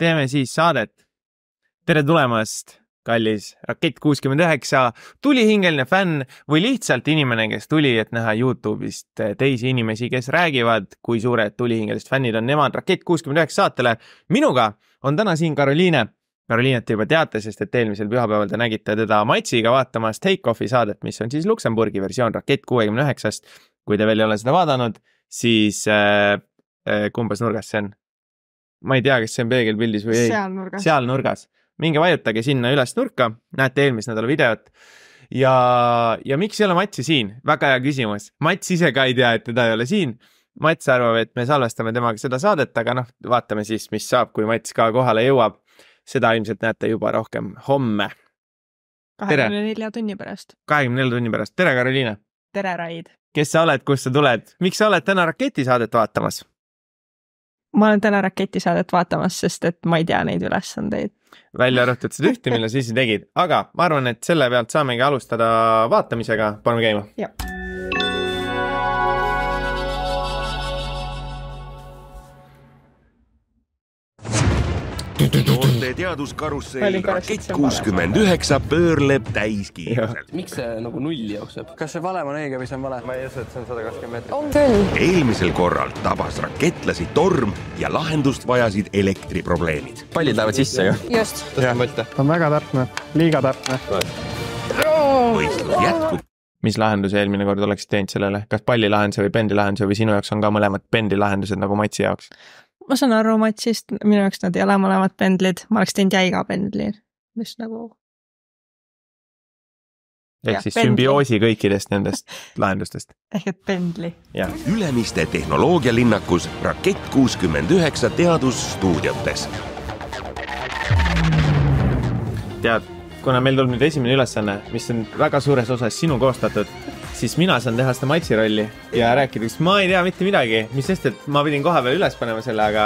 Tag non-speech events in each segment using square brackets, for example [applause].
teeme siis saadet. tere tulemast, kallis Rakett kuuskümmend üheksa, tulihingeline fänn või lihtsalt inimene, kes tuli, et näha Youtube'ist teisi inimesi, kes räägivad, kui suured tulihingelised fännid on nemad Rakett kuuskümmend üheksa saatele. minuga on täna siin Karoliine. Karoliinat te juba teate, sest et eelmisel pühapäeval te nägite teda Matsiga vaatamas Take Offi saadet, mis on siis Luksemburgi versioon Rakett kuuekümne üheksast. kui te veel ei ole seda vaadanud, siis äh, äh kumbas nurgas see on? ma ei tea, kas see on peegelpildis või ei. seal nurgas. minge vajutage sinna üles nurka, näete eelmise nädala videot. ja, ja miks ei ole Matsi siin? väga hea küsimus. Mats ise ka ei tea, et teda ei ole siin. Mats arvab, et me salvestame temaga seda saadet, aga noh, vaatame siis, mis saab, kui Mats ka kohale jõuab. seda ilmselt näete juba rohkem homme. kahekümne nelja tunni pärast. kahekümne nelja tunni pärast. tere, Karoliina. tere, Raid. kes sa oled, kust sa tuled, miks sa oled täna Raketisaadet vaatamas? ma olen täna Raketisaadet vaatamas, sest et ma ei tea neid ülesandeid. välja arvatud seda ühte, mille sa ise tegid, aga ma arvan, et selle pealt saamegi alustada vaatamisega, paneme käima. meie teaduskarussell Rakett kuuskümmend üheksa pöörleb täiskiirusel. miks see nagu null jookseb? kas see valem on õige või see on vale? ma ei usu, et see on sada kakskümmend meetrit. on küll. eelmisel korral tabas rakettlasi torm ja lahendust vajasid elektriprobleemid. pallid lähevad sisse ju. just. tõstan võtte. ta on väga täpne, liiga täpne. võistlus jätkub mis lahenduse eelmine kord oleks teinud sellele, kas palli lahenduse või bendi lahenduse või sinu jaoks on ka mõlemad bendi lahendused nagu Matsi jaoks? ma saan aru Matsist, minu jaoks nad ei ole mõlemad pendlid, ma oleks teinud jäiga pendli, mis nagu. ehk siis pendli. sümbioosi kõikidest nendest [laughs] lahendustest. ehk et pendli. Ülemiste tehnoloogialinnakus Rakett kuuskümmend üheksa teadusstuudiotes. tead, kuna meil tuleb nüüd esimene ülesanne, mis on väga suures osas sinu koostatud siis mina saan teha seda Matsi rolli ja rääkida, sest ma ei tea mitte midagi, mis sest, et ma pidin koha peal üles panema selle, aga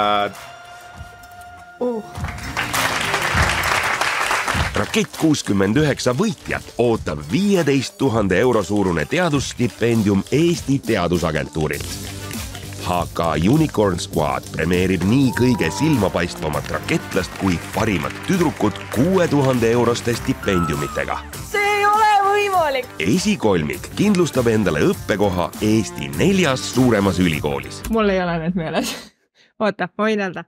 uh.. rakett kuuskümmend üheksa võitjat ootab viieteist tuhande euro suurune teadusstipendium Eesti Teadusagentuurilt. HK Unicorn Squad premeerib nii kõige silmapaistvamat rakettlast kui parimat tüdrukut kuue tuhande euroste stipendiumitega see esikoolik. esikolmik kindlustab endale õppekoha Eesti neljas suuremas ülikoolis. mul ei ole need meeles. oota, ma võin öelda.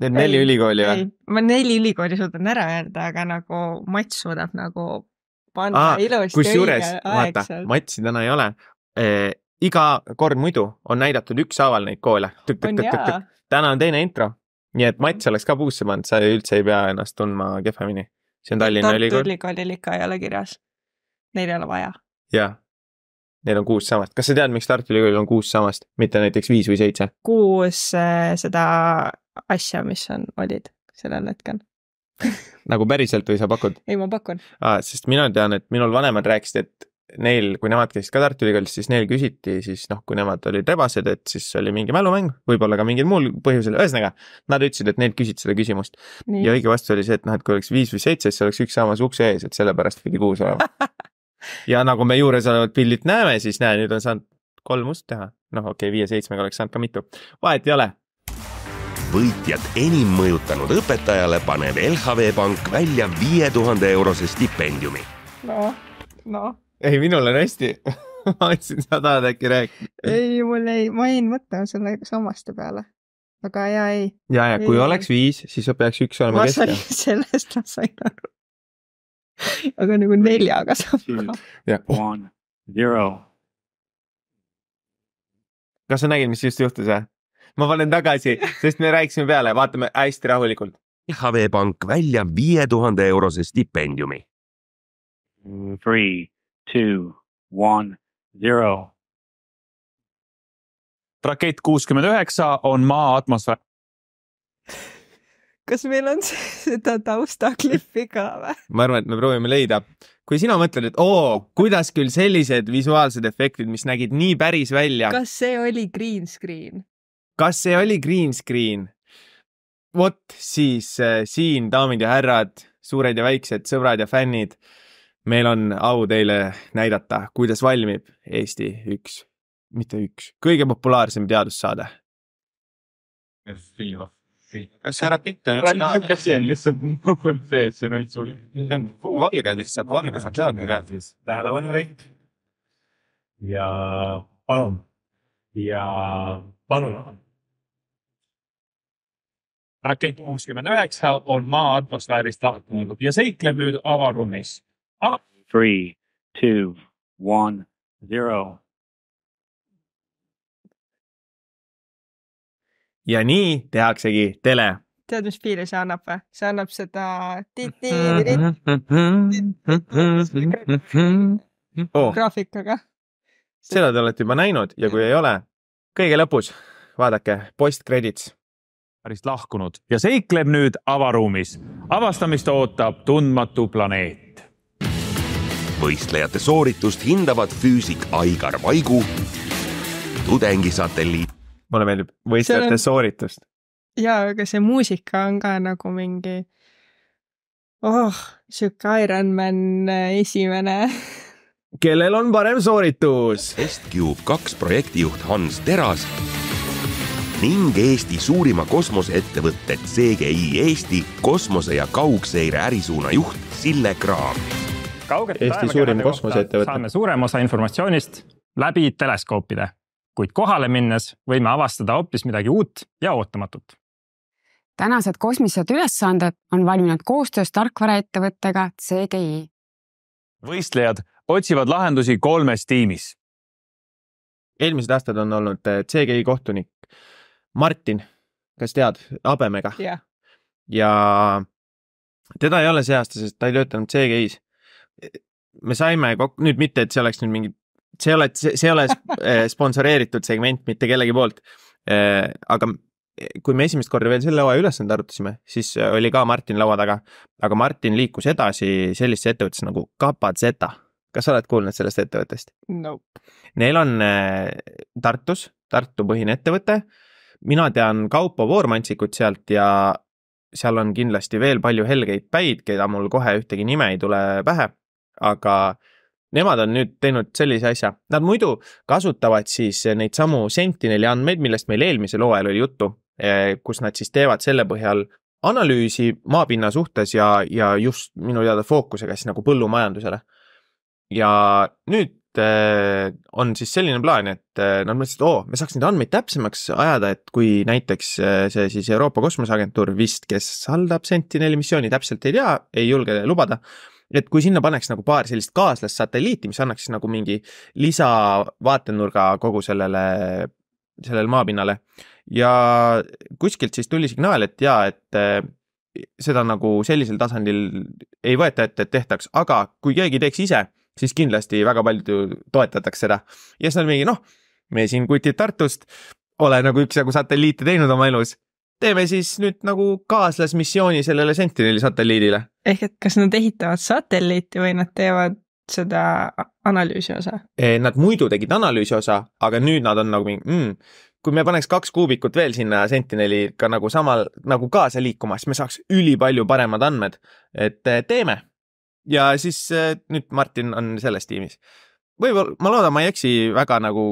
Need neli ei, ülikooli või? ma neli ülikooli suudan ära öelda, aga nagu Mats suudab nagu panna Aa, ilusti kusjuures, vaata, Matsi täna ei ole e,. iga kord muidu on näidatud ükshaaval neid koole. täna on teine intro, nii et Mats oleks ka puusse pannud, sa ei, üldse ei pea ennast tundma kehvemini see on Tallinna Tartu Ülikool. Ülikoolil ikka ei ole kirjas. Neil ei ole vaja. jah, neil on kuus samast, kas sa tead, miks Tartu Ülikoolil on kuus samast, mitte näiteks viis või seitse? kuus äh, seda asja, mis on, olid sellel hetkel [laughs] nagu päriselt või sa pakud? ei, ma pakun ah,. sest mina tean, et minul vanemad rääkisid, et neil, kui nemad käisid ka Tartu Ülikoolis, siis neil küsiti siis noh, kui nemad olid rebased, et siis oli mingi mälumäng, võib-olla ka mingil muul põhjusel, ühesõnaga nad ütlesid, et neilt küsiti seda küsimust. ja õige vastus oli see, et noh, et kui oleks viis või seitse, siis oleks üks samas ukse ees, et sellepärast pidi kuus olema [laughs] ja nagu me juuresolevat pildilt näeme, siis näe, nüüd on saanud kolm must teha. noh, okei okay,, viie-seitsmega oleks saanud ka mitu, vahet ei ole võitjat enim mõjutanud õpetajale paneb LHV Pank välja viie tuhande eurose stipendiumi. noh, noh ei, minul on hästi [laughs] ma mõtlesin, sa tahad äkki rääkida. ei, mul ei, ma jäin mõtlema selle samaste peale. aga ja ei. ja, ja kui ei, oleks viis, siis peaks üks olema keskel. [laughs] sellest ma sain aru. aga nagu neljaga saab ka. One, zero. kas sa nägid, mis just juhtus või? ma panen tagasi, sest me rääkisime peale, vaatame hästi rahulikult. HV Pank välja viie tuhande eurose stipendiumi. Free mm, two, one, zero. rakett kuuskümmend üheksa on Maa atmosfäär. kas meil on seda taustaklippi ka või? ma arvan, et me proovime leida. kui sina mõtled, et oo, kuidas küll sellised visuaalsed efektid, mis nägid nii päris välja. kas see oli green screen? kas see oli green screen? vot siis äh, siin, daamid ja härrad, suured ja väiksed sõbrad ja fännid meil on au teile näidata, kuidas valmib Eesti üks, mitte üks, kõige populaarsem teadussaade. kas härra Pitter? kas see on lihtsalt mul sees, see on ainult sul? see on valge lihtsalt, valge saksaalne. tähelepanu kõik. ja palun. ja palun rakett kuuskümmend üheksa on maa atmosfäärist lahkunud ja seikleb nüüd avaruumis Three, two, one, zero. ja nii tehaksegi tele. tead, mis piiri see annab või? see annab seda. Mhm, mhm, mhm, oh. graafikaga. seda te olete juba näinud ja kui ei ole, kõige lõpus vaadake post credits Marist lahkunud ja seikleb nüüd avaruumis. avastamist ootab tundmatu planeet võistlejate sooritust hindavad füüsik Aigar Vaigu, tudengisatelliit. mulle meeldib võistlejate on... sooritust. jaa, aga see muusika on ka nagu mingi oh, sihuke Ironman äh, esimene [laughs] kellel on parem sooritus? Est-Cube kaks projektijuht Hans Teras ning Eesti suurima kosmoseettevõtte CGI Eesti kosmose- ja kaugseire ärisuuna juht Sille Kraam kaugete taevakehade kohta saame suurema osa informatsioonist läbi teleskoopide, kuid kohale minnes võime avastada hoopis midagi uut ja ootamatut. tänased kosmilised ülesanded on valminud koostöös tarkvaraettevõttega CGI. võistlejad otsivad lahendusi kolmes tiimis. eelmised aastad on olnud eh, CGI kohtunik Martin, kas tead, habemega yeah.? ja teda ei ole see aasta, sest ta ei töötanud CGI-s me saime kokku, nüüd mitte, et see oleks nüüd mingi, see ei ole, see ei ole [laughs] eh, sponsoreeritud segment mitte kellegi poolt. Eh, aga kui me esimest korda veel selle hooaja ülesande arutasime, siis eh, oli ka Martin laua taga, aga Martin liikus edasi sellisesse ettevõttesse nagu Kapazeta. kas sa oled kuulnud sellest ettevõttest nope.? Neil on Tartus, Tartu põhine ettevõte. mina tean Kaupo Voormantsikut sealt ja seal on kindlasti veel palju helgeid päid, keda mul kohe ühtegi nime ei tule pähe aga nemad on nüüd teinud sellise asja, nad muidu kasutavad siis neid samu Sentineli andmeid, millest meil eelmisel hooajal oli juttu, eh, kus nad siis teevad selle põhjal analüüsi maapinna suhtes ja, ja just minu teada fookusega siis nagu põllumajandusele. ja nüüd eh, on siis selline plaan, et eh, nad mõtlesid, oo, me saaks neid andmeid täpsemaks ajada, et kui näiteks see siis Euroopa Kosmoseagentuur vist, kes haldab Sentineli missiooni, täpselt ei tea, ei julge lubada et kui sinna paneks nagu paar sellist kaaslast satelliiti, mis annaks siis nagu mingi lisavaatenurga kogu sellele, sellele maapinnale. ja kuskilt siis tuli signaal, et jaa, et eh, seda nagu sellisel tasandil ei võeta ette, et tehtaks, aga kui keegi teeks ise, siis kindlasti väga palju toetataks seda. ja siis nad mingi noh, me siin kutid Tartust, ole nagu üksjagu satelliite teinud oma elus teeme siis nüüd nagu kaaslasmissiooni sellele Sentineli satelliidile. ehk et kas nad ehitavad satelliiti või nad teevad seda analüüsi osa? Eh, nad muidu tegid analüüsi osa, aga nüüd nad on nagu mingi mm,, kui me paneks kaks kuubikut veel sinna Sentineliga nagu samal, nagu kaasa liikuma, siis me saaks ülipalju paremad andmed. et eh, teeme. ja siis eh, nüüd Martin on selles tiimis võib-olla, ma loodan, ma ei eksi väga nagu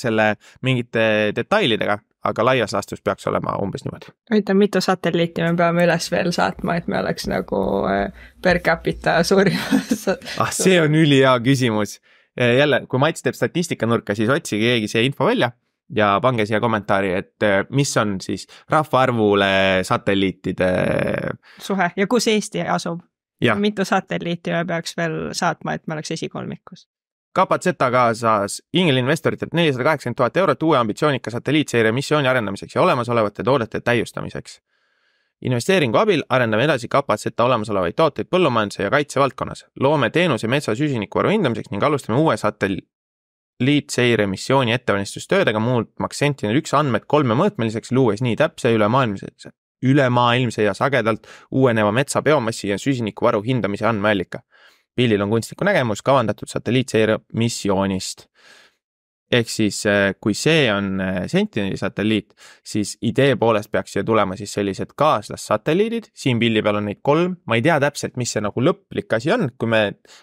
selle mingite detailidega, aga laias laastus peaks olema umbes niimoodi. oota, mitu satelliiti me peame üles veel saatma, et me oleks nagu äh, per capita suurimas [laughs] ah, see on ülihea küsimus. Eh, jälle, kui Mats teeb statistikanurka, siis otsige keegi see info välja ja pange siia kommentaari, et eh, mis on siis rahvaarvule satelliitide. suhe ja kus Eesti asub? mitu satelliiti me peaks veel saatma, et me oleks esikolmikus? KPZ kaasas Ingelinvestoritelt nelisada kaheksakümmend tuhat eurot uue ambitsioonika satelliitseire missiooni arendamiseks ja olemasolevate toodete täiustamiseks. investeeringu abil arendame edasi KPZ olemasolevaid tooteid põllumajanduse ja kaitsevaldkonnas, loome teenuse metsa süsinikuvaru hindamiseks ning alustame uue satelliitseire missiooni ettevalmistustöödega, muutmaks Sentinel üks andmed kolmemõõtmeliseks, luues nii täpse ülemaailmse, ülemaailmse ja sagedalt uueneva metsa biomassi ja süsinikuvaru hindamise andmeallika pillil on kunstniku nägemus kavandatud satelliitseire missioonist. ehk siis, äh, kui see on äh, Sentineli satelliit, siis idee poolest peaks siia tulema siis sellised kaaslas-satelliidid, siin pilli peal on neid kolm, ma ei tea täpselt, mis see nagu lõplik asi on, kui me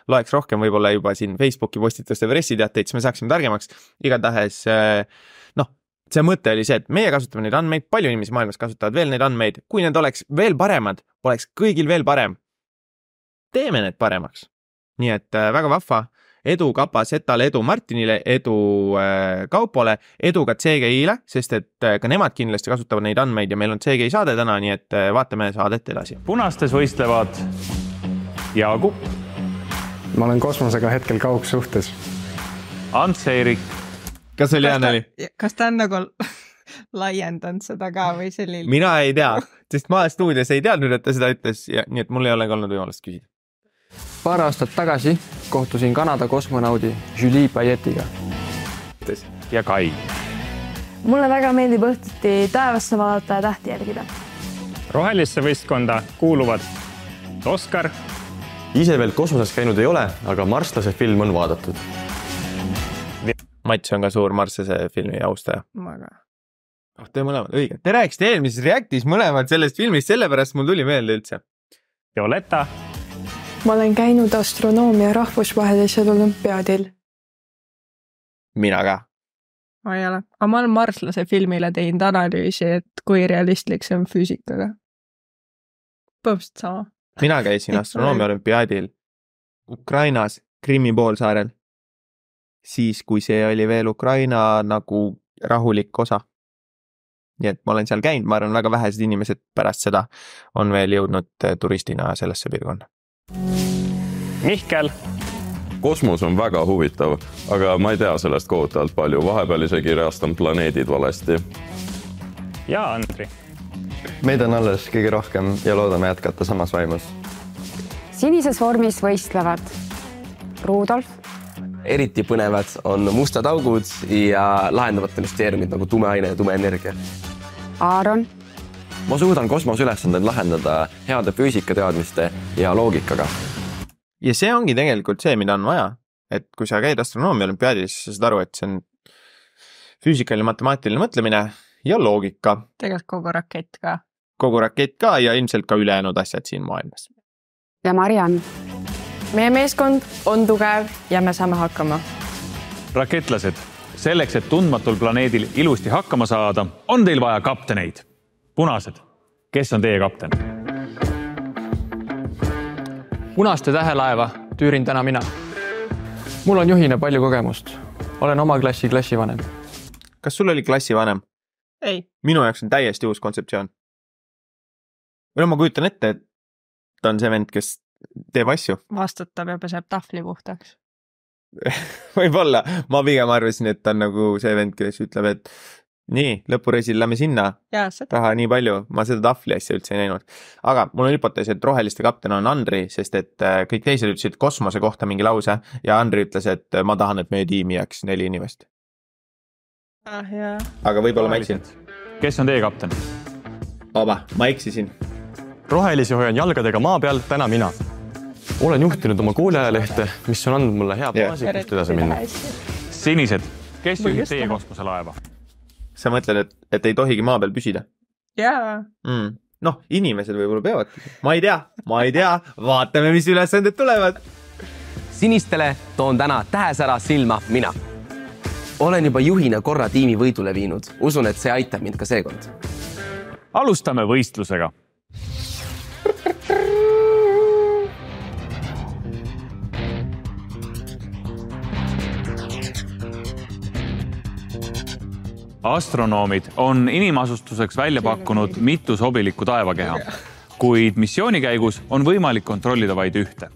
loeks rohkem võib-olla juba siin Facebooki postituste pressiteateid, siis me saaksime targemaks, igatahes äh, noh see mõte oli see, et meie kasutame neid andmeid, palju inimesi maailmas kasutavad veel neid andmeid, kui need oleks veel paremad, oleks kõigil veel parem. teeme need paremaks nii et äh, väga vahva, edu Kapa Setale, edu Martinile, edu äh, Kaupole, edu ka CGI-le, sest et äh, ka nemad kindlasti kasutavad neid andmeid ja meil on CGI saade täna, nii et vaatame saadet edasi. punastes võistlevad Jaagup. ma olen kosmosega hetkel kaugsuhtes. Ants-Eerik. kas see oli hea nali? kas ta on nagu [laughs] laiendanud seda ka või selline? mina ei tea, sest ma stuudios ei teadnud, et ta seda ütles ja nii et mul ei ole ka olnud võimalust küsida paar aastat tagasi kohtusin Kanada kosmonaudi Julie Payetiga. ja Kai. mulle väga meeldib õhtuti taevasse vaadata ja tähti jälgida. rohelisse võistkonda kuuluvad Oskar. ise veel kosmoses käinud ei ole, aga Marslase film on vaadatud. Mats on ka suur Marslase filmi austaja. ma ka oh, te mõlemad õiged, te rääkisite eelmises Reactis mõlemad sellest filmist, sellepärast mul tuli meelde üldse. Violetta ma olen käinud astronoomia rahvusvahelisel olümpiaadil. mina ka. ma ei ole, aga ma olen Marslase filmile teinud analüüsi, et kui realistlik see on füüsikaga. põhimõtteliselt sama. mina käisin astronoomia olümpiaadil Ukrainas Krimmi poolsaarel. siis, kui see oli veel Ukraina nagu rahulik osa. nii et ma olen seal käinud, ma arvan, väga vähesed inimesed pärast seda on veel jõudnud turistina sellesse piirkonna Mihkel. kosmos on väga huvitav, aga ma ei tea sellest kohutavalt palju, vahepeal isegi reastan planeedid valesti. ja Andri. meid on alles kõige rohkem ja loodame jätkata samas vaimus. sinises vormis võistlevad Rudolf. eriti põnevad on mustad augud ja lahendamata müsteeriumid nagu tume aine ja tume energia. Aaron ma suudan kosmoseülesandeid lahendada heade füüsikateadmiste ja loogikaga. ja see ongi tegelikult see, mida on vaja, et kui sa käid astronoomia olümpiaadis, sa saad aru, et see on füüsikaline matemaatiline mõtlemine ja loogika. tegelikult kogu rakett ka. kogu rakett ka ja ilmselt ka ülejäänud asjad siin maailmas. ja Mariann? meie meeskond on tugev ja me saame hakkama. raketlased, selleks, et tundmatul planeedil ilusti hakkama saada, on teil vaja kapteneid punased, kes on teie kapten? punaste tähelaeva tüürin täna mina. mul on juhina palju kogemust, olen oma klassi klassivanem. kas sul oli klassivanem? ei. minu jaoks on täiesti uus kontseptsioon. või no ma kujutan ette, et ta on see vend, kes teeb asju. vastutab ja peseb tahvli puhtaks [laughs] võib-olla, ma pigem arvasin, et ta on nagu see vend, kes ütleb, et nii, lõpureisil lähme sinna. raha nii palju, ma seda tahvli asja üldse ei näinud. aga mul on hüpotees, et roheliste kapten on Andri, sest et äh, kõik teised ütlesid kosmose kohta mingi lause ja Andri ütles, et äh, ma tahan, et meie tiimi jääks neli inimest ah,. aga võib-olla ma eksin. kes on teie kapten? vaba, ma eksisin. rohelisi hoian jalgadega maa peal, täna mina. olen juhtinud oma kooliajalehte, mis on andnud mulle hea baasi yeah., kust edasi minna. sinised, kes juhib teie kosmoselaeva? sa mõtled, et, et ei tohigi maa peal püsida? jaa mm.. noh, inimesed võib-olla peavadki, ma ei tea, ma ei tea, vaatame, mis ülesanded tulevad. sinistele toon täna tähesära silma mina. olen juba juhina korra tiimi võidule viinud, usun, et see aitab mind ka seekord. alustame võistlusega astronoomid on inimasustuseks välja pakkunud mitu sobilikku taevakeha, kuid missiooni käigus on võimalik kontrollida vaid ühte.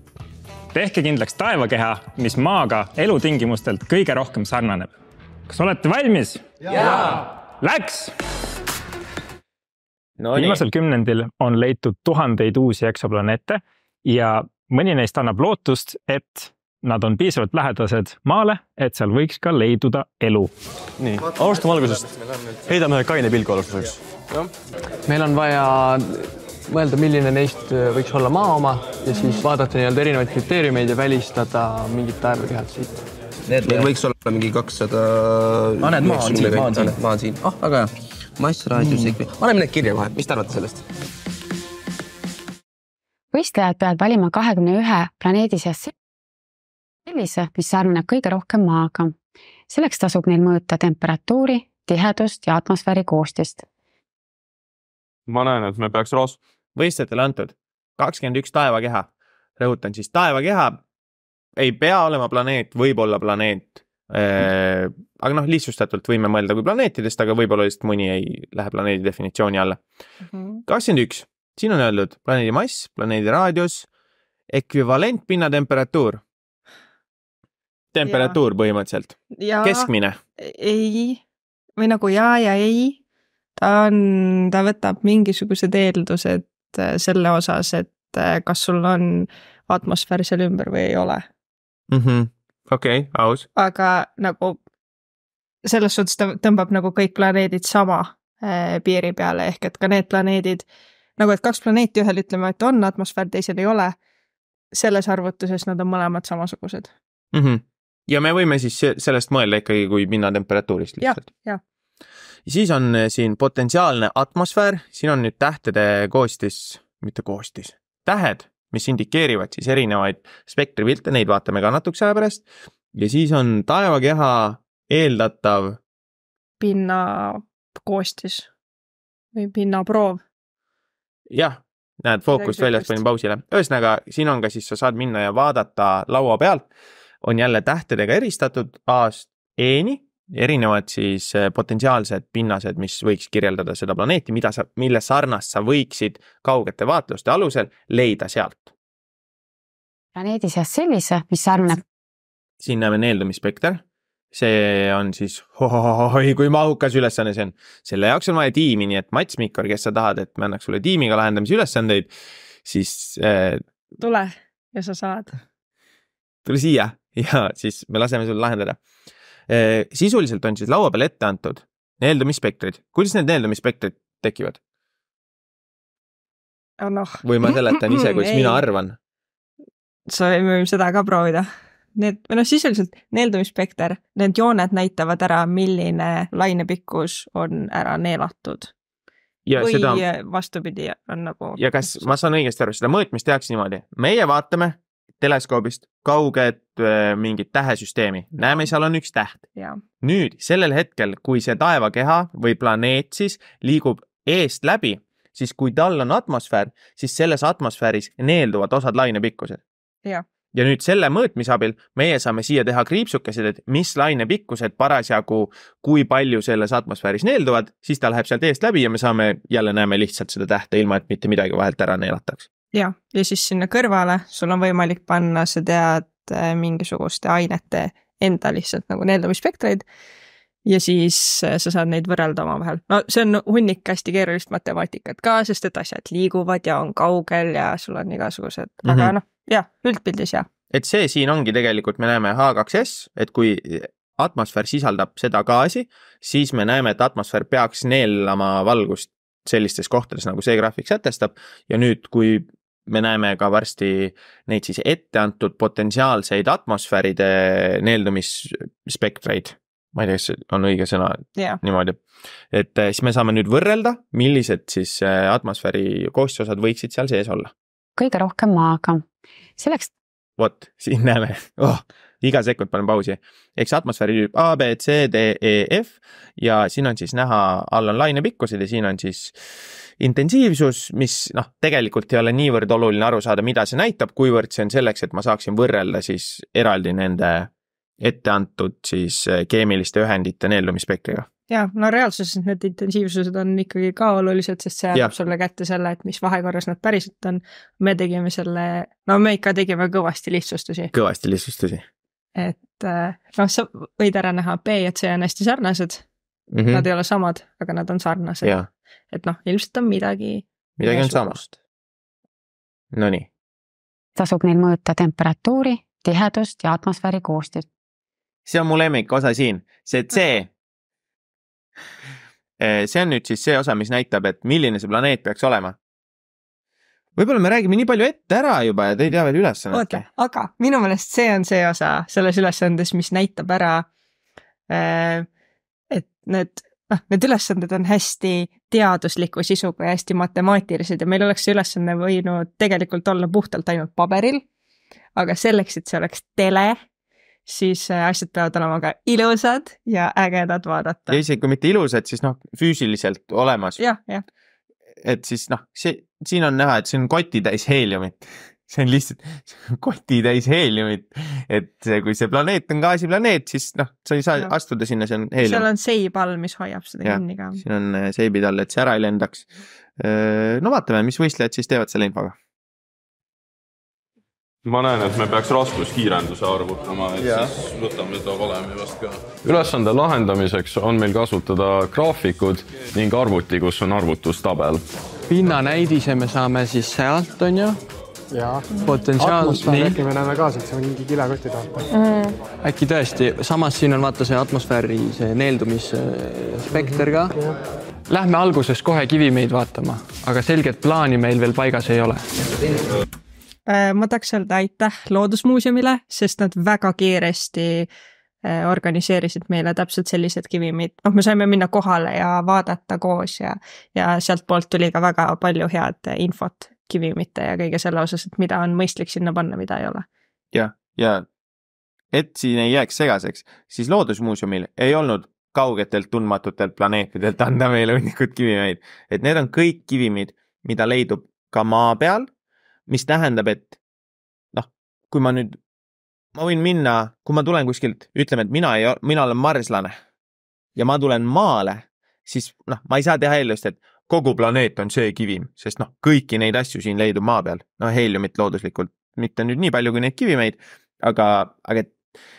tehke kindlaks taevakeha, mis Maaga elutingimustelt kõige rohkem sarnaneb. kas olete valmis? jaa! Läks! No viimasel kümnendil on leitud tuhandeid uusi eksoplaneete ja mõni neist annab lootust, et nad on piisavalt lähedased maale, et seal võiks ka leiduda elu. nii, alustame algusest. heidame ühe kaine pilgu alustuseks. meil on vaja mõelda, milline neist äh, võiks olla maa oma ja siis vaadata nii-öelda erinevaid kriteeriumeid ja välistada mingid taevakehad siit. Need võiks olla mingi kakssada. aa, ah, näed, maa on siin, maa on siin. maa on siin, ah, väga hea. massraadius mm., paneme need kirja kohe, mis te arvate sellest? võistlejad peavad valima kahekümne ühe planeedi seast sellise, mis sarnaneb kõige rohkem Maaga. selleks tasub neil mõõta temperatuuri, tihedust ja atmosfääri koostist. ma näen, et me peaks roos-. võistletel antud kakskümmend üks taevakeha, rõhutan siis taevakeha ei pea olema planeet, võib olla planeet. Eh, aga noh, lihtsustatult võime mõelda kui planeetidest, aga võib-olla lihtsalt mõni ei lähe planeedi definitsiooni alla. Mhm. kakskümmend üks, siin on öeldud planeedi mass, planeedi raadius, ekvivalentpinna temperatuur temperatuur ja. põhimõtteliselt? keskmine? ei, või nagu jaa ja ei. ta on, ta võtab mingisugused eeldused äh, selle osas, et äh, kas sul on atmosfäär seal ümber või ei ole. Mhm. okei, aus. aga nagu selles suhtes ta tõmbab nagu kõik planeedid sama äh, piiri peale, ehk et ka need planeedid nagu, et kaks planeeti, ühel ütleme, et on atmosfäär, teisel ei ole. selles arvutuses nad on mõlemad samasugused mm. -hmm ja me võime siis sellest mõelda ikkagi kui pinnatemperatuurist lihtsalt. ja, ja. siis on eh, siin potentsiaalne atmosfäär, siin on nüüd tähtede koostis, mitte koostis, tähed, mis indikeerivad siis erinevaid spektripilte, neid vaatame ka natukese aja pärast. ja siis on taevakeha eeldatav. pinnakoostis või pinnaproov. jah näed fookust väljas, panin pausile. ühesõnaga, siin on ka siis, sa saad minna ja vaadata laua pealt on jälle tähtedega eristatud A-st E-ni, erinevad siis äh, potentsiaalsed pinnased, mis võiks kirjeldada seda planeeti, mida sa, mille sarnast sa võiksid kaugete vaatluste alusel leida sealt. planeedi seas sellise, mis sarnab? siin näeme neeldumisspekter see on siis oi kui mahukas ülesanne see on. selle jaoks on vaja tiimi, nii et Mats Mikkor, kes sa tahad, et me annaks sulle tiimiga lahendamise ülesandeid, siis äh.... tule ja sa saad. tule siia [laughs] ja siis me laseme sul lahendada. sisuliselt on siis laua peale ette antud neeldumisspektrid, kuidas need neeldumisspektrid tekivad? Oh, noh. või ma seletan ise, kuidas mina [laughs] arvan? sa, me võime seda ka proovida. Need, või noh, sisuliselt neeldumisspekter, need jooned näitavad ära, milline lainepikkus on ära neelatud. või seda... vastupidi, on nagu. ja kas ma saan õigesti aru, seda mõõtmist tehakse niimoodi, meie vaatame, teleskoobist kauged äh, mingit tähesüsteemi, näeme, seal on üks täht. nüüd sellel hetkel, kui see taevakeha või planeet siis liigub eest läbi, siis kui tal on atmosfäär, siis selles atmosfääris neelduvad osad lainepikkused. ja nüüd selle mõõtmise abil meie saame siia teha kriipsukesed, et mis lainepikkused parasjagu, kui palju selles atmosfääris neelduvad, siis ta läheb sealt eest läbi ja me saame, jälle näeme lihtsalt seda tähte, ilma et mitte midagi vahelt ära neelataks ja, ja siis sinna kõrvale sul on võimalik panna, sa tead äh, mingisuguste ainete enda lihtsalt nagu neeldumisspektreid. ja siis äh, sa saad neid võrrelda omavahel, no see on hunnik hästi keerulist matemaatikat ka, sest et asjad liiguvad ja on kaugel ja sul on igasugused mm, -hmm. aga noh, jah, üldpildis jah. et see siin ongi tegelikult, me näeme H2S, et kui atmosfäär sisaldab seda gaasi, siis me näeme, et atmosfäär peaks neelama valgust sellistes kohtades, nagu see graafik sätestab. ja nüüd, kui me näeme ka varsti neid siis ette antud potentsiaalseid atmosfääride neeldumisspektreid. ma ei tea, kas see on õige sõna yeah. niimoodi, et eh, siis me saame nüüd võrrelda, millised siis eh, atmosfääri koostisosad võiksid seal sees olla. kõige rohkem maaga, selleks. vot, siin näeme oh iga sekund panen pausi. ehk see atmosfääri tüüp A, B, C, D, E, F ja siin on siis näha, all on lainepikkused ja siin on siis intensiivsus, mis noh, tegelikult ei ole niivõrd oluline aru saada, mida see näitab, kuivõrd see on selleks, et ma saaksin võrrelda siis eraldi nende ette antud siis eh, keemiliste ühendite neeldumisspektriga jah, no reaalsuses need intensiivsused on ikkagi ka olulised, sest see annab sulle kätte selle, et mis vahekorras nad päriselt on. me tegime selle, no me ikka tegime kõvasti lihtsustusi. kõvasti lihtsustusi et äh, noh, sa võid ära näha, B ja C on hästi sarnased mm. -hmm. Nad ei ole samad, aga nad on sarnased. et noh, ilmselt on midagi. midagi on samast. Nonii. tasub neil mõõta temperatuuri, tihedust ja atmosfääri koostist. see on mu lemmikosa siin, see C eh, see on nüüd siis see osa, mis näitab, et milline see planeet peaks olema võib-olla me räägime nii palju ette ära juba ja te ei tea veel ülesannet. oota, aga minu meelest see on see osa selles ülesandes, mis näitab ära, äh, et need, noh, need ülesanded on hästi teadusliku sisuga ja hästi matemaatilised ja meil oleks see ülesanne võinud tegelikult olla puhtalt ainult paberil. aga selleks, et see oleks tele, siis äh, asjad peavad olema ka ilusad ja ägedad vaadata. ja isegi kui mitte ilusad, siis noh, füüsiliselt olemas ja,. jah, jah et siis noh, see, siin on näha, et see on kotitäis heeliumit. [laughs] see on lihtsalt kotitäis heeliumit, et see, kui see planeet on gaasiplaneet, siis noh, sa ei saa no. astuda sinna, see on heelium. seal on seib all, mis hoiab seda ja, kinni ka. siin on äh, seibid all, et see ära ei lendaks. Äh, no vaatame, mis võistlejad siis teevad selle infoga ma näen, et me peaks raskuskiirenduse arvutama, et yeah. siis võtame seda valemi vast ka. ülesande lahendamiseks on meil kasutada graafikud ning arvuti, kus on arvutustabel. pinnanäidise me saame siis sealt, on ju? jaa. potentsiaalne. äkki me näeme ka sealt, see on mingi kilekoti taha mm.. äkki tõesti, samas siin on vaata see atmosfääri see neeldumisspekter ka mm. -hmm. Lähme alguses kohe kivimeid vaatama, aga selget plaani meil veel paigas ei ole. Äh, ma tahaks öelda aitäh Loodusmuuseumile, sest nad väga kiiresti äh, organiseerisid meile täpselt sellised kivimid, noh, me saime minna kohale ja vaadata koos ja, ja sealtpoolt tuli ka väga palju head infot kivimite ja kõige selle osas, et mida on mõistlik sinna panna, mida ei ole. jah, ja et siin ei jääks segaseks, siis Loodusmuuseumil ei olnud kaugetelt tundmatutelt planeetidelt anda meile hunnikud kivimeid, et need on kõik kivimid, mida leidub ka maa peal mis tähendab, et noh, kui ma nüüd, ma võin minna, kui ma tulen kuskilt, ütleme, et mina ei, mina olen marslane ja ma tulen maale, siis noh, ma ei saa teha eeldust, et kogu planeet on söekivim, sest noh, kõiki neid asju siin leidub maa peal, noh, heeliumit looduslikult mitte nüüd nii palju kui neid kivimeid, aga, aga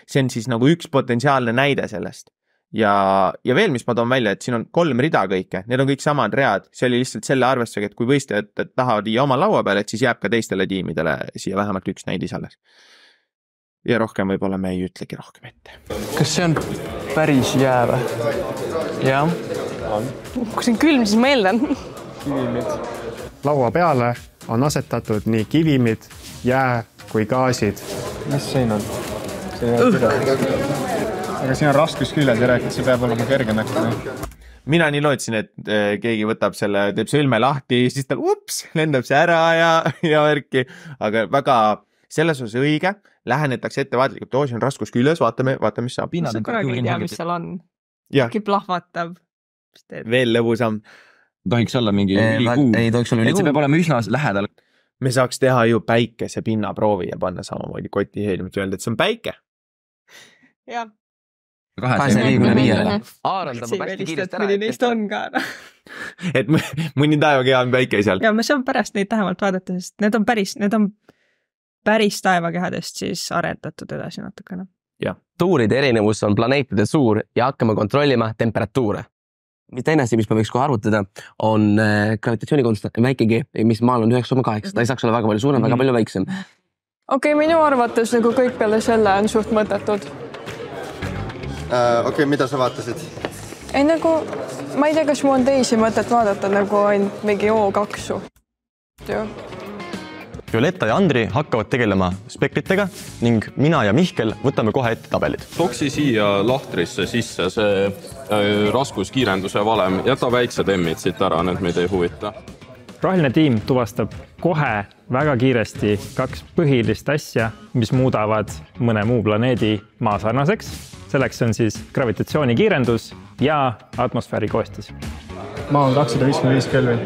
see on siis nagu üks potentsiaalne näide sellest ja, ja veel, mis ma toon välja, et siin on kolm rida kõike, need on kõik samad read, see oli lihtsalt selle arvestusega, et kui võistlejad tahavad viia oma laua peale, et siis jääb ka teistele tiimidele siia vähemalt üks näidis alles. ja rohkem võib-olla me ei ütlegi rohkem ette. kas see on päris jää või? jah. kui see on külm, siis ma eeldan kivimid. laua peale on asetatud nii kivimid, jää kui gaasid. mis siin on? õhk aga siin on raskus küljes, järelikult see peab olema kergenäkku. mina nii lootsin, et eh, keegi võtab selle, teeb sõlme lahti, siis ta ups, lendab see ära ja, ja värki, aga väga selles osas õige, lähenetakse ettevaatlikult, oo, siin on raskus küljes, vaatame, vaatame, mis saab. sa kunagi ei tea, mis seal on. äkki plahvatab. veel lõbusam. tohiks olla mingi ülikuu. ei tohiks olla ülikuu. see peab olema üsna lähedal me saaks teha ju päikesepinnaproovi ja panna samamoodi koti heeliumit, öelda, et see on päike. jah, kahesaja viiekümne viiele. Aaron tõmbab hästi kiiresti ära. mõni neist on ka ära noh. [laughs] et mõni taevakeha on väike seal. ja ma saan pärast neid lähemalt vaadata, sest need on päris, need on päris taevakehadest siis arendatud edasi natukene. jah, tuuride erinevus on planeetide suur ja hakkame kontrollima temperatuure. mis teine asi, mis me võiks kohe arvutada, on äh, gravitatsioonikonst-, väike G, mis maal on üheksa koma kaheksa, ta ei saaks olla väga palju suurem mm, -hmm. väga mhm. palju väiksem. okei okay,, minu arvates nagu kõik peale selle on suht mõttetud Äh, okei okay,, mida sa vaatasid? ei nagu, ma ei tea, kas mul on teisi mõtet vaadata nagu ainult mingi O2-u. Violetta ja Andri hakkavad tegelema spektritega ning mina ja Mihkel võtame kohe ette tabelid. toksi siia lahtrisse sisse see äh, raskuskiirenduse valem, jäta väiksed emmid siit ära, need meid ei huvita. roheline tiim tuvastab kohe väga kiiresti kaks põhilist asja, mis muudavad mõne muu planeedi Maa sarnaseks selleks on siis gravitatsioonikiirendus ja atmosfääri koostis. maa on kakssada viiskümmend viis Kelvin,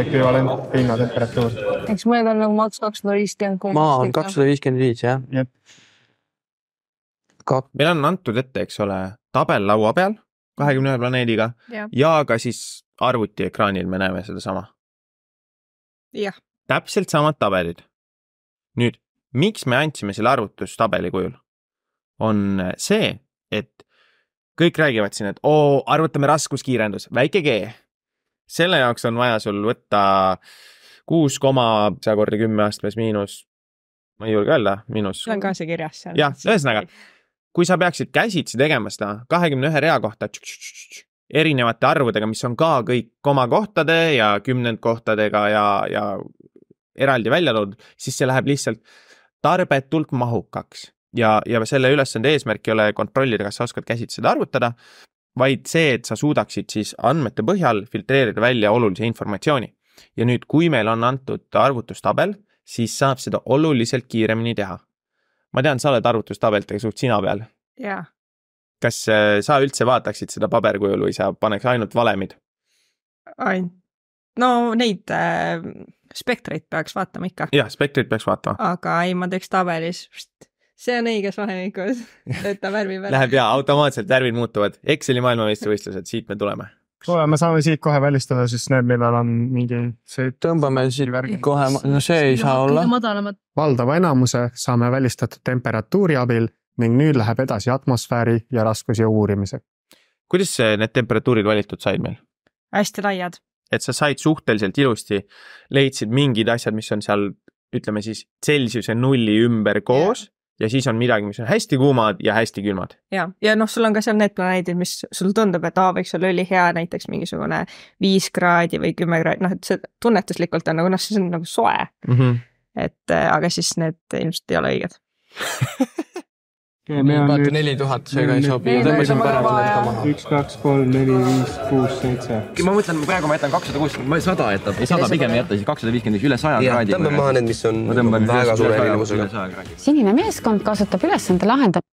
ekvivalent pinnatemperatuur. eks meil on nagu maks kakssada viiskümmend. maa on kakssada viiskümmend viis, jah? jah. meil on antud ette, eks ole, tabel laua peal kahekümne ühe planeediga ja. ja ka siis arvutiekraanil me näeme sedasama. jah. täpselt samad tabelid. nüüd, miks me andsime selle arvutustabeli kujul? on see, et kõik räägivad siin, et oo, arvutame raskuskiirendus, väike G. selle jaoks on vaja sul võtta kuus koma saja korda kümme astmes miinus, ma ei julge öelda, miinus. mul on ka see kirjas seal. jah, ühesõnaga, kui sa peaksid käsitsi tegema seda kahekümne ühe rea kohta tš, tš, tš, erinevate arvudega, mis on ka kõik komakohtade ja kümnendkohtadega ja, ja eraldi välja toodud, siis see läheb lihtsalt tarbetult mahukaks ja, ja selle ülesande eesmärk ei ole kontrollida, kas sa oskad käsitsi seda arvutada, vaid see, et sa suudaksid siis andmete põhjal filtreerida välja olulise informatsiooni. ja nüüd, kui meil on antud arvutustabel, siis saab seda oluliselt kiiremini teha. ma tean, sa oled arvutustabelitega suht sina peal. jaa. kas äh, sa üldse vaataksid seda paberkujul või sa paneks ainult valemid? ainult, no neid äh, spektreid peaks vaatama ikka. jah, spektreid peaks vaatama. aga ei, ma teeks tabelis vist see on õiges vahemikus, et ta värvib ära. Läheb jaa, automaatselt värvid muutuvad. Exceli maailmameistrivõistlused, siit me tuleme. kuule, me saame siit kohe välistada siis need, millel on mingi see. tõmbame siit kohe, no see ei saa olla. valdava enamuse saame välistatud temperatuuri abil ning nüüd läheb edasi atmosfääri ja raskusjõu uurimisega. kuidas need temperatuurid valitud said meil? hästi laiad. et sa said suhteliselt ilusti, leidsid mingid asjad, mis on seal ütleme siis Celsiuse nulli ümber koos yeah ja siis on midagi, mis on hästi kuumad ja hästi külmad. ja, ja noh, sul on ka seal need planeedid, mis sul tundub, et aa, võiks olla ülihea näiteks mingisugune viis kraadi või kümme kraadi, noh, et see tunnetuslikult on nagu noh, siis on nagu soe mm. -hmm. et äh, aga siis need ilmselt ei ole õiged [laughs] vaata neli tuhat, seega ei sobi. tõmbasin parem selle ka maha. üks, kaks, kolm, neli, viis, kuus, seitse. ma mõtlen praegu ma jätan kakssada kuuskümmend. ma sada jätab. ei sada pigem ei jäta, siis kakssada viiskümmend üle saja kraadi. tõmba maha need, mis on väga suure erinevusega. sinine meeskond kasutab ülesande, lahendab.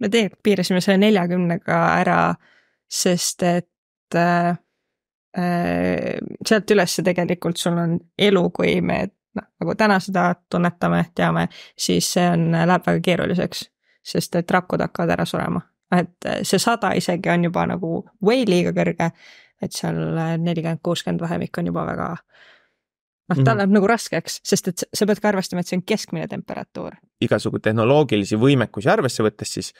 me tegelikult piirasime selle neljakümnega ära, sest et äh, äh, sealt üles tegelikult sul on elu, kui me noh, nagu täna seda tunnetame, teame, siis see on, läheb väga keeruliseks sest et rakud hakkavad ära surema. et eh, see sada isegi on juba nagu way liiga kõrge, et seal eh, nelikümmend, kuuskümmend vahemik on juba väga noh, mhm. ta läheb mm -hmm. nagu raskeks, sest et sa pead ka arvestama, et see on keskmine temperatuur. igasugu tehnoloogilisi võimekusi arvesse võttes, siis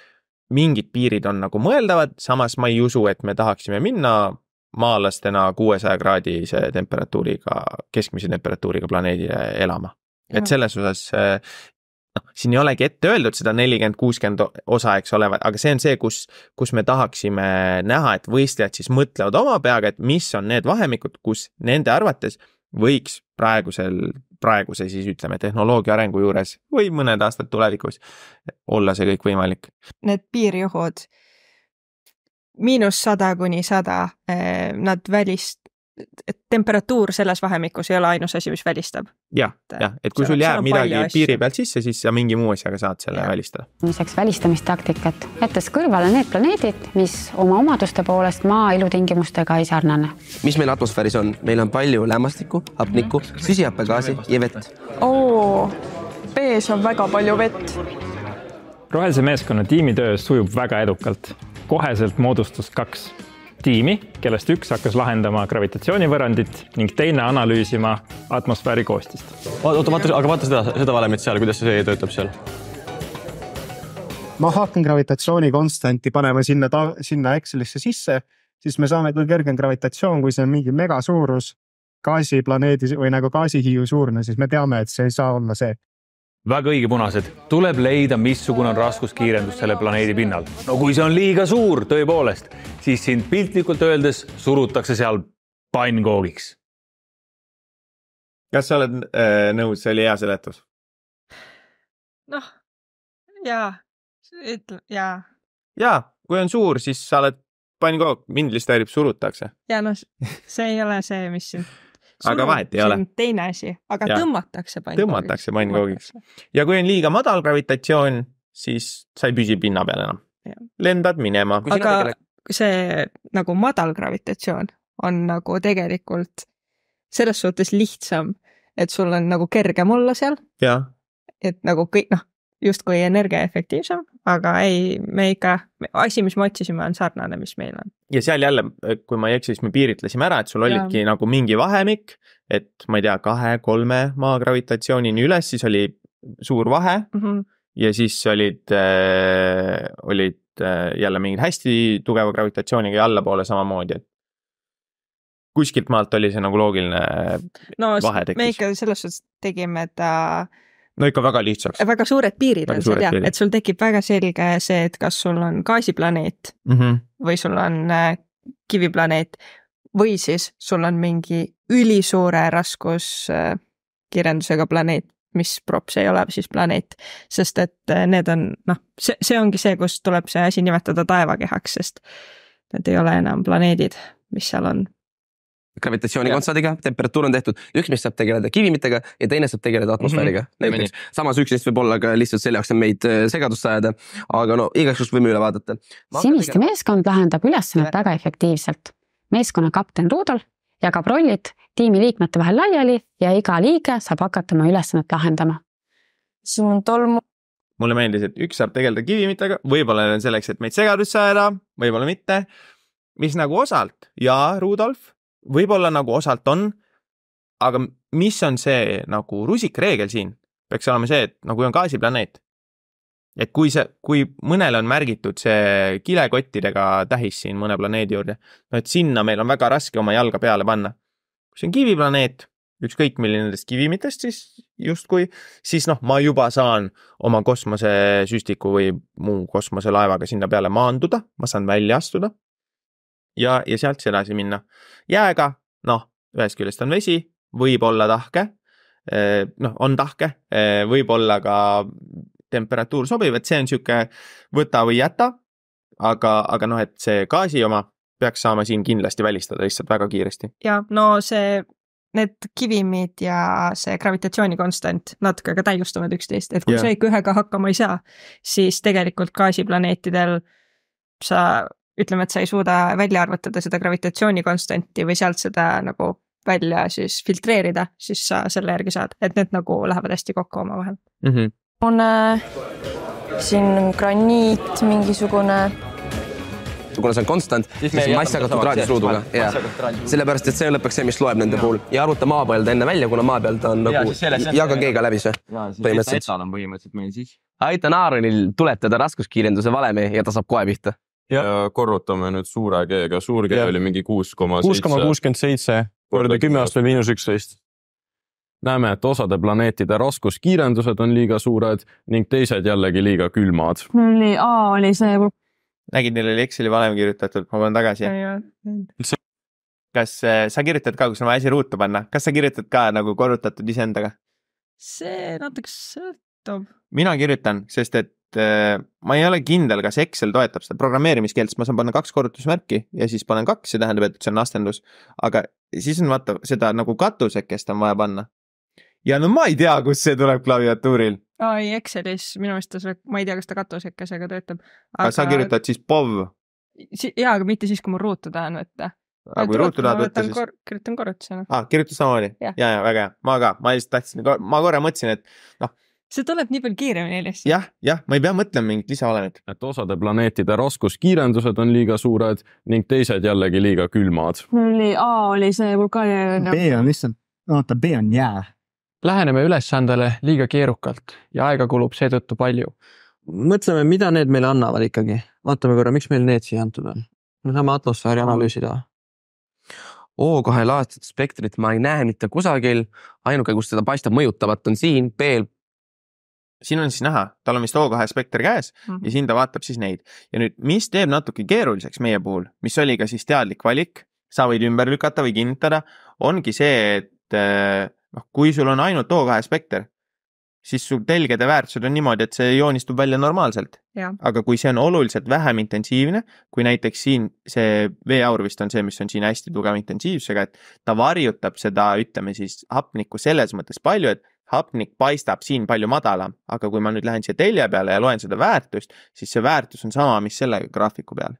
mingid piirid on nagu mõeldavad, samas ma ei usu, et me tahaksime minna maalastena kuuesaja kraadise temperatuuriga, keskmise temperatuuriga planeedile elama. et selles osas eh, noh, siin ei olegi ette öeldud seda nelikümmend, kuuskümmend osa, eks ole, aga see on see, kus, kus me tahaksime näha, et võistlejad siis mõtlevad oma peaga, et mis on need vahemikud, kus nende arvates võiks praegusel, praeguse siis ütleme, tehnoloogia arengu juures või mõned aastad tulevikus olla see kõik võimalik. Need piirjuhud miinus sada kuni sada, eh, nad välist-, et temperatuur selles vahemikus ei ole ainus asi, mis välistab ja,. jah, jah, et kui sul jääb midagi piiri pealt sisse, siis sa mingi muu asjaga saad selle ja. välistada. lisaks välistamistaktikat, jättes kõrvale need planeedid, mis oma omaduste poolest Maa elutingimustega ei sarnane. mis meil atmosfääris on, meil on palju lämmastikku, hapnikku mm, -hmm. süsihappegaasi ja vett. oo, vees on väga palju vett. rohelise meeskonna tiimitöö sujub väga edukalt, koheselt moodustus kaks tiimi, kellest üks hakkas lahendama gravitatsioonivõrrandit ning teine analüüsima atmosfääri koostist. oota, vaata, aga vaata seda, seda valemit seal, kuidas see töötab seal? ma hakkan gravitatsioonikonstanti panema sinna, sinna Excelisse sisse, siis me saame, kui kerge on gravitatsioon, kui see on mingi megasuurus, gaasiplaneedi või nagu gaasihiiu suurune, siis me teame, et see ei saa olla see väga õige, punased, tuleb leida, missugune on raskuskiirendus selle planeedi pinnal. no kui see on liiga suur, tõepoolest, siis sind piltlikult öeldes surutakse seal pannkoogiks. kas sa oled äh, nõus, see oli hea seletus? noh, jaa, ütle, jaa. jaa, kui on suur, siis sa oled pannkoog, mind lihtsalt häirib, surutakse. ja noh, see ei ole see, mis sind aga vahet ei ole. teine asi, aga ja. tõmmatakse pannkoogiks. tõmmatakse pannkoogiks ja kui on liiga madal gravitatsioon, siis sa ei püsi pinna peal enam. lendad minema. aga tegele... see nagu madal gravitatsioon on nagu tegelikult selles suhtes lihtsam, et sul on nagu kergem olla seal. et nagu kõik noh justkui energiaefektiivsem, aga ei, me ikka, asi, mis me otsisime, on sarnane, mis meil on. ja seal jälle, kui ma ei eksi, siis me piiritlesime ära, et sul olidki ja. nagu mingi vahemik, et ma ei tea, kahe-kolme maa gravitatsioonini üles, siis oli suur vahe mm. -hmm. ja siis olid äh,, olid äh, jälle mingid hästi tugeva gravitatsiooniga ja allapoole samamoodi, et kuskilt maalt oli see nagu loogiline äh, no, vahe tekkis. me ikka selles suhtes tegime ta äh no ikka väga lihtsaks. väga suured piirid väga on seal jah, et sul tekib väga selge see, et kas sul on gaasiplaneet mm -hmm. või sul on äh, kiviplaneet või siis sul on mingi ülisuure raskuskirjandusega äh, planeet, mis props ei ole siis planeet, sest et äh, need on noh, see, see ongi see, kus tuleb see asi nimetada taevakehaks, sest need ei ole enam planeedid, mis seal on gravitatsioonikontsadiga, temperatuur on tehtud, üks meist saab tegeleda kivimitega ja teine saab tegeleda atmosfääriga mm. -hmm. näiteks, samas üks neist võib olla ka lihtsalt selle jaoks, et meid äh, segadusse ajada. aga no igaks juhuks võime üle vaadata. siniste tegel... meeskond lahendab ülesannet väga efektiivselt. meeskonna kapten Rudolf jagab rollid tiimiliikmete vahel laiali ja iga liige saab hakata oma ülesannet lahendama. sul on tolmu mulle meeldis, et üks saab tegeleda kivimitega, võib-olla selleks, et meid segadusse ajada, võib-olla mitte. mis nagu osalt ja Rudolf võib-olla nagu osalt on, aga mis on see nagu rusikareegel siin, peaks olema see, et nagu on gaasiplaneet. et kui see, kui mõnele on märgitud see kilekottidega tähis siin mõne planeedi juurde, no et sinna meil on väga raske oma jalga peale panna. kui see on kiviplaneet, ükskõik milline nendest kivimitest siis justkui, siis noh, ma juba saan oma kosmosesüstiku või muu kosmoselaevaga sinna peale maanduda, ma saan välja astuda ja, ja sealt siis edasi minna. jääga, noh, ühest küljest on vesi, võib olla tahke, eh, noh, on tahke, eh, võib olla ka temperatuur sobiv, et see on sihuke võta või jäta. aga, aga noh, et see gaasi oma peaks saama siin kindlasti välistada lihtsalt väga kiiresti. ja no see, need kivimid ja see gravitatsioonikonstand natuke ka täiustavad üksteist, et kui ja. sa ikka ühega hakkama ei saa, siis tegelikult gaasiplaneetidel sa ütleme, et sa ei suuda välja arvutada seda gravitatsioonikonstanti või sealt seda nagu välja siis filtreerida, siis sa selle järgi saad, et need nagu lähevad hästi kokku omavahel mm. -hmm. on äh, siin graniit mingisugune kuna see on konstant, siis me asja katab kraadisruuduga, jah. sellepärast, et see on lõpuks see, mis loeb nende puhul ja arvuta maa peal ta enne välja, kuna maa peal ta on ja, nagu jagageega läbi see. põhimõtteliselt. on põhimõtteliselt meil siis. aitan Aaronil tuletada raskuskiirenduse valemi ja ta saab kohe pihta ja, ja korrutame nüüd suure G-ga, suur G ja. oli mingi kuus koma seitse. kuus koma kuuskümmend seitse korda kümme aastat miinus üksteist. näeme, et osade planeetide raskuskiirendused on liiga suured ning teised jällegi liiga külmad. mul oli A oli see. nägid, neil oli Exceli valem kirjutatud, ma panen tagasi. kas äh, sa kirjutad ka, kui sul on vaja asi ruutu panna, kas sa kirjutad ka nagu korrutatud iseendaga? see natuke sõltub. mina kirjutan, sest et et äh, ma ei ole kindel, kas Excel toetab seda programmeerimiskeelt, sest ma saan panna kaks korrutusmärki ja siis panen kaks, see tähendab, et see on astendus. aga siis on vaata seda nagu katusekest on vaja panna. ja no ma ei tea, kust see tuleb klaviatuuril. ai, Excelis minu meelest ta selle, ma ei tea, kas ta katusekesega töötab aga.... aga sa kirjutad siis POV si? jaa, aga mitte siis, kui ma ruutu tahan võtta aga kui ruutu tahad võtta, siis kor. kirjutan korrutusena. aa ah,, kirjuta samamoodi ja,, jaa, jaa, väga hea, ma ka, ma lihtsalt tahtsin, ma korra mõtlesin, et noh see tuleb nii palju kiiremini lihtsalt ja,. jah, jah, ma ei pea mõtlema mingit lisaolemit. et osade planeetide raskuskiirendused on liiga suured ning teised jällegi liiga külmad. mul oli A oli see vulkaaniline. B on lihtsalt, oota, B on jää. Läheneme ülesandele liiga keerukalt ja aega kulub seetõttu palju. mõtleme, mida need meile annavad ikkagi. vaatame korra, miks meil need siia antud on. me saame atmosfääri analüüsida O2 laadset spektrit ma ei näe mitte kusagil, ainuke, kus seda paistab mõjutavat, on siin peel siin on siis näha, tal on vist O2 spekter käes mm -hmm. ja siin ta vaatab siis neid. ja nüüd, mis teeb natuke keeruliseks meie puhul, mis oli ka siis teadlik valik, sa võid ümber lükata või kinnitada, ongi see, et eh, noh, kui sul on ainult O2 spekter, siis su telgede väärtused on niimoodi, et see joonistub välja normaalselt. aga kui see on oluliselt vähem intensiivne, kui näiteks siin see veeaur vist on see, mis on siin hästi tugeva intensiivsusega, et ta varjutab seda, ütleme siis hapnikku selles mõttes palju, et hapnik paistab siin palju madalam, aga kui ma nüüd lähen siia telje peale ja loen seda väärtust, siis see väärtus on sama, mis selle graafiku peal.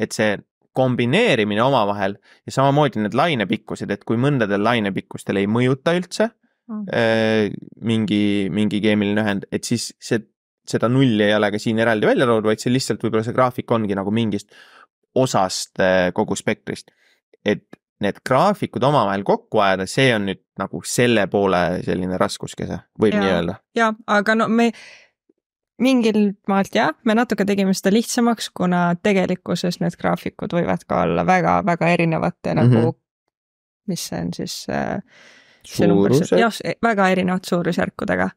et see kombineerimine omavahel ja samamoodi need lainepikkused, et kui mõndadel lainepikkustel ei mõjuta üldse mm. äh, mingi, mingi keemiline ühend, et siis see, seda nulli ei ole ka siin eraldi välja toodud, vaid see lihtsalt võib-olla see graafik ongi nagu mingist osast äh, kogu spektrist. et need graafikud omavahel kokku ajada, see on nüüd nagu selle poole selline raskuskese, võib ja, nii öelda. ja, aga no me mingil maalt jah, me natuke tegime seda lihtsamaks, kuna tegelikkuses need graafikud võivad ka olla väga-väga erinevate nagu mm, -hmm. mis see on siis äh,. suurused. jah, väga erinevate suurusjärkudega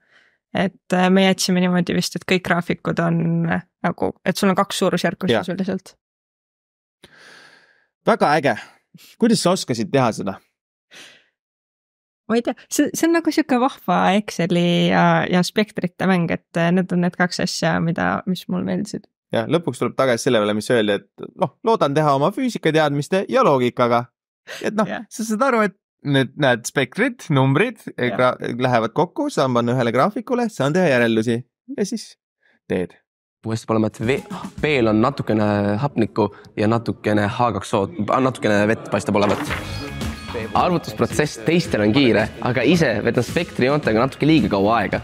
et äh, me jätsime niimoodi vist, et kõik graafikud on äh, nagu, et sul on kaks suurusjärku sisuliselt. väga äge kuidas sa oskasid teha seda? ma ei tea, see, see on nagu sihuke vahva Exceli ja, ja spektrite mäng, et eh, need on need kaks asja, mida, mis mul meeldisid. jah, lõpuks tuleb tagasi selle peale, mis öeldi, et noh, loodan teha oma füüsikateadmiste ja loogikaga. et noh yeah., sa saad aru, et need, näed, spektrid, numbrid yeah. lähevad kokku, saan panna ühele graafikule, saan teha järeldusi ja siis teed uuesti panema, et vee, peel on natukene hapnikku ja natukene H2O-d, natukene vett paistab olevat. arvutusprotsess teistel on kiire, aga ise vedan spektrijoontega natuke liiga kaua aega.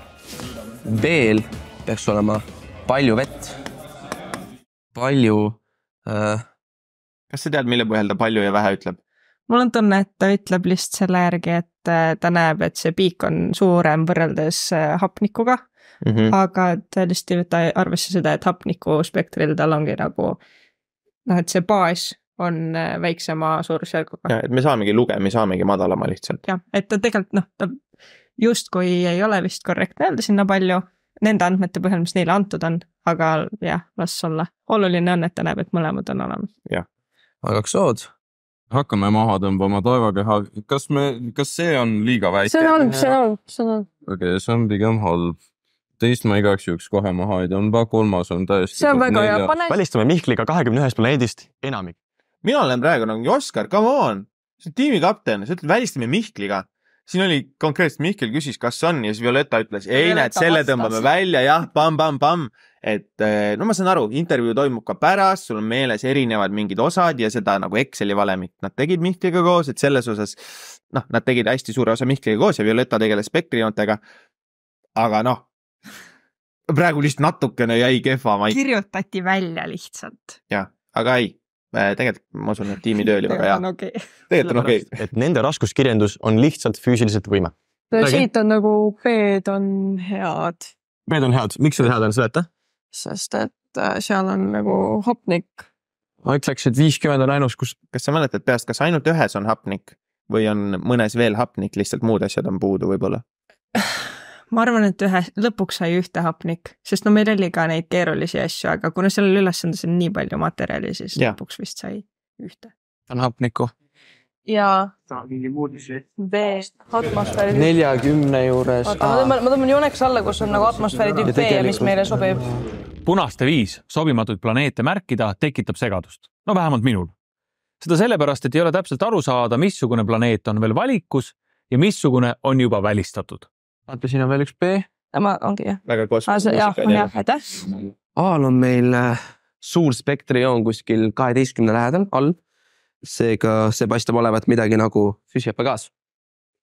veel peaks olema palju vett, palju äh.... kas sa tead, mille põhjal ta palju ja vähe ütleb? mul on tunne, et ta ütleb lihtsalt selle järgi, et äh, ta näeb, et see piik on suurem võrreldes äh, hapnikuga mm, -hmm. aga tõesti võta arvesse seda, et hapnikuspektril tal ongi nagu noh, et see baas on äh, väiksema suurusjärguga. et me saamegi lugeda, me saamegi madalama lihtsalt. jah, et ta tegelikult noh, ta justkui ei ole vist korrektne öelda sinna palju nende andmete põhjal, mis neile antud on, aga jah, las olla. oluline on, et ta näeb, et mõlemad on olemas. jah, aga kas saad? hakkame maha tõmbama taevakeha, kas me, kas see on liiga väike? see on halb, see on halb, see on halb. okei okay,, see on pigem halb teist ma igaks juhuks kohe maha ei tõmba, kolmas on täiesti. see on väga hea, pane. välistame Mihkliga kahekümne ühest planeedist enamik. mina olen praegu nagu Oskar, come on, sa oled tiimikapten, sa ütled välistame Mihkliga siin oli konkreetselt Mihkel küsis, kas on ja siis Violeta ütles, ei näed, selle vastas. tõmbame välja jah pam,, pamm-pamm-pamm. et eh, no ma saan aru, intervjuu toimub ka pärast, sul on meeles erinevad mingid osad ja seda nagu Exceli valemit nad tegid Mihkliga koos, et selles osas noh, nad tegid hästi suure osa Mihkliga koos ja Violeta tegeles spektrijoontega. aga noh, praegu lihtsalt natukene jäi kehva maik. kirjutati välja lihtsalt. jah, aga ei, äh, tegelikult ma usun, et tiimitöö oli väga hea. [laughs] tegelikult on okei okay.. et nende raskuskirjendus on lihtsalt füüsiliselt võimatu siit on nagu B-d on head. B-d on head, miks need head on, seleta? sest et äh, seal on nagu hapnik. ma ütleks, et viiskümmend on ainus, kus. kas sa mäletad peast, kas ainult ühes on hapnik või on mõnes veel hapnik, lihtsalt muud asjad on puudu võib-olla [laughs] ma arvan, et ühe, lõpuks sai ühte hapnik, sest no meil oli ka neid keerulisi asju, aga kuna sellel ülesandes on nii palju materjali, siis ja. lõpuks vist sai ühte. on hapnikku. ja. neljakümne juures. ma tõmban jooneks alla, kus on nagu atmosfääri tüüp B ja mis meile sobib. punaste viis sobimatuid planeete märkida tekitab segadust, no vähemalt minul seda sellepärast, et ei ole täpselt aru saada, missugune planeet on veel valikus ja missugune on juba välistatud vaata, siin on veel üks B. ma, ongi jah. väga kosmosemuusikaline. Ah, aitäh. A-l on meil äh, suur spektrijoon kuskil kaheteistkümne lähedal all. seega see paistab olevat midagi nagu süsihappegaas.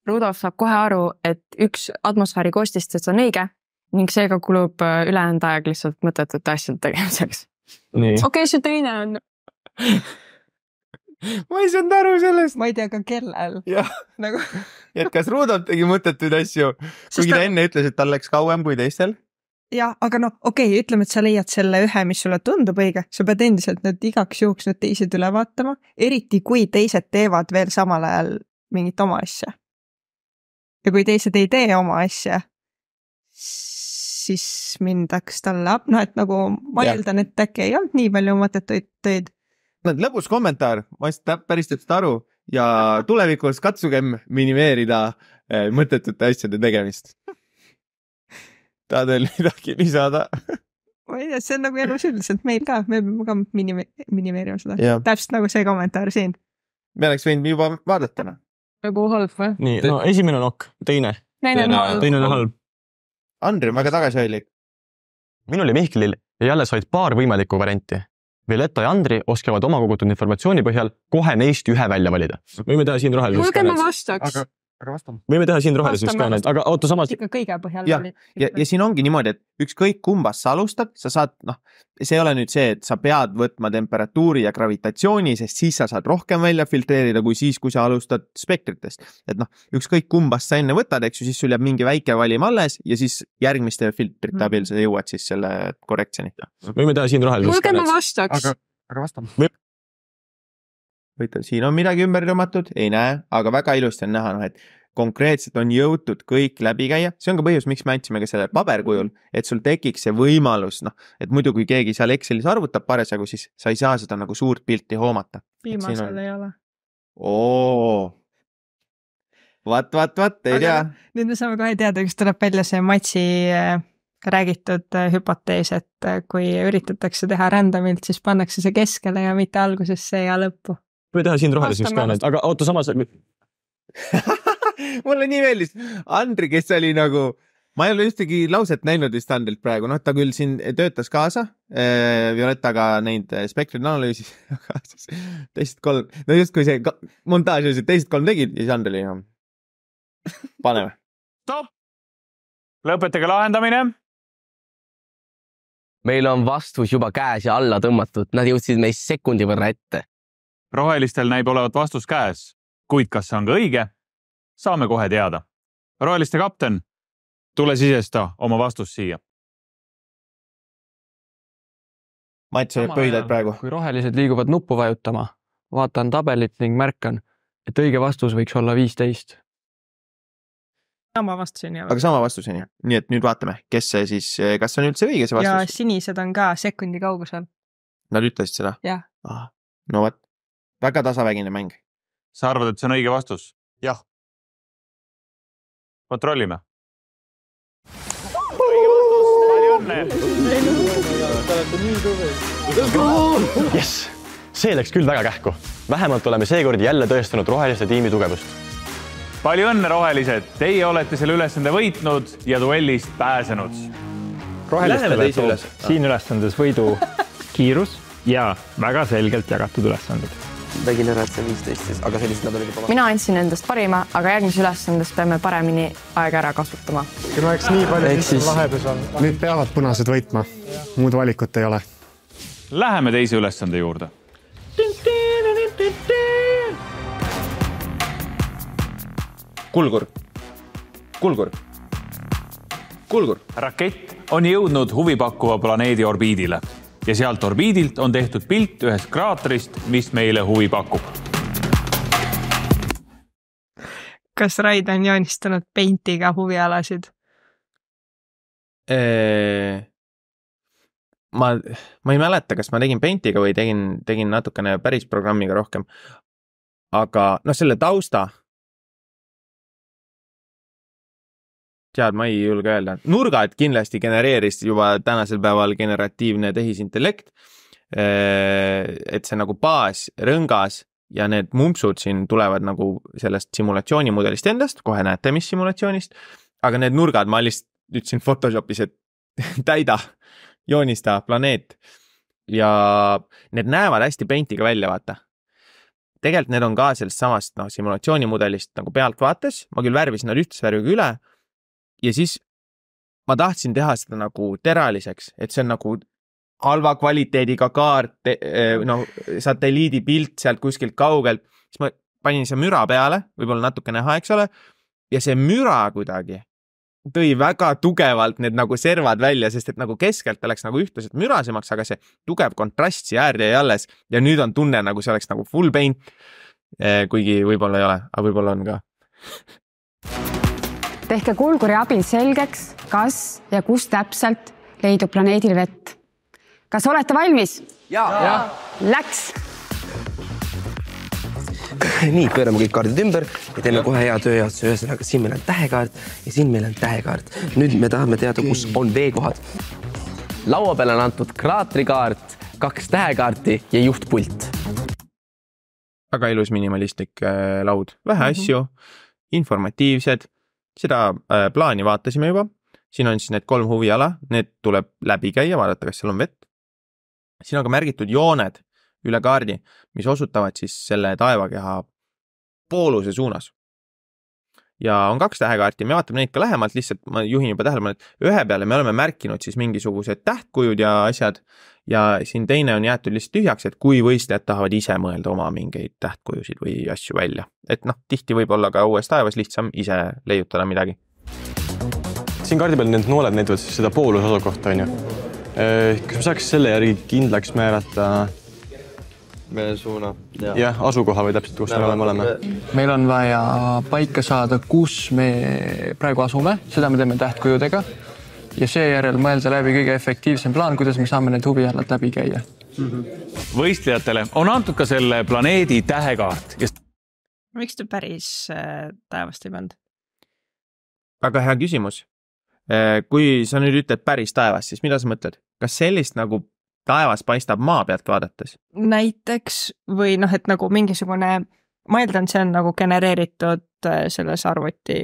Rudolf saab kohe aru, et üks atmosfääri koostistest on õige ning seega kulub äh, ülejäänud aeg lihtsalt mõttetute asjade tegemiseks. okei okay,, see teine on [laughs] ma ei saanud aru sellest. ma ei tea ka kellel. nagu. [laughs] et kas Rudolf tegi mõttetuid asju, kuigi ta... ta enne ütles, et tal läks kauem kui teistel jah, aga noh, okei okay,, ütleme, et sa leiad selle ühe, mis sulle tundub õige, sa pead endiselt need igaks juhuks need teised üle vaatama, eriti kui teised teevad veel samal ajal mingit oma asja. ja kui teised ei tee oma asja, siis mindaks talle, noh, et nagu ma eeldan, et äkki ei olnud nii palju mõttetuid töid lõbus kommentaar, ma ei saanud päris täpselt aru ja tulevikus katsugem minimeerida eh, mõttetute asjade tegemist. tahad veel midagi lisada? ma ei tea, see on nagu elus üldiselt meil ka, me peame ka minime-, minimeerima seda, täpselt nagu see kommentaar siin. me oleks võinud juba vaadata. Noh. nagu halb või? nii, no esimene on ok, teine. teine on halb. teine on halb. Andri on väga tagasihoidlik. minul ja Mihklil jälle said paar võimalikku varianti Violetta ja Andri oskavad oma kogutud informatsiooni põhjal kohe neist ühe välja valida. võime teha siin rohelise. kuulge, ma vastaks aga aga vastama. võime teha siin rohelisemaks ka need, aga oota samas. ikka kõige põhjal. ja, ja, ja siin ongi niimoodi, et ükskõik kumbast sa alustad, sa saad, noh, see ei ole nüüd see, et sa pead võtma temperatuuri ja gravitatsiooni, sest siis sa saad rohkem välja filtreerida kui siis, kui sa alustad spektritest. et noh, ükskõik kumbast sa enne võtad, eks ju, siis sul jääb mingi väike valim alles ja siis järgmiste filtrite abil mhm. sa jõuad siis selle korrektsjoni. võime teha siin rohelisemaks. kuulge, ma vastaks. aga, aga vastama huvitav, siin on midagi ümber tõmmatud, ei näe, aga väga ilusti on näha, noh et konkreetselt on jõutud kõik läbi käia, see on ka põhjus, miks me andsime ka selle paberkujul, et sul tekiks see võimalus, noh, et muidu, kui keegi seal Excelis arvutab parasjagu, siis sa ei saa seda nagu suurt pilti hoomata. viimasel on... ei ole. oo, vat, vat, vat, ei aga tea. nüüd me saame kohe teada, kas tuleb välja see Matsi äh, räägitud äh, hüpotees, et äh, kui üritatakse teha randomilt, siis pannakse see keskele ja mitte algusesse ja lõppu võime teha siin roheliseks ka need, aga oota, samas [laughs] mulle nii meeldis, Andri, kes oli nagu, ma ei ole ühtegi lauset näinud vist Andrilt praegu, noh, ta küll siin töötas kaasa äh, Violettaga neid äh, spektrid analüüsis [laughs] aga siis teised kolm, no justkui see montaaž oli see, teised kolm tegid ja siis Andri oli enam. paneme. noh, lõpetage lahendamine meil on vastus juba käes ja alla tõmmatud, nad jõudsid meist sekundi võrra ette rohelistel näib olevat vastus käes, kuid kas see on ka õige? saame kohe teada. roheliste kapten, tule sisesta oma vastus siia. Mats, sa oled pöidlad praegu. kui rohelised liiguvad nuppu vajutama, vaatan tabelit ning märkan, et õige vastus võiks olla viisteist. sama vastasin jah. aga sama vastuseni, nii et nüüd vaatame, kes see siis, kas on üldse õige see vastus? ja sinised on ka sekundi kaugusel. Nad ütlesid seda? jah ah,. no vot, väga tasavägine mäng. sa arvad, et see on õige vastus? jah. kontrollime. palju õnne. Te olete nii tugevad. jess, see läks küll väga kähku. vähemalt oleme seekord jälle tõestanud roheliste tiimi tugevust. palju õnne, rohelised, teie olete selle ülesande võitnud ja duellist pääsenud. rohelistele toob üles. siin ülesandes võidu kiirus ja väga selgelt jagatud ülesanded degeneratsioon viisteist siis, aga sellised nad olid juba. mina andsin endast parima, aga järgmises ülesandes peame paremini aega ära kasutama. kui oleks nii palju, siis, siis lahendus on. nüüd peavad punased võitma, muud valikut ei ole. Läheme teise ülesande juurde. kulgur, kulgur, kulgur. rakett on jõudnud huvipakkuva planeedi orbiidile ja sealt orbiidilt on tehtud pilt ühest kraatrist, mis meile huvi pakub. kas Raid on joonistanud peintiga huvialasid? Äh, ma, ma ei mäleta, kas ma tegin peintiga või tegin, tegin natukene päris programmiga rohkem. aga noh, selle tausta tead, ma ei julge öelda, nurgad kindlasti genereeris juba tänasel päeval generatiivne tehisintellekt. Eh, et see nagu baas, rõngas ja need mumpsud siin tulevad nagu sellest simulatsioonimudelist endast, kohe näete, mis simulatsioonist. aga need nurgad, ma lihtsalt ütlesin Photoshopis, et [laughs] täida, joonista planeet. ja need näevad hästi paint'iga välja, vaata tegelikult need on ka sellest samast noh, simulatsioonimudelist nagu pealtvaates, ma küll värvisin nad ühtse värviga üle ja siis ma tahtsin teha seda nagu teraliseks, et see on nagu halva kvaliteediga kaart, eh, no satelliidipilt sealt kuskilt kaugelt, siis ma panin see müra peale, võib-olla natuke näha, eks ole. ja see müra kuidagi tõi väga tugevalt need nagu servad välja, sest et nagu keskelt ta läks nagu ühtlaselt mürasemaks, aga see tugev kontrast siia äärde jäi alles ja nüüd on tunne, nagu see oleks nagu full paint. Eh, kuigi võib-olla ei ole, aga võib-olla on ka tehke kulguri abil selgeks, kas ja kus täpselt leidub planeedil vett. kas olete valmis? jaa. Läks. [laughs] nii, pöörame kõik kaardid ümber ja teeme ja. kohe hea tööjaotuse, ühesõnaga siin meil on tähekaart ja siin meil on tähekaart. nüüd me tahame teada, kus on veekohad. laua peale on antud kraatrikaart, kaks tähekaarti ja juhtpult. väga ilus minimalistlik äh, laud, vähe mm -hmm. asju, informatiivsed seda äh, plaani vaatasime juba. siin on siis need kolm huviala, need tuleb läbi käia, vaadata, kas seal on vett. siin on ka märgitud jooned üle kaardi, mis osutavad siis selle taevakeha pooluse suunas ja on kaks tähekaarti, me vaatame neid ka lähemalt, lihtsalt ma juhin juba tähelepanu, et ühe peale me oleme märkinud siis mingisugused tähtkujud ja asjad ja siin teine on jäetud lihtsalt tühjaks, et kui võistlejad tahavad ise mõelda oma mingeid tähtkujusid või asju välja. et noh, tihti võib olla ka uues taevas lihtsam ise leiutada midagi. siin kaardi peal need nooled näitavad siis seda pooluse asukohta, on ju. kas me saaks selle järgi kindlaks määrata meie suuna. jah, asukoha või täpselt, kus me oleme, oleme. meil on vaja paika saada, kus me praegu asume, seda me teeme tähtkujudega ja seejärel mõelda läbi kõige efektiivsem plaan, kuidas me saame need huvialad läbi käia mm. -hmm. võistlejatele on antud ka selle planeedi tähekaart ja. miks te päris äh, taevast ei pannud? väga hea küsimus. Äh, kui sa nüüd ütled päris taevas, siis mida sa mõtled, kas sellist nagu taevas paistab maa pealt vaadates. näiteks või noh, et nagu mingisugune, ma eeldan, see on nagu genereeritud äh, selles arvuti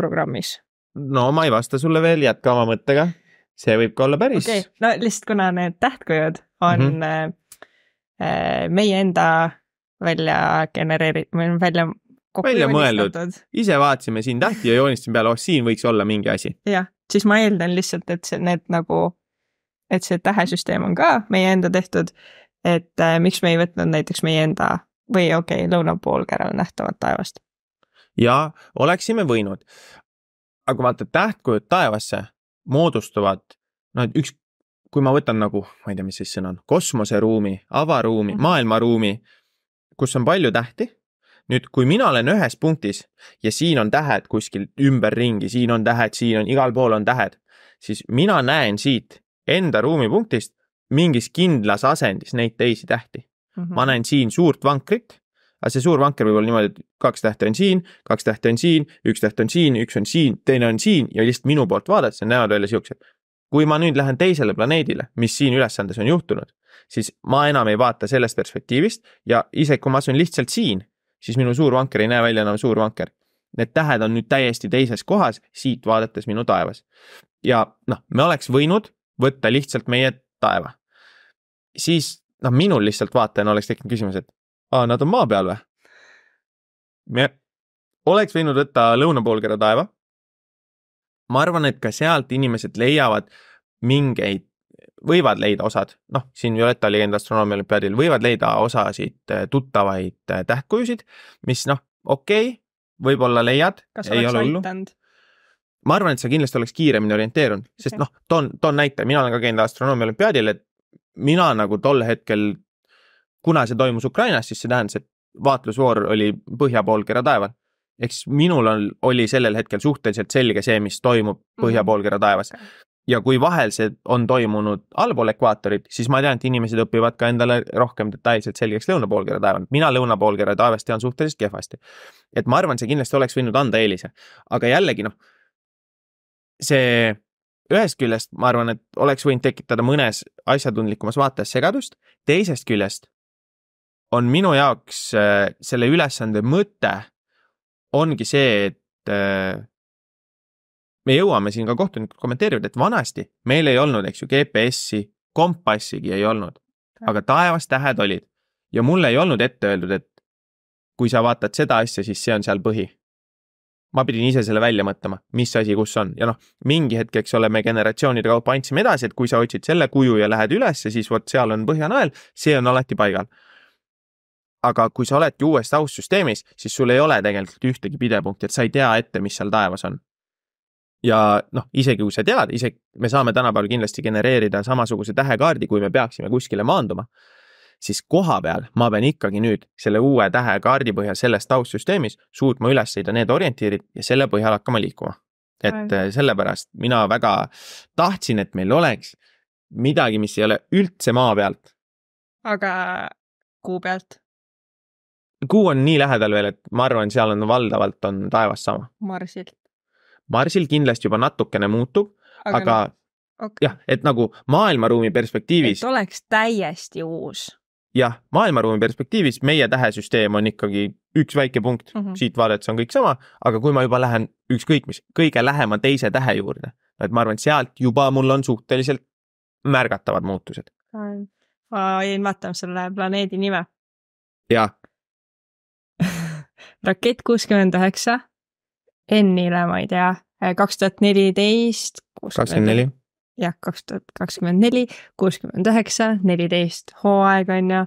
programmis. no ma ei vasta sulle veel, jätka oma mõttega. see võib ka olla päris. okei okay., no lihtsalt kuna need tähtkujud on mm -hmm. meie enda välja genereeritud, või noh, välja välja mõeldud, ise vaatasime siin tähti ja joonistasime peale, oh siin võiks olla mingi asi. jah, siis ma eeldan lihtsalt, et see, need nagu et see tähesüsteem on ka meie enda tehtud. et äh, miks me ei võtnud näiteks meie enda või okei okay,, lõunapoolkeral nähtavat taevast. ja oleksime võinud. aga vaata, tähtkujud taevasse moodustuvad, noh, et üks, kui ma võtan nagu, ma ei tea, mis siis siin on, kosmoseruumi, avaruumi mm, -hmm. maailmaruumi, kus on palju tähti nüüd, kui mina olen ühes punktis ja siin on tähed kuskil ümberringi, siin on tähed, siin on, igal pool on tähed, siis mina näen siit enda ruumipunktist mingis kindlas asendis neid teisi tähti mm. -hmm. ma mhm. näen siin suurt vankrit, aga see suur vanker võib olla niimoodi, et kaks tähte on siin, kaks tähte on siin, üks täht on siin, üks on siin, teine on siin ja lihtsalt minu poolt vaadates näevad välja siuksed. kui ma nüüd lähen teisele planeedile, mis siin ülesandes on juhtunud, siis ma enam ei vaata sellest perspektiivist ja isegi kui ma asun lihtsalt siin, siis minu suur vanker ei näe välja enam suur vanker. Need tähed on nüüd täiesti teises kohas, siit vaadates minu taevas. ja noh, me oleks võinud võtta lihtsalt meie taeva. siis noh, minul lihtsalt vaatajana oleks tekkinud küsimus, et aa, nad on maa peal või? me oleks võinud võtta lõunapoolkera taeva. ma arvan, et ka sealt inimesed leiavad mingeid, võivad leida osad, noh, siin Violetta oli käinud astronoomia olümpiaadil, võivad leida osasid eh, tuttavaid eh, tähtkujusid, mis noh, okei okay,, võib-olla leiad. kas oleks aidanud? ma arvan, et sa kindlasti oleks kiiremini orienteerunud, sest okay. noh, toon, toon näite, mina olen ka käinud astronoomia olümpiaadil, et mina nagu tol hetkel, kuna see toimus Ukrainas, siis see tähendas, et vaatlusvoor oli põhja poolkera taeval. ehk siis minul on, oli sellel hetkel suhteliselt selge see, mis toimub põhja mhm. poolkera taevas. ja kui vahel see on toimunud allpool ekvaatorit, siis ma tean, et inimesed õpivad ka endale rohkem detailselt selgeks lõuna poolkera taeval. mina lõuna poolkera taevast tean suhteliselt kehvasti. et ma arvan, see kindlasti oleks võinud anda eelise, aga jällegi noh see ühest küljest ma arvan, et oleks võinud tekitada mõnes asjatundlikumas vaates segadust, teisest küljest on minu jaoks äh, selle ülesande mõte ongi see, et äh, me jõuame siin ka kohtunikud kommenteerivad, et vanasti meil ei olnud, eks ju, GPS-i, kompassigi ei olnud, aga taevas tähed olid ja mulle ei olnud ette öeldud, et kui sa vaatad seda asja, siis see on seal põhi ma pidin ise selle välja mõtlema, mis asi kus on ja noh, mingi hetk, eks ole, me generatsioonide kaupa andsime edasi, et kui sa otsid selle kuju ja lähed ülesse, siis vot seal on põhjanael, see on alati paigal. aga kui sa oledki uues taustsüsteemis, siis sul ei ole tegelikult ühtegi pidepunkti, et sa ei tea ette, mis seal taevas on ja noh, isegi kui sa tead, isegi me saame tänapäeval kindlasti genereerida samasuguse tähekaardi, kui me peaksime kuskile maanduma siis koha peal ma pean ikkagi nüüd selle uue tähe kaardi põhjal selles taustsüsteemis suutma üles leida need orientiirid ja selle põhjal hakkama liikuma. et äh, sellepärast mina väga tahtsin, et meil oleks midagi, mis ei ole üldse maa pealt. aga kuu pealt? kuu on nii lähedal veel, et ma arvan, seal on valdavalt on taevas sama. Marsilt. Marsil kindlasti juba natukene muutub, aga, aga noh, okay. jah, et nagu maailmaruumi perspektiivis. et oleks täiesti uus jah, maailmaruumi perspektiivis meie tähesüsteem on ikkagi üks väike punkt mm, -hmm. siit vaadates on kõik sama, aga kui ma juba lähen ükskõik mis, kõige lähema teise tähe juurde, et ma arvan, et sealt juba mul on suhteliselt märgatavad muutused. ma jäin vaatama selle planeedi nime. jah [laughs] rakett kuuskümmend üheksa, N-ile ma ei tea, kaks tuhat neliteist. kakskümmend neli jah, kaks tuhat kakskümmend neli, kuuskümmend üheksa, neliteist hooaeg on ju,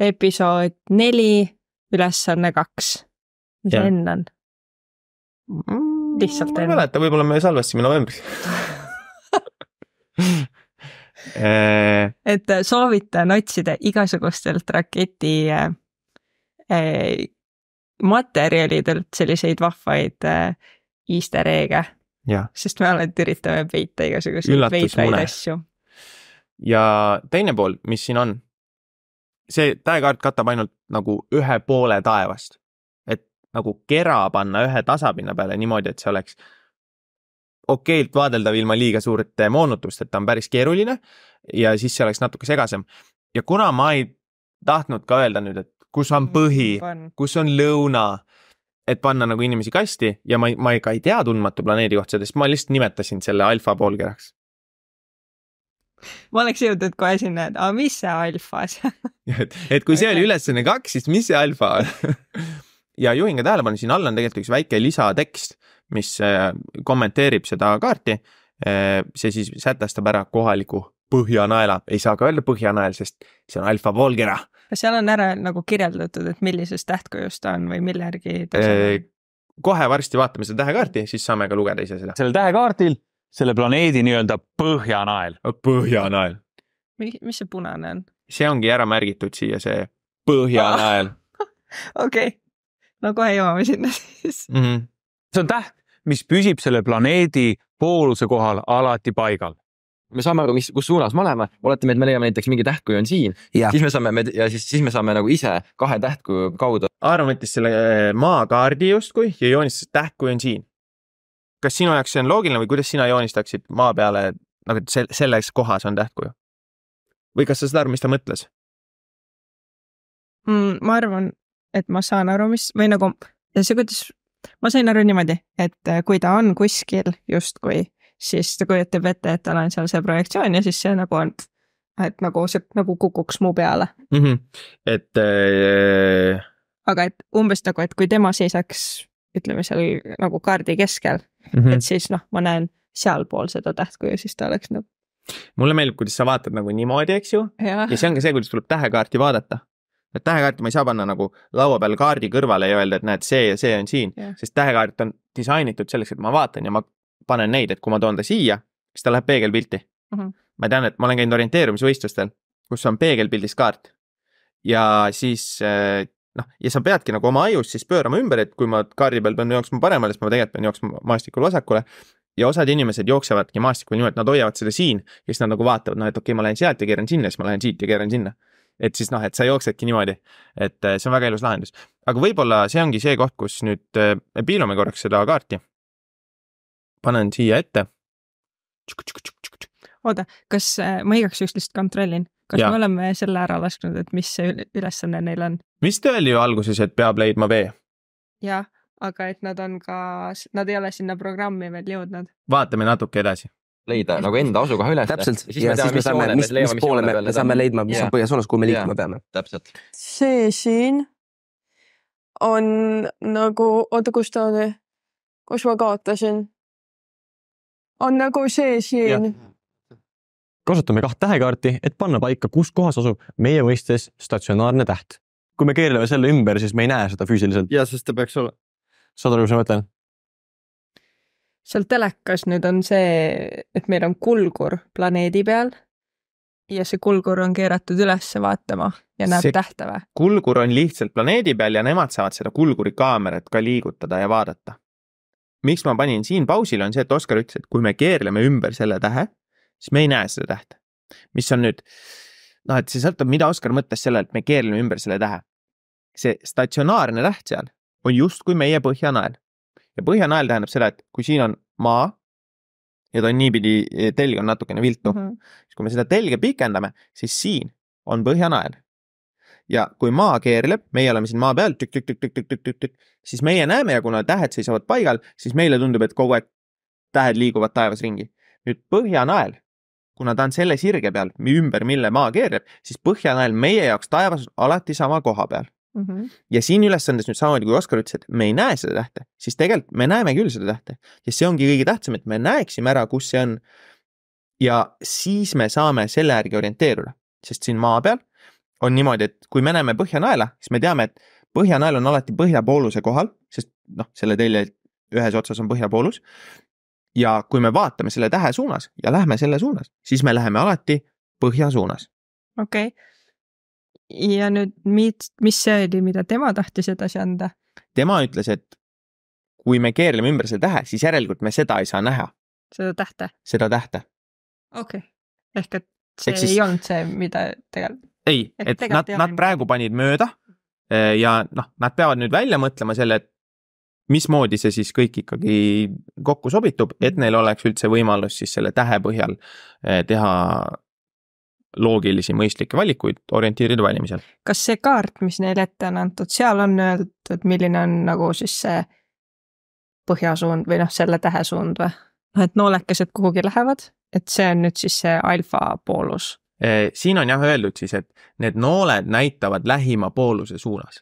episood neli, ülesanne kaks. mis see N on? lihtsalt N. ma ei mäleta, võib-olla me salvestasime novembris [laughs] äh. et soovitan otsida igasugustelt raketi äh, äh, materjalidelt selliseid vahvaid easter egg'e sest me alati üritame peita igasuguseid veidraid asju. ja teine pool, mis siin on, see täekaart katab ainult nagu ühe poole taevast, et nagu kera panna ühe tasapinna peale niimoodi, et see oleks okeilt vaadeldav ilma liiga suurte moonutusteta on päris keeruline ja siis see oleks natuke segasem. ja kuna ma ei tahtnud ka öelda nüüd, et kus on põhi, mm, kus on lõuna, et panna nagu inimesi kasti ja ma, ma ka ei tea tundmatu planeedi kohta, sest ma lihtsalt nimetasin selle alfa poolkeraks. ma oleks jõudnud kohe sinna, et aga mis see alfa seal [laughs] et, et kui see oli ülesanne kaks, siis mis see alfa on [laughs] ja juhin ka tähelepanu, siin all on tegelikult üks väike lisatekst, mis äh, kommenteerib seda kaarti. Äh, see siis sätestab ära kohaliku põhjanaela, ei saa ka öelda põhjanael, sest see on alfa poolkera kas seal on ära nagu kirjeldatud, et millisest tähtkujust ta on või mille järgi ta seal on? kohe varsti vaatame seda tähekaarti, siis saame ka lugeda ise seda. sellel tähekaardil selle planeedi nii-öelda põhjanael. põhjanael. mis see punane on? see ongi ära märgitud siia, see põhjanael. [laughs] okei, no kohe jõuame sinna siis mm. -hmm. see on täht, mis püsib selle planeedi pooluse kohal alati paigal me saame aru, mis, kus suunas me oleme, oletame, et me leiame näiteks mingi tähtkuju on siin, siis me saame, ja siis, siis me saame nagu ise kahe tähtkuju kaudu. Aaro võttis selle eh, maakaardi justkui ja joonistas, et tähtkuju on siin. kas sinu jaoks see on loogiline või kuidas sina joonistaksid maa peale nagu se selles kohas on tähtkuju? või kas sa saad aru, mis ta mõtles mm,? ma arvan, et ma saan aru, mis või nagu see, kuidas ma sain aru niimoodi, et eh, kui ta on kuskil justkui siis ta kujutab ette, et tal on seal see projektsioon ja siis see nagu on, et nagu see nagu kukuks mu peale mm. -hmm. et äh.... aga et umbes nagu, et kui tema seisaks, ütleme seal nagu kaardi keskel mm, -hmm. et siis noh, ma näen sealpool seda tähtkuju, siis ta oleks nagu mulle meeldib, kuidas sa vaatad nagu niimoodi, eks ju, ja see on ka see, kuidas tuleb tähekaarti vaadata et tähekaarti ma ei saa panna nagu laua peal kaardi kõrvale ja öelda, et näed, see ja see on siin, sest tähekaart on disainitud selleks, et ma vaatan ja ma panen neid, et kui ma toon ta siia, siis ta läheb peegelpilti mm. -hmm. ma tean, et ma olen käinud orienteerumisvõistlustel, kus on peegelpildis kaart. ja siis äh, noh, ja sa peadki nagu oma ajus siis pöörama ümber, et kui ma kaardi peal pean jooksma paremale, siis ma tegelikult pean jooksma maastikul vasakule. ja osad inimesed jooksevadki maastikul niimoodi, et nad hoiavad seda siin ja siis nad nagu vaatavad, noh, et okei okay,, ma lähen sealt ja keeran sinna, siis ma lähen siit ja keeran sinna et siis noh, et sa jooksedki niimoodi, et äh, see on väga ilus lahendus. aga võib-olla see ongi see koht, kus nüüd äh, me piilume korraks seda kaarti panen siia ette. oota, kas äh, ma igaks juhuks lihtsalt kontrollin, kas ja. me oleme selle ära lasknud, et mis see ülesanne neil on? vist öeldi ju alguses, et peab leidma vee. jah, aga et nad on ka, nad ei ole sinna programmi veel jõudnud. vaatame natuke edasi leida nagu enda asukoha üles. täpselt ja siis me, ja teame, siis me saame, mis, mis poole me, me saame leidma, mis yeah. on põhjasuunas, kuhu me liikuma yeah. peame. täpselt. see siin on nagu, oota, kus ta oli, kus ma kaotasin? on nagu see siin. kasutame kaht tähekaarti, et panna paika, kus kohas asub meie mõistes statsionaarne täht. kui me keerleme selle ümber, siis me ei näe seda füüsiliselt. ja, sest ta peaks olema. saad aru, mis ma mõtlen? seal telekas nüüd on see, et meil on kulgur planeedi peal ja see kulgur on keeratud üles vaatama ja näeb see tähte või? kulgur on lihtsalt planeedi peal ja nemad saavad seda kulguri kaamerat ka liigutada ja vaadata miks ma panin siin pausile, on see, et Oskar ütles, et kui me keerleme ümber selle tähe, siis me ei näe seda tähte. mis on nüüd, noh, et see sõltub, mida Oskar mõtles selle, et me keerleme ümber selle tähe. see statsionaarne täht seal on justkui meie põhjanael. ja põhjanael tähendab seda, et kui siin on maa ja ta on niipidi, telg on natukene viltu mm, -hmm. siis kui me seda telge pikendame, siis siin on põhjanael ja kui maa keerleb, meie oleme siin maa peal, siis meie näeme ja kuna tähed seisavad paigal, siis meile tundub, et kogu aeg tähed liiguvad taevas ringi. nüüd põhjanael, kuna ta on selle sirge peal, ümber mille maa keerleb, siis põhjanael meie jaoks taevas on alati sama koha peal Mm -hmm. ja siin ülesandes nüüd samamoodi kui Oskar ütles, et me ei näe seda tähte, siis tegelikult me näeme küll seda tähte ja see ongi kõige tähtsam, et me näeksime ära, kus see on. ja siis me saame selle järgi orienteeruda, sest siin maa peal on niimoodi, et kui me näeme põhjanaela, siis me teame, et põhjanael on alati põhjapooluse kohal, sest noh, selle telje ühes otsas on põhjapoolus. ja kui me vaatame selle tähe suunas ja lähme selle suunas, siis me läheme alati põhja suunas. okei okay.. ja nüüd, mis, mis see oli, mida tema tahtis edasi anda? tema ütles, et kui me keerleme ümber selle tähe, siis järelikult me seda ei saa näha. seda tähte? seda tähte. okei okay., ehk et see ehk siis... ei olnud see, mida tegelikult ei, et, et nad, nad praegu panid mööda eh, ja noh, nad peavad nüüd välja mõtlema selle, et mismoodi see siis kõik ikkagi kokku sobitub, et mhm. neil oleks üldse võimalus siis selle tähe põhjal eh, teha loogilisi mõistlikke valikuid orienteerida valimisel. kas see kaart, mis neile ette on antud, seal on öeldud, milline on nagu siis see põhjasuund või noh, selle tähe suund või? noh, et noolekesed kuhugi lähevad, et see on nüüd siis see alfa poolus Eh, siin on jah öeldud siis, et need nooled näitavad lähima pooluse suunas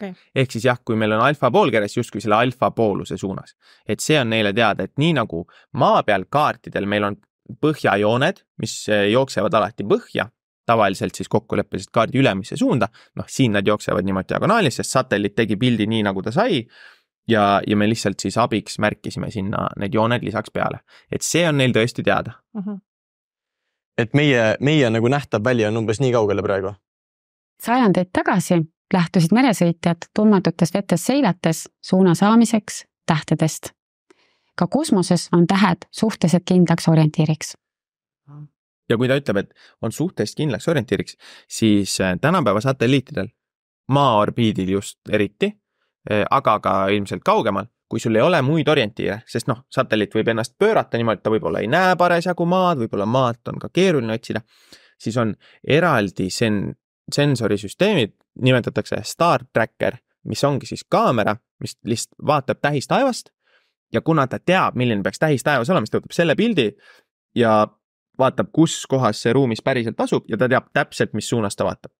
okay.. ehk siis jah, kui meil on alfa poolkeres justkui selle alfa pooluse suunas, et see on neile teada, et nii nagu maa peal kaartidel meil on põhjajooned, mis eh, jooksevad alati põhja, tavaliselt siis kokkuleppeliselt kaardi ülemisse suunda, noh, siin nad jooksevad niimoodi diagonaalis, sest satelliit tegi pildi nii, nagu ta sai ja, ja me lihtsalt siis abiks märkisime sinna need jooned lisaks peale, et see on neil tõesti teada uh. Mhm. -huh et meie, meie nagu nähtav väli on umbes nii kaugele praegu. sajandeid tagasi lähtusid meresõitjad tundmatutes vetes seilates suuna saamiseks tähtedest. ka kosmoses on tähed suhteliselt kindlaks orientiiriks. ja kui ta ütleb, et on suhteliselt kindlaks orientiiriks, siis eh, tänapäeva satelliitidel, maa orbiidil just eriti, eh, aga ka ilmselt kaugemal kui sul ei ole muid orientiire, sest noh, satelliit võib ennast pöörata niimoodi, et ta võib-olla ei näe parasjagu maad, võib-olla maad on ka keeruline otsida, siis on eraldi sen-, sensorisüsteemid, nimetatakse star tracker, mis ongi siis kaamera, mis lihtsalt vaatab tähistaevast ja kuna ta teab, milline peaks tähistaevas olema, siis ta võtab selle pildi ja vaatab, kus kohas see ruumis päriselt asub ja ta teab täpselt, mis suunas ta vaatab.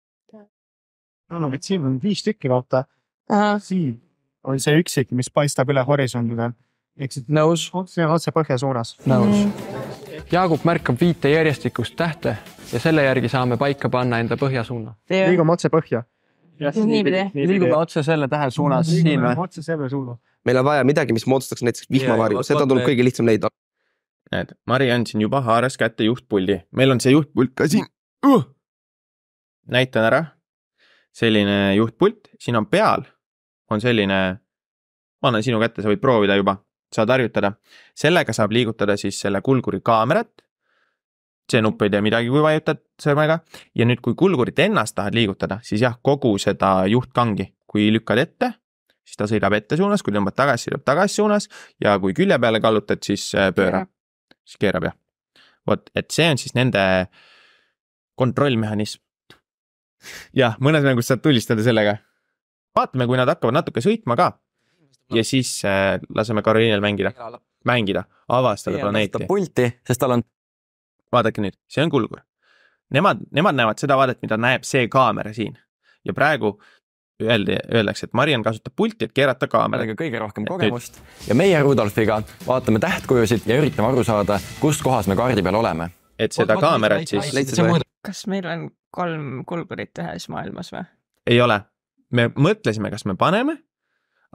no, no, et siin on viis tükki, vaata uh. -huh. siin on see üksik, mis paistab üle horisondide. ehk siis nõus, otse, otse põhja suunas. nõus. Jaagup märkab viite järjestikust tähte ja selle järgi saame paika panna enda põhjasuuna. liigume otse põhja. niipidi. liigume otse selle tähe suunas siin või? otse selle suunas. meil on vaja midagi, mis moodustaks näiteks vihmavarju, seda tuleb kõige lihtsam leida. näed, Mariann siin juba haaras kätte juhtpuldi, meil on see juhtpult ka siin uh!. näitan ära. selline juhtpult, siin on peal on selline, ma annan sinu kätte, sa võid proovida juba, saad harjutada. sellega saab liigutada siis selle kulguri kaamerat. see nupp ei tee midagi, kui vajutad sõrmega ja nüüd, kui kulgurit ennast tahad liigutada, siis jah, kogu seda juhtkangi, kui lükkad ette, siis ta sõidab ette suunas, kui tõmbad tagasi, sõidab tagasi suunas ja kui külje peale kallutad, siis äh, pöörab, siis keerab jah. vot, et see on siis nende kontrollmehhanism. jah, mõnes mängus saad tulistada sellega vaatame, kui nad hakkavad natuke sõitma ka. ja siis äh, laseme Karolinel mängida, mängida, avastada planeeti. pulti, sest tal on. vaadake nüüd, see on kulgur. Nemad, nemad näevad seda vaadet, mida näeb see kaamera siin ja praegu öeldi, öeldakse, et Mariann kasutab pulti, et keerata kaameraga kõige rohkem kogemust Nüüd. ja meie Rudolfiga vaatame tähtkujusid ja üritame aru saada, kus kohas me kaardi peal oleme. et seda kaamerat siis. kas meil on kolm kulgurit ühes maailmas või? ei ole, me mõtlesime, kas me paneme,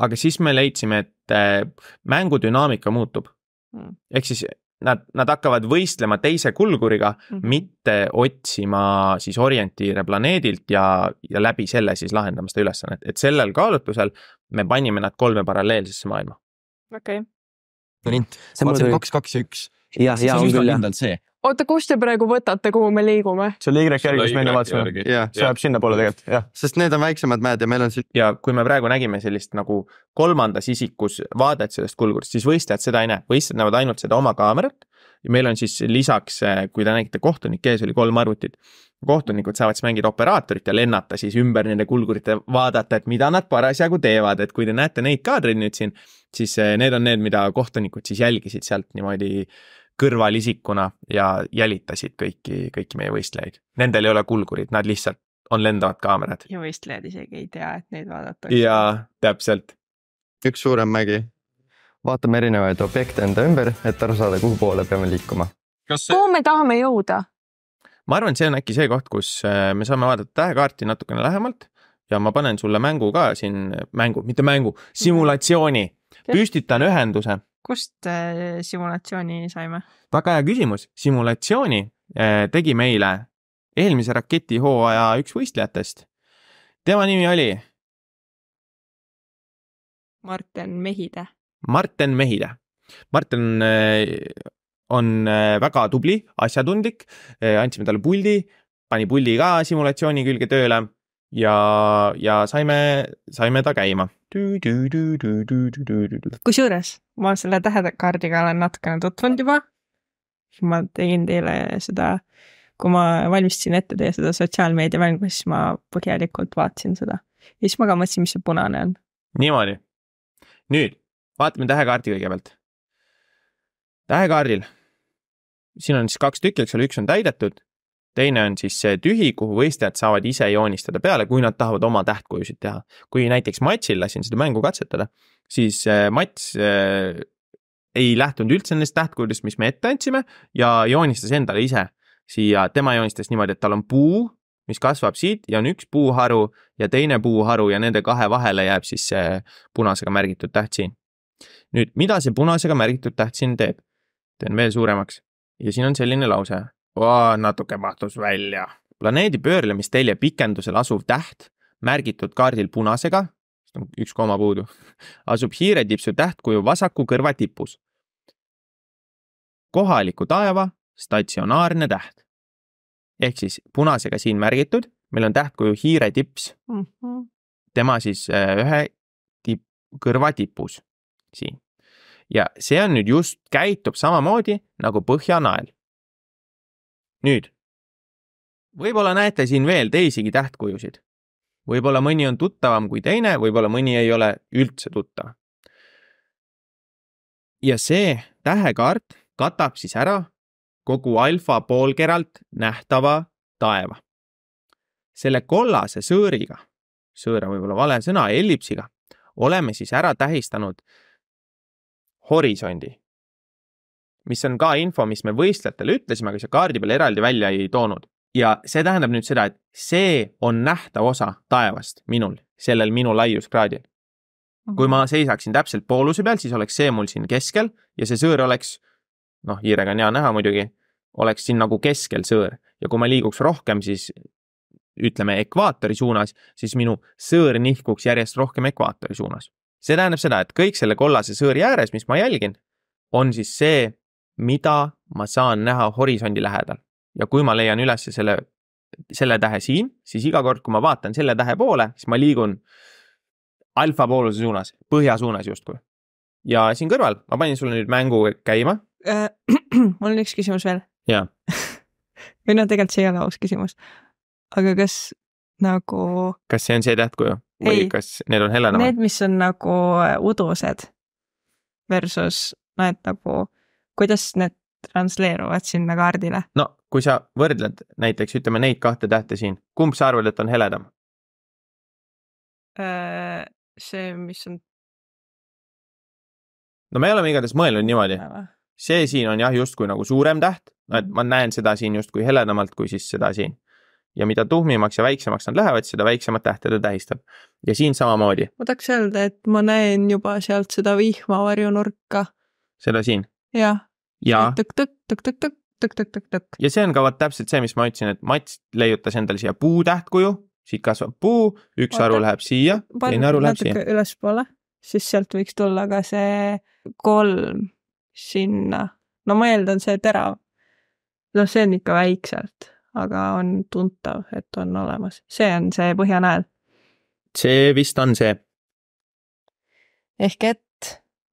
aga siis me leidsime, et äh, mängudünaamika muutub mm.. ehk siis nad, nad hakkavad võistlema teise kulguriga mm, -hmm. mitte otsima siis orientiire planeedilt ja, ja läbi selle siis lahendama seda ülesannet, et sellel kaalutlusel me panime nad kolme paralleelsesse maailma. okei okay.. no nii, ma mõtlesin kaks, kaks ja üks. jah, ja on küll jah. see oota, kust te praegu võtate, kuhu me liigume? see oli Y-järgi, kus me enne vaatasime. see läheb sinnapoole tegelikult, jah. sest need on väiksemad mäed ja meil on siin. ja kui me praegu nägime sellist nagu kolmandas isikus vaadet sellest kulgurist, siis võistlejad seda ei näe, võistlejad näevad ainult seda oma kaamerat. ja meil on siis lisaks, eh, kui te nägite kohtunike ees oli kolm arvutit kohtunikud saavad siis mängida operaatorit ja lennata siis ümber nende kulgurite, vaadata, et mida nad parasjagu teevad, et kui te näete neid kaadreid nüüd siin, siis eh, need on need, mida kohtunikud siis jälgisid sealt niimoodi kõrvalisikuna ja jälitasid kõiki, kõiki meie võistlejaid. Nendel ei ole kulgurid, nad lihtsalt on lendavad kaamerad. ja võistlejad isegi ei tea, et neid vaadatakse. jaa, täpselt. üks suurem mägi. vaatame erinevaid objekte enda ümber, et aru saada, kuhu poole peame liikuma. See... kuhu me tahame jõuda? ma arvan, et see on äkki see koht, kus äh, me saame vaadata tähekaarti natukene lähemalt ja ma panen sulle mängu ka siin, mängu, mitte mängu, simulatsiooni. püstitan ühenduse kust äh, simulatsiooni saime? väga hea küsimus, simulatsiooni äh, tegi meile eelmise raketihooaja üks võistlejatest. tema nimi oli? Martin Mehide. Martin Mehide. Martin äh, on väga tubli, asjatundlik, andsime talle puldi, pani puldi ka simulatsiooni külge tööle ja, ja saime, saime ta käima kusjuures ma selle tähekaardiga olen natukene tutvunud juba. ma tegin teile seda, kui ma valmistasin ette teie seda sotsiaalmeediamängu, siis ma põhjalikult vaatasin seda ja siis ma ka mõtlesin, mis see punane on. niimoodi, nüüd vaatame tähekaardi kõigepealt. tähekaardil, siin on siis kaks tükki, eks ole, üks on täidetud teine on siis see tühi, kuhu võistlejad saavad ise joonistada peale, kui nad tahavad oma tähtkujusid teha. kui näiteks Matsil lasin seda mängu katsetada, siis äh, Mats äh, ei lähtunud üldse nendest tähtkujudest, mis me ette andsime ja joonistas endale ise siia, tema joonistas niimoodi, et tal on puu, mis kasvab siit ja on üks puuharu ja teine puuharu ja nende kahe vahele jääb siis see punasega märgitud täht siin. nüüd, mida see punasega märgitud täht siin teeb? teen veel suuremaks ja siin on selline lause oh,. natuke mahtus välja. planeedi pöörlemistelje pikendusel asuv täht, märgitud kaardil punasega, üks koma puudu, [laughs] asub hiiretipsu tähtkuju vasaku kõrva tipus. kohaliku taeva statsionaarne täht. ehk siis punasega siin märgitud, meil on tähtkuju hiiretips mm. -hmm. tema siis äh, ühe tipp, kõrva tipus siin ja see on nüüd just, käitub samamoodi nagu põhjanael nüüd. võib-olla näete siin veel teisigi tähtkujusid. võib-olla mõni on tuttavam kui teine, võib-olla mõni ei ole üldse tuttav. ja see tähekaart katab siis ära kogu alfa poolkeralt nähtava taeva. selle kollase sõõriga, sõõr on võib-olla vale sõna, ellipsiga, oleme siis ära tähistanud horisondi mis on ka info, mis me võistlejatele ütlesime, aga see kaardi peal eraldi välja ei toonud. ja see tähendab nüüd seda, et see on nähtav osa taevast minul, sellel minu laiuskraadil. kui ma seisaksin täpselt pooluse peal, siis oleks see mul siin keskel ja see sõõr oleks, noh, hiirega on hea näha muidugi, oleks siin nagu keskel sõõr ja kui ma liiguks rohkem, siis ütleme ekvaatori suunas, siis minu sõõr nihkuks järjest rohkem ekvaatori suunas see tähendab seda, et kõik selle kollase sõõri ääres, mis ma jälgin, on siis see mida ma saan näha horisondi lähedal. ja kui ma leian üles selle, selle tähe siin, siis iga kord, kui ma vaatan selle tähe poole, siis ma liigun alfa pooluse suunas, põhja suunas justkui. ja siin kõrval ma panin sulle nüüd mängu käima äh,. [clears throat] mul on üks küsimus veel. jaa [laughs] või no tegelikult see ei ole aus küsimus. aga kas nagu. kas see on see tähtkuju või ei, kas need on helenamad? Need, mis on nagu äh, udused versus noh, et nagu kuidas need transleeruvad sinna kaardile? no kui sa võrdled näiteks ütleme neid kahte tähte siin, kumb sa arvad, et on heledam? see, mis on. no me oleme igatahes mõelnud niimoodi, see siin on jah, justkui nagu suurem täht, no et ma näen seda siin justkui heledamalt kui siis seda siin ja mida tuhmimaks ja väiksemaks nad lähevad, seda väiksemat tähte ta tähistab. ja siin samamoodi. ma tahaks öelda, et ma näen juba sealt seda vihmavarjunurka. seda siin jah. ja, ja.. tõkk-tõkk-tõkk-tõkk tõkk-tõkk-tõkk-tõkk. ja see on ka vot täpselt see, mis ma ütlesin, et Mats leiutas endale siia puu tähtkuju, siit kasvab puu, üks Oota, haru läheb siia, teine haru läheb siia. ülespoole, siis sealt võiks tulla ka see kolm sinna. no ma eeldan, see terav. noh, see on ikka väikselt, aga on tuntav, et on olemas, see on see põhjanääl. see vist on see. ehk et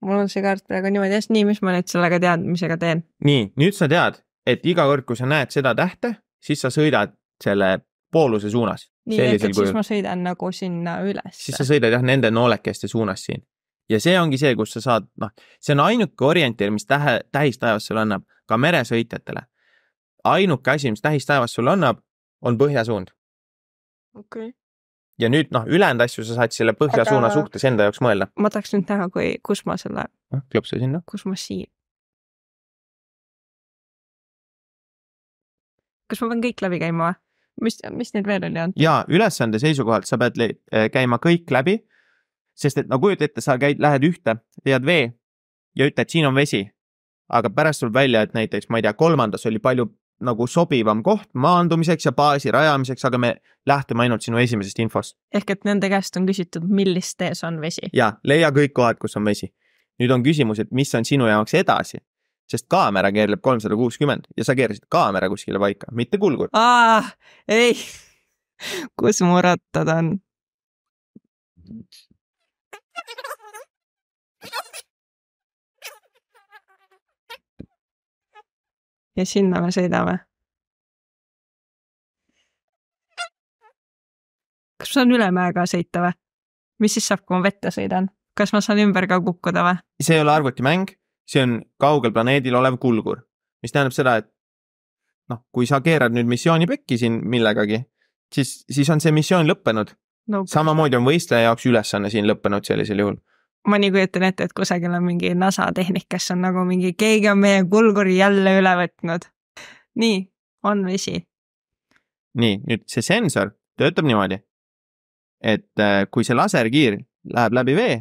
mul on see kaart praegu niimoodi, hästi, nii, mis ma nüüd sellega teadmisega teen? nii, nüüd sa tead, et iga kord, kui sa näed seda tähte, siis sa sõidad selle pooluse suunas. nii, ehk et kui... siis ma sõidan nagu sinna üles. siis sa sõidad jah, nende noolekeste suunas siin. ja see ongi see, kus sa saad, noh, see on ainuke orienteer, mis tähe, tähistaevas sulle annab, ka meresõitjatele. ainuke asi, mis tähistaevas sulle annab, on põhjasuund. okei okay ja nüüd noh, ülejäänud asju sa saad selle põhjasuuna Aga... suhtes enda jaoks mõelda. ma tahaks nüüd näha, kui, kus ma selle. noh, ah, klõpsu sinna. kus ma siin. kas ma pean kõik läbi käima või? mis, mis neid veel oli antud? ja ülesande seisukohalt sa pead äh, käima kõik läbi. sest et no kujuta ette, sa käid, lähed ühte, tead vee ja ütled, siin on vesi. aga pärast tuleb välja, et näiteks ma ei tea, kolmandas oli palju nagu sobivam koht maandumiseks ja baasi rajamiseks, aga me lähtume ainult sinu esimesest infost. ehk et nende käest on küsitud, millist tees on vesi? ja, leia kõik kohad, kus on vesi. nüüd on küsimus, et mis on sinu jaoks edasi, sest kaamera keerleb kolmsada kuuskümmend ja sa keerasid kaamera kuskile paika, mitte kulgur. aa, ah, ei, kus mu rattad on? ja sinna me sõidame. kas ma saan üle mäe ka sõita või? mis siis saab, kui ma vette sõidan? kas ma saan ümber ka kukkuda või? see ei ole arvutimäng, see on kaugel planeedil olev kulgur, mis tähendab seda, et noh, kui sa keerad nüüd missiooni pekki siin millegagi, siis, siis on see missioon lõppenud no.. samamoodi on võistleja jaoks ülesanne siin lõppenud sellisel juhul ma nii kujutan ette, et kusagil on mingi NASA tehnik, kes on nagu mingi, keegi on meie kulguri jälle üle võtnud. nii, on vesi. nii, nüüd see sensor töötab niimoodi, et äh, kui see laserkiir läheb läbi vee,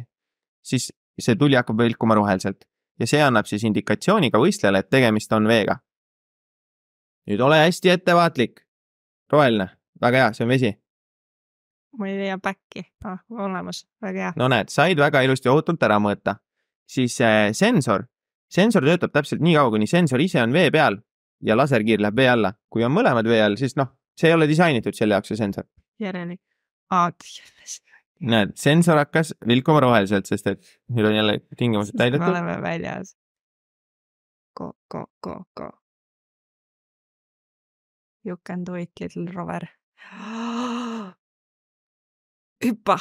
siis see tuli hakkab vilkuma roheliselt ja see annab siis indikatsiooni ka võistlejale, et tegemist on veega. nüüd ole hästi ettevaatlik. roheline, väga hea, see on vesi ma ei leia back'i ah,, olemas, väga hea. no näed, said väga ilusti ohutult ära mõõta. siis äh, sensor, sensor töötab täpselt nii kaua, kuni sensor ise on vee peal ja laserkiir läheb vee alla. kui on mõlemad vee all, siis noh, see ei ole disainitud selle jaoks, see sensor. järelikult, aa, näed, sensor hakkas vilkuma roheliselt, sest et meil on jälle tingimused täidetud. me oleme väljas. Go, go, go, go. You can do it, little rover [gasps] hüppa.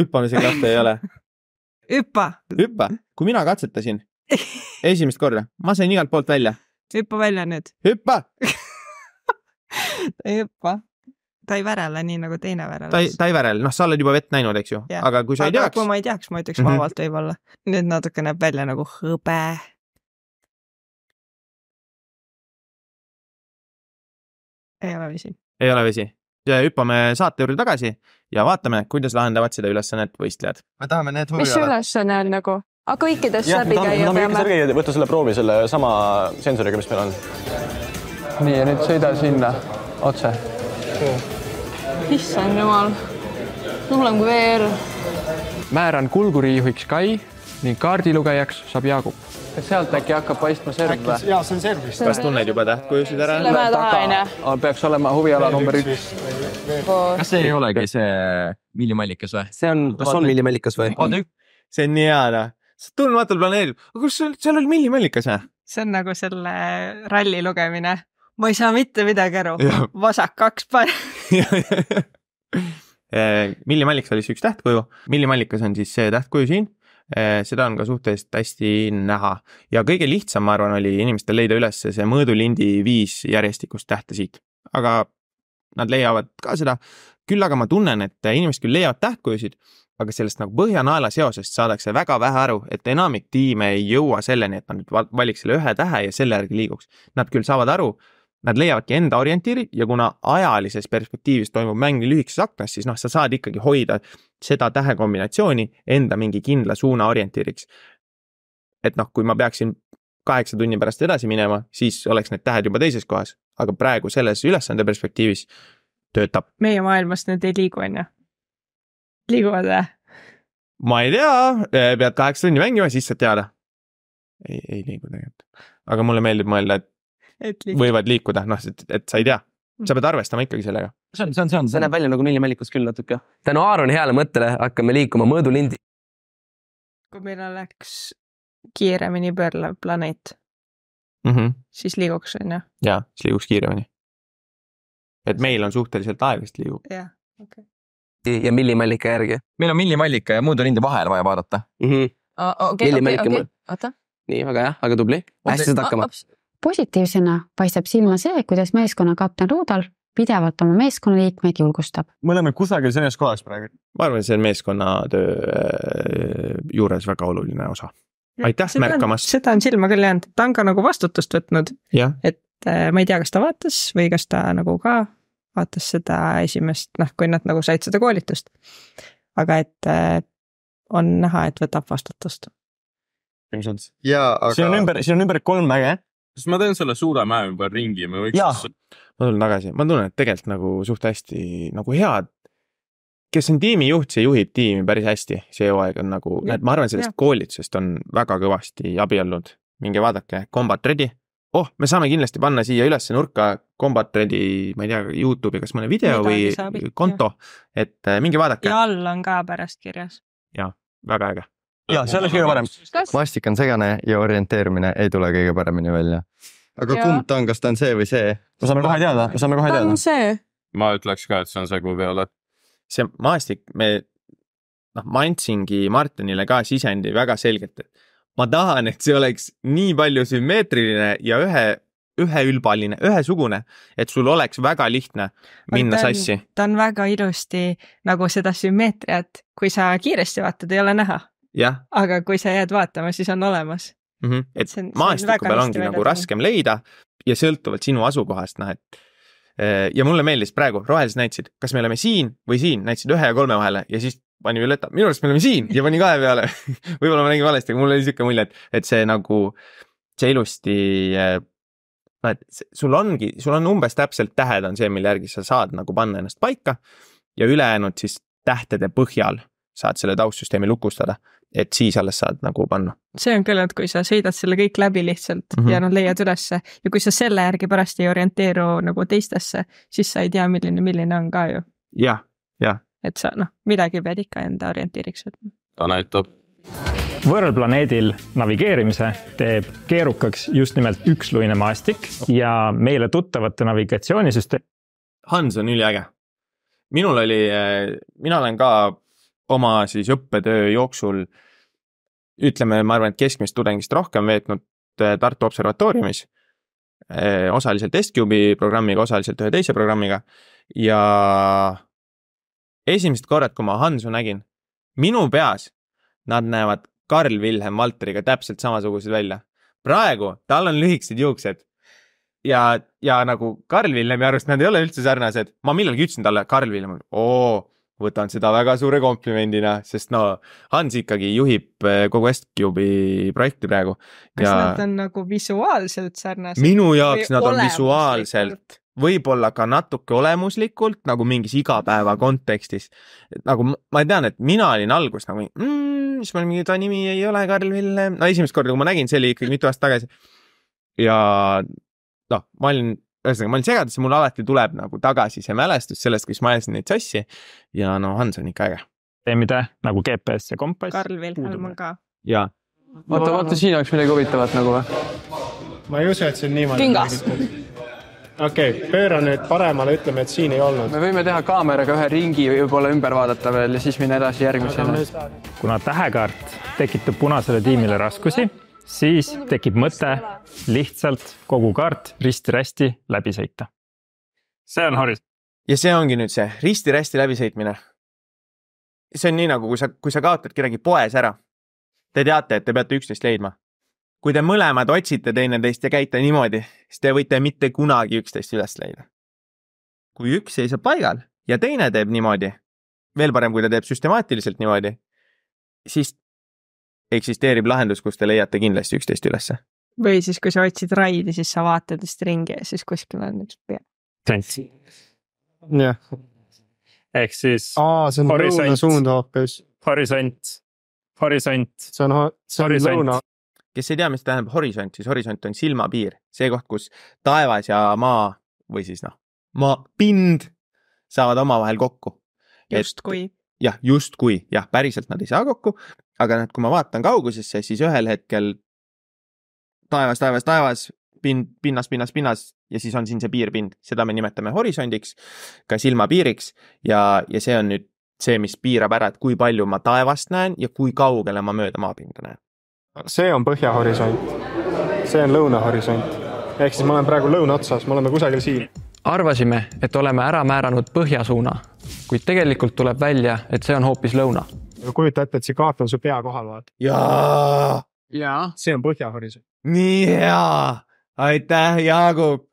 hüppamise kahte ei ole. [laughs] hüppa. hüppa, kui mina katsetasin [laughs] esimest korda, ma sain igalt poolt välja. hüppa välja nüüd. hüppa ta [laughs] ei hüppa. ta ei värele nii nagu teine värelas. ta ei, ta ei värele, noh, sa oled juba vett näinud, eks ju, aga kui sa aga ei teaks. kui ma ei teaks, ma ütleks mhm. vabalt mm -hmm. võib-olla. nüüd natuke näeb välja nagu hõbe. ei ole vesi. ei ole vesi hüppame saate juurde tagasi ja vaatame, kuidas lahendavad seda ülesannet võistlejad. me tahame need huvi mis see ülesanne on nagu? aga kõikidest läbi käia peame? võta selle proovi selle sama sensoriga, mis meil on. nii ja nüüd sõida sinna otse. issand jumal, hullem kui VR. määran kulgurijuhiks Kai ning kaardilugejaks saab Jaagup sealt äkki hakkab paistma serv või? jaa, see on serv vist. kas tunned juba tähtkujusid ära? selle mäe taga on jah. peaks olema huviala number üks. kas see ei olegi see millimallikas või? see on, kas on millimallikas või? see on nii hea noh, tundmatul planeerib, aga kus seal, seal oli millimallikas või? see on nagu selle ralli lugemine, ma ei saa mitte midagi aru, vasak kaks parem [laughs] eh, millimallikas oli see üks tähtkuju, millimallikas on siis see tähtkuju siin Äh, seda on ka suhteliselt hästi näha ja kõige lihtsam, ma arvan, oli inimestel leida üles see mõõdulindi viis järjestikust tähtesid, aga nad leiavad ka seda. küll aga ma tunnen, et inimesed küll leiavad tähtkujusid, aga sellest nagu põhjanaela seosest saadakse väga vähe aru, et enamik tiime ei jõua selleni, et nad nüüd valiks selle ühe tähe ja selle järgi liiguks. Nad küll saavad aru Nad leiavadki enda orientiiri ja kuna ajalises perspektiivis toimub mäng nii lühikeses aknas, siis noh, sa saad ikkagi hoida seda tähekombinatsiooni enda mingi kindla suuna orientiiriks. et noh, kui ma peaksin kaheksa tunni pärast edasi minema, siis oleks need tähed juba teises kohas, aga praegu selles ülesande perspektiivis töötab. meie maailmas need ei liigu, on ju? liiguvad või? ma ei tea, äh, pead kaheksa tundi mängima, siis saad teada. ei, ei liigu tegelikult, aga mulle meeldib mõelda, et võivad liikuda, noh, et, et sa ei tea, sa pead arvestama ikkagi sellega. see on, see on, see on. see näeb välja nagu millimeelikus küll natuke. tänu Aaroni heale mõttele hakkame liikuma mõõdulindi. kui meil oleks kiiremini pöörlev planeet mm, -hmm. siis liiguks, on ju? jaa, siis liiguks kiiremini. et meil on suhteliselt aeglaselt liigub. jah, okei okay.. ja millimallika järgi? meil on millimallika ja mõõdulinde vahel vaja vaadata mm. -hmm. okei, okei, oota. nii, väga hea, väga tubli, hästi saad hakkama positiivsena paistab silma see, kuidas meeskonnakapten Rudal pidevalt oma meeskonnaliikmeid julgustab. me oleme kusagil selles kohas praegu. ma arvan, see on meeskonnatöö äh, juures väga oluline osa. aitäh seda märkamast. seda on silma küll jäänud, ta on ka nagu vastutust võtnud. et äh, ma ei tea, kas ta vaatas või kas ta nagu ka vaatas seda esimest, noh, kui nad nagu said seda koolitust. aga et äh, on näha, et võtab vastutust. ilmselt. see on ümber, siin on ümber kolm äge sest ma teen selle Suudamäe ümber ringi, me võiks. ma tulen tagasi, ma tunnen, et tegelikult nagu suht hästi nagu head. kes on tiimijuht, see juhib tiimi päris hästi, see hooaeg on nagu, näed, ma arvan, sellest ja. koolitusest on väga kõvasti abi olnud. minge vaadake, Combat Ready. oh, me saame kindlasti panna siia ülesse nurka Combat Ready, ma ei tea, Youtube'i kas mõne video Midagi või saab, konto, et äh, minge vaadake. ja all on ka pärast kirjas. jaa, väga äge ja see oleks kõige parem kas.... mastik on segane ja orienteerumine ei tule kõige paremini välja. aga ja. kumb ta on, kas ta on see või see? me saame kohe teada, me saame kohe teada. ta on see. ma ütleks ka, et see on see, kui Violet. see maastik, me noh, ma andsingi Martinile ka sisendi väga selgelt, et ma tahan, et see oleks nii palju sümmeetriline ja ühe, üheülbaline, ühesugune, et sul oleks väga lihtne minna ta on, sassi. ta on väga ilusti nagu seda sümmeetriat, kui sa kiiresti vaatad, ei ole näha aga kui sa jääd vaatama, siis on olemas mm. -hmm. et see on, maastiku peal ongi nagu teha. raskem leida ja sõltuvalt sinu asukohast, noh et eh, ja mulle meeldis praegu, rohelised näitasid, kas me oleme siin või siin, näitasid ühe ja kolme vahele ja siis pani üle, et minu arust me oleme siin ja pani kahe peale [laughs] võib-olla ma nägin valesti, aga mul oli sihuke mulje, et, et see nagu, see ilusti. Eh, noh, et sul ongi, sul on umbes täpselt tähed on see, mille järgi sa saad nagu panna ennast paika ja ülejäänud siis tähtede põhjal saad selle taustsüsteemi lukustada, et siis alles saad nagu panna. see on küll, et kui sa sõidad selle kõik läbi lihtsalt mm -hmm. ja nad noh, leiad ülesse ja kui sa selle järgi pärast ei orienteeru nagu teistesse, siis sa ei tea, milline, milline on ka ju. jah, jah. et sa noh, midagi pead ikka enda orienteeriks võtma. ta näitab. võõrplaneedil navigeerimise teeb keerukaks just nimelt üksluine maastik ja meile tuttavate navigatsioonisüsteem. Hans on üliäge. minul oli, eh, mina olen ka oma siis õppetöö jooksul ütleme, ma arvan, et keskmist tudengist rohkem veetnud äh, Tartu Observatooriumis, äh, osaliselt Estcube'i programmiga, osaliselt ühe teise programmiga ja esimesed korrad, kui ma Hansu nägin, minu peas nad näevad Karl Wilhelm Valteriga täpselt samasugused välja. praegu tal on lühikesed juuksed ja, ja nagu Karl Wilhelmi arust nad ei ole üldse sarnased. ma millalgi ütlesin talle, Karl Wilhelm, oo võtan seda väga suure komplimendina, sest no Hans ikkagi juhib eh, kogu Estcube'i projekti praegu. kas ja... nad on nagu visuaalselt sarnased? minu jaoks nad on visuaalselt, võib-olla ka natuke olemuslikult nagu mingis igapäeva kontekstis. nagu ma tean, et mina olin alguses nagu mmm,, mis meil mingi ta nimi ei ole, Karl Villem, no esimest korda, kui ma nägin, see oli ikkagi mitu aastat tagasi. ja noh, ma olin ühesõnaga, ma olin segadus ja mul alati tuleb nagu tagasi see mälestus sellest, kus ma ajasin neid sassi. ja no Hans on ikka äge. teemide nagu GPS ja kompass. Karl Vilhelm on ka. jaa. oota, vaata siin oleks midagi huvitavat nagu või? ma ei usu, et see on niimoodi. kingas okei okay,, pööra nüüd paremale, ütleme, et siin ei olnud. me võime teha kaameraga ühe ringi võib-olla ümber vaadata veel ja siis minna edasi järgmisele. kuna tähekaart tekitab punasele tiimile raskusi siis tekib mõte lihtsalt kogu kaart risti-rästi läbi sõita. see on horis-. ja see ongi nüüd see risti-rästi läbisõitmine. see on nii nagu, kui sa, kui sa kaotad kedagi poes ära. Te teate, et te peate üksteist leidma. kui te mõlemad otsite teineteist ja käite niimoodi, siis te võite mitte kunagi üksteist üles leida. kui üks seisab paigal ja teine teeb niimoodi, veel parem, kui ta teeb süstemaatiliselt niimoodi, siis eksisteerib lahendus, kus te leiate kindlasti üksteist ülesse. või siis, kui sa otsid raidi, siis sa vaatad vist ringi ja siis kuskil on üks pea. jah. ehk siis. aa, see on lõunasuund hoopis. horisont, horisont. see on, see on lõuna. kes ei tea, mis tähendab horisont, siis horisont on silmapiir, see koht, kus taevas ja maa või siis noh, maa, pind saavad omavahel kokku. justkui. jah, justkui jah, päriselt nad ei saa kokku, aga noh, et kui ma vaatan kaugusesse, siis ühel hetkel taevas, taevas, taevas, pind, pinnas, pinnas, pinnas ja siis on siin see piirpind, seda me nimetame horisondiks, ka silmapiiriks ja, ja see on nüüd see, mis piirab ära, et kui palju ma taevast näen ja kui kaugele ma mööda maapinda näen. see on põhjahorisont, see on lõunahorisont, ehk siis ma olen praegu lõuna otsas, me oleme kusagil siin. arvasime, et oleme ära määranud põhjasuuna, kuid tegelikult tuleb välja, et see on hoopis lõuna kujuta ette, et tsikaat on su pea kohal, vaata. jaa. jaa. see on põhjahorisont. nii hea, aitäh, Jaagup.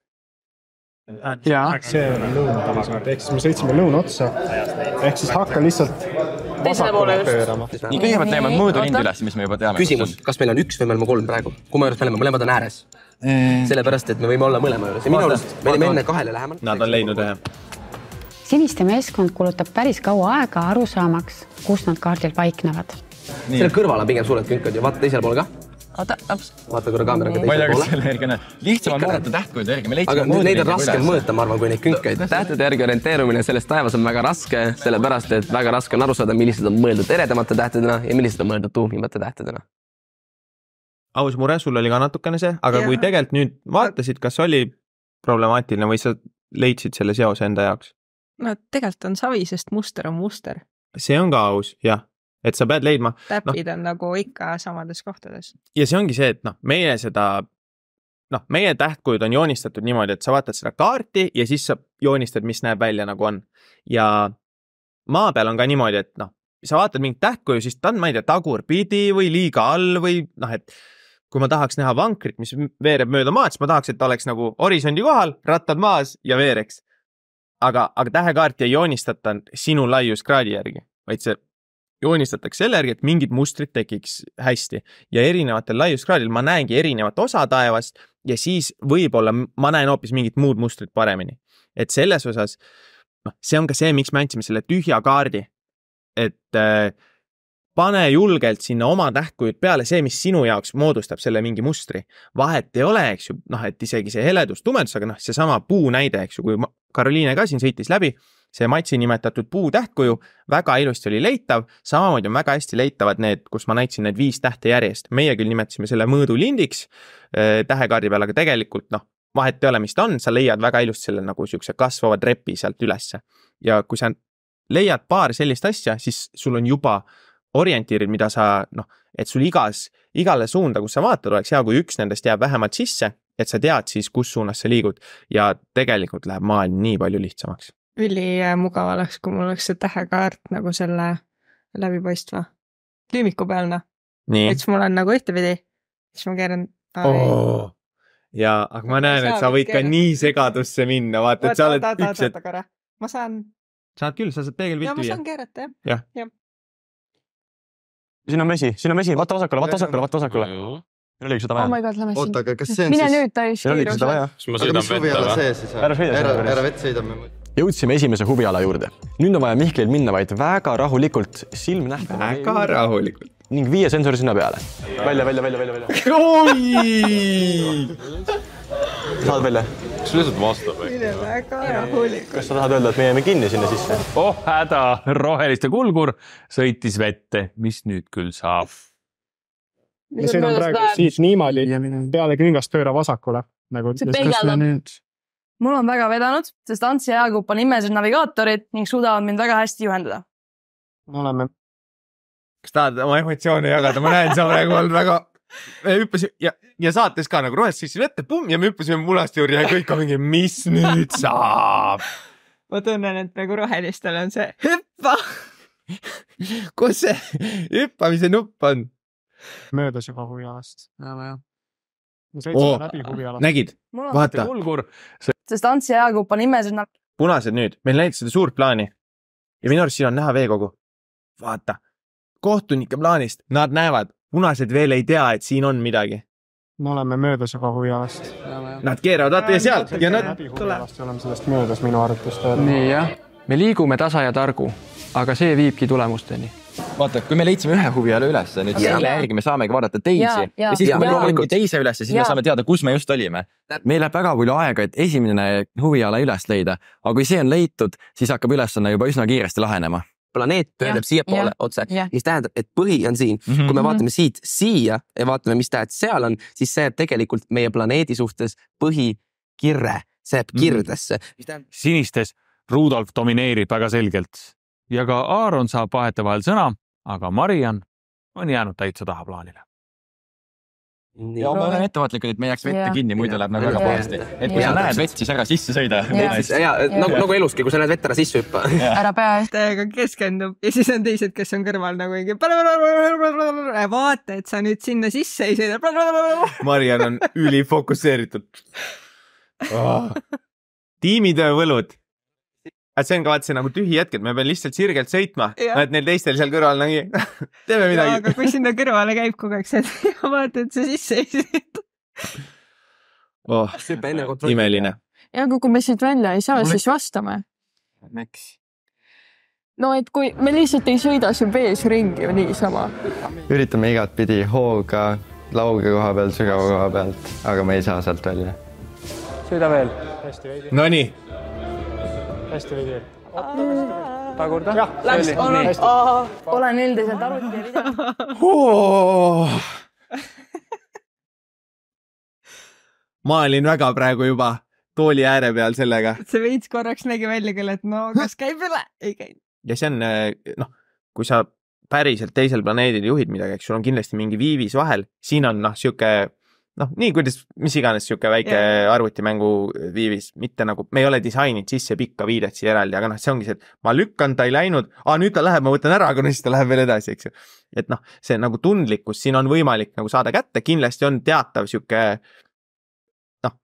jaa. see on lõunahorisont, ehk siis me sõitsime lõuna otsa. ehk siis hakka lihtsalt teisele poole just. nii, kõigepealt teeme mõõdulind üles, mis me juba teame. küsimus, kas meil on üks või me oleme kolm praegu? kumma juures me oleme, mõlemad on ääres. sellepärast, et me võime olla mõlema juures ja minu arust me olime enne kahele lähemal. Nad on leidnud ühe siniste meeskond kulutab päris kaua aega aru saamaks, kus nad kaardil paiknevad. selle kõrval on pigem suured künkad ju, vaata teisel pool ka oota, ops. vaata korra kaameraga teisele poole. Erkene, lihtsam on mõõta tähtkujude järgi, me leidsime. aga neid on raske mõõta, ma arvan, kui neid künkaid. tähtede järgi orienteerumine selles taevas on väga raske, sellepärast et väga raske on aru saada, millised on mõeldud eredamate tähtedena ja millised on mõeldud tuhmimate tähtedena. aus mure, sul oli ka natukene see, aga ja. kui tegelikult nüüd vaatasid, kas oli problemaatiline või sa leidsid selle seose enda jaoks? no tegelikult on savi, sest muster on muster. see on ka aus, jah, et sa pead leidma. Noh täpid no. on nagu ikka samades kohtades. ja see ongi see, et noh, meie seda, noh, meie tähtkujud on joonistatud niimoodi, et sa vaatad seda kaarti ja siis sa joonistad, mis näeb välja nagu on. ja maa peal on ka niimoodi, et noh, sa vaatad mingit tähtkuju, siis ta on, ma ei tea, tagurpidi või liiga all või noh, et kui ma tahaks näha vankrit, mis veereb mööda maad, siis ma tahaks, et ta oleks nagu horisondi kohal, rattad maas ja veereks aga, aga tähekaarti ei joonistata sinu laiuskraadi järgi, vaid see joonistatakse selle järgi, et mingid mustrid tekiks hästi ja erinevatel laiuskraadil ma näengi erinevat osa taevast ja siis võib-olla ma näen hoopis mingit muud mustrit paremini. et selles osas, noh, see on ka see, miks me andsime selle tühja kaardi. et äh, pane julgelt sinna oma tähkuid peale, see, mis sinu jaoks moodustab selle mingi mustri. vahet ei ole, eks ju, noh, et isegi see heledus, tumedus, aga noh, seesama puu näide, eks ju, kui Karoliine ka siin sõitis läbi, see Matsi nimetatud puu tähtkuju väga ilusti oli leitav, samamoodi on väga hästi leitavad need, kus ma näitasin need viis tähte järjest, meie küll nimetasime selle mõõdulindiks eh, tähekaardi peal, aga tegelikult noh, vahet ei ole, mis ta on, sa leiad väga ilusti selle nagu siukse kasvava trepi sealt ülesse. ja kui sa leiad paar sellist asja, siis sul on juba äh, orientiirid, mida sa noh, et sul igas, igale suunda, kus sa vaatad, oleks hea, kui üks nendest jääb vähemalt sisse, et sa tead siis, kus suunas sa liigud ja tegelikult läheb maailm nii palju lihtsamaks. Ülimugav oleks, kui mul oleks see tähekaart nagu selle läbipaistva tüümiku peal, noh. et siis mul on nagu ühtepidi, siis ma keeran oh.. ja, aga ma näen, et sa võid keeran. ka nii segadusse minna, vaata, et sa oled üks, et. ma saan. saad küll, sa saad peegelpilti viia. ma saan keerata, jah ja. ja siin on vesi, siin on vesi, vaata vasakule, vaata vasakule, vaata vasakule. meil oligi seda vaja. oh my god, lähme siit. oota, aga kas see on mine siis? mine nüüd täis. meil oligi seda vaja. aga mis huviala see siis on? ära, ära vett sõidame. jõudsime esimese huviala juurde. nüüd on vaja Mihklil minna vaid väga rahulikult, silm nähtav. väga rahulikult ning viie sensori sinna peale. välja, välja, välja, välja, välja. oi [laughs] saad välja? kas see lihtsalt vastab äkki? mine väga ära hoolikult. kas sa tahad öelda, et me jääme kinni sinna sisse? oh häda, roheliste kulgur sõitis vette, mis nüüd küll saab? me sõidame praegu siit niimoodi peale küngast pööra vasakule nagu. see peegeldab nüüd.... mul on väga vedanud, sest Ants ja Jaagup on imelised navigaatorid ning suudavad mind väga hästi juhendada. oleme. kas tahad oma emotsioone jagada, ma näen, sa praegu oled väga me hüppasime ja, ja saates ka nagu rohest sõitsin vette, pumm ja me hüppasime munast juurde ja kõik on mingi, mis nüüd saab? ma tunnen, et nagu rohelistel on see hüppa. [laughs] kus see hüppamise nupp on? möödas juba huvialast. me sõitsime oh, läbi huviala. nägid, vaata. sest Ants ja Jaagup on imesed. punased nüüd, meil näitas seda suurt plaani ja minu arust siin on näha veekogu. vaata, kohtunike plaanist, nad näevad punased veel ei tea, et siin on midagi. me oleme möödas juba huvialast. Nad keeravad vaata ja sealt ja nad. huvialast oleme sellest möödas minu arvates. nii jah, me liigume tasa ja targu, aga see viibki tulemusteni vaata, kui me leidsime ühe huviala ülesse, nüüd selle järgi me saamegi vaadata teisi ja, ja, ja siis, kui me loomulikult teise ülesse, siis ja. me saame teada, kus me just olime. meil läheb väga palju aega, et esimene huviala üles leida, aga kui see on leitud, siis hakkab ülesanne juba üsna kiiresti lahenema planeet pöörleb siiapoole otse, mis tähendab, et põhi on siin mm. -hmm. kui me mhm, mhm. vaatame siit siia ja vaatame, mis tähed seal on, siis see jääb tegelikult meie planeedi suhtes põhikirre, see jääb mhm. kirdesse mm. -hmm. sinistes Rudolf domineerib väga selgelt ja ka Aaron saab vahetevahel sõna, aga Mariann on jäänud täitsa tahaplaanile ja ma olen ettevaatlikud, et me ei jääks vette kinni, muidu läheb nagu väga pahasti. et kui ja. sa näed vett, siis ära sisse sõida. ja nagu, nagu eluski, kui sa näed vett, ära sisse hüppa. ära pea täiega keskendub ja siis on teised, kes on kõrval nagu mingi vaata, et sa nüüd sinna sisse ei sõida. Mariann on ülifokusseeritud oh.. Ah. tiimitöö võlud et see on ka vaat see nagu tühi hetk, et ma pean lihtsalt sirgelt sõitma, no et neil teistel seal kõrval nagu [laughs] teeme midagi. aga kui sinna kõrvale käib kogu aeg see, et [laughs] vaata, et sa sisse ei sõida oh,. imeline. ja aga kui me siit välja ei saa, siis vastame. miks? no et kui me lihtsalt ei sõida siin vees ringi ju niisama. üritame igatpidi hooga, lauge koha pealt, sügava koha pealt, aga me ei saa sealt välja. sõida veel. Nonii hästi või kiirelt? tagurda? Läks, olnud. olen üldiselt arvuti videos. ma olin väga praegu juba tooli ääre peal sellega. see veits korraks nägi välja küll, et no kas käib üle, ei käi. ja see on eh, noh, kui sa päriselt teisel planeedil juhid midagi, eks sul on kindlasti mingi viivis vahel, siin on noh, sihuke noh, nii kuidas, mis iganes sihuke väike yeah. arvutimängu viivis, mitte nagu, me ei ole disaininud sisse pikka viidet siia eraldi, aga noh, see ongi see, et ma lükkan, ta ei läinud, aa nüüd ta läheb, ma võtan ära, aga no siis ta läheb veel edasi, eks ju. et noh, see nagu tundlikkus siin on võimalik nagu saada kätte, kindlasti on teatav sihuke noh,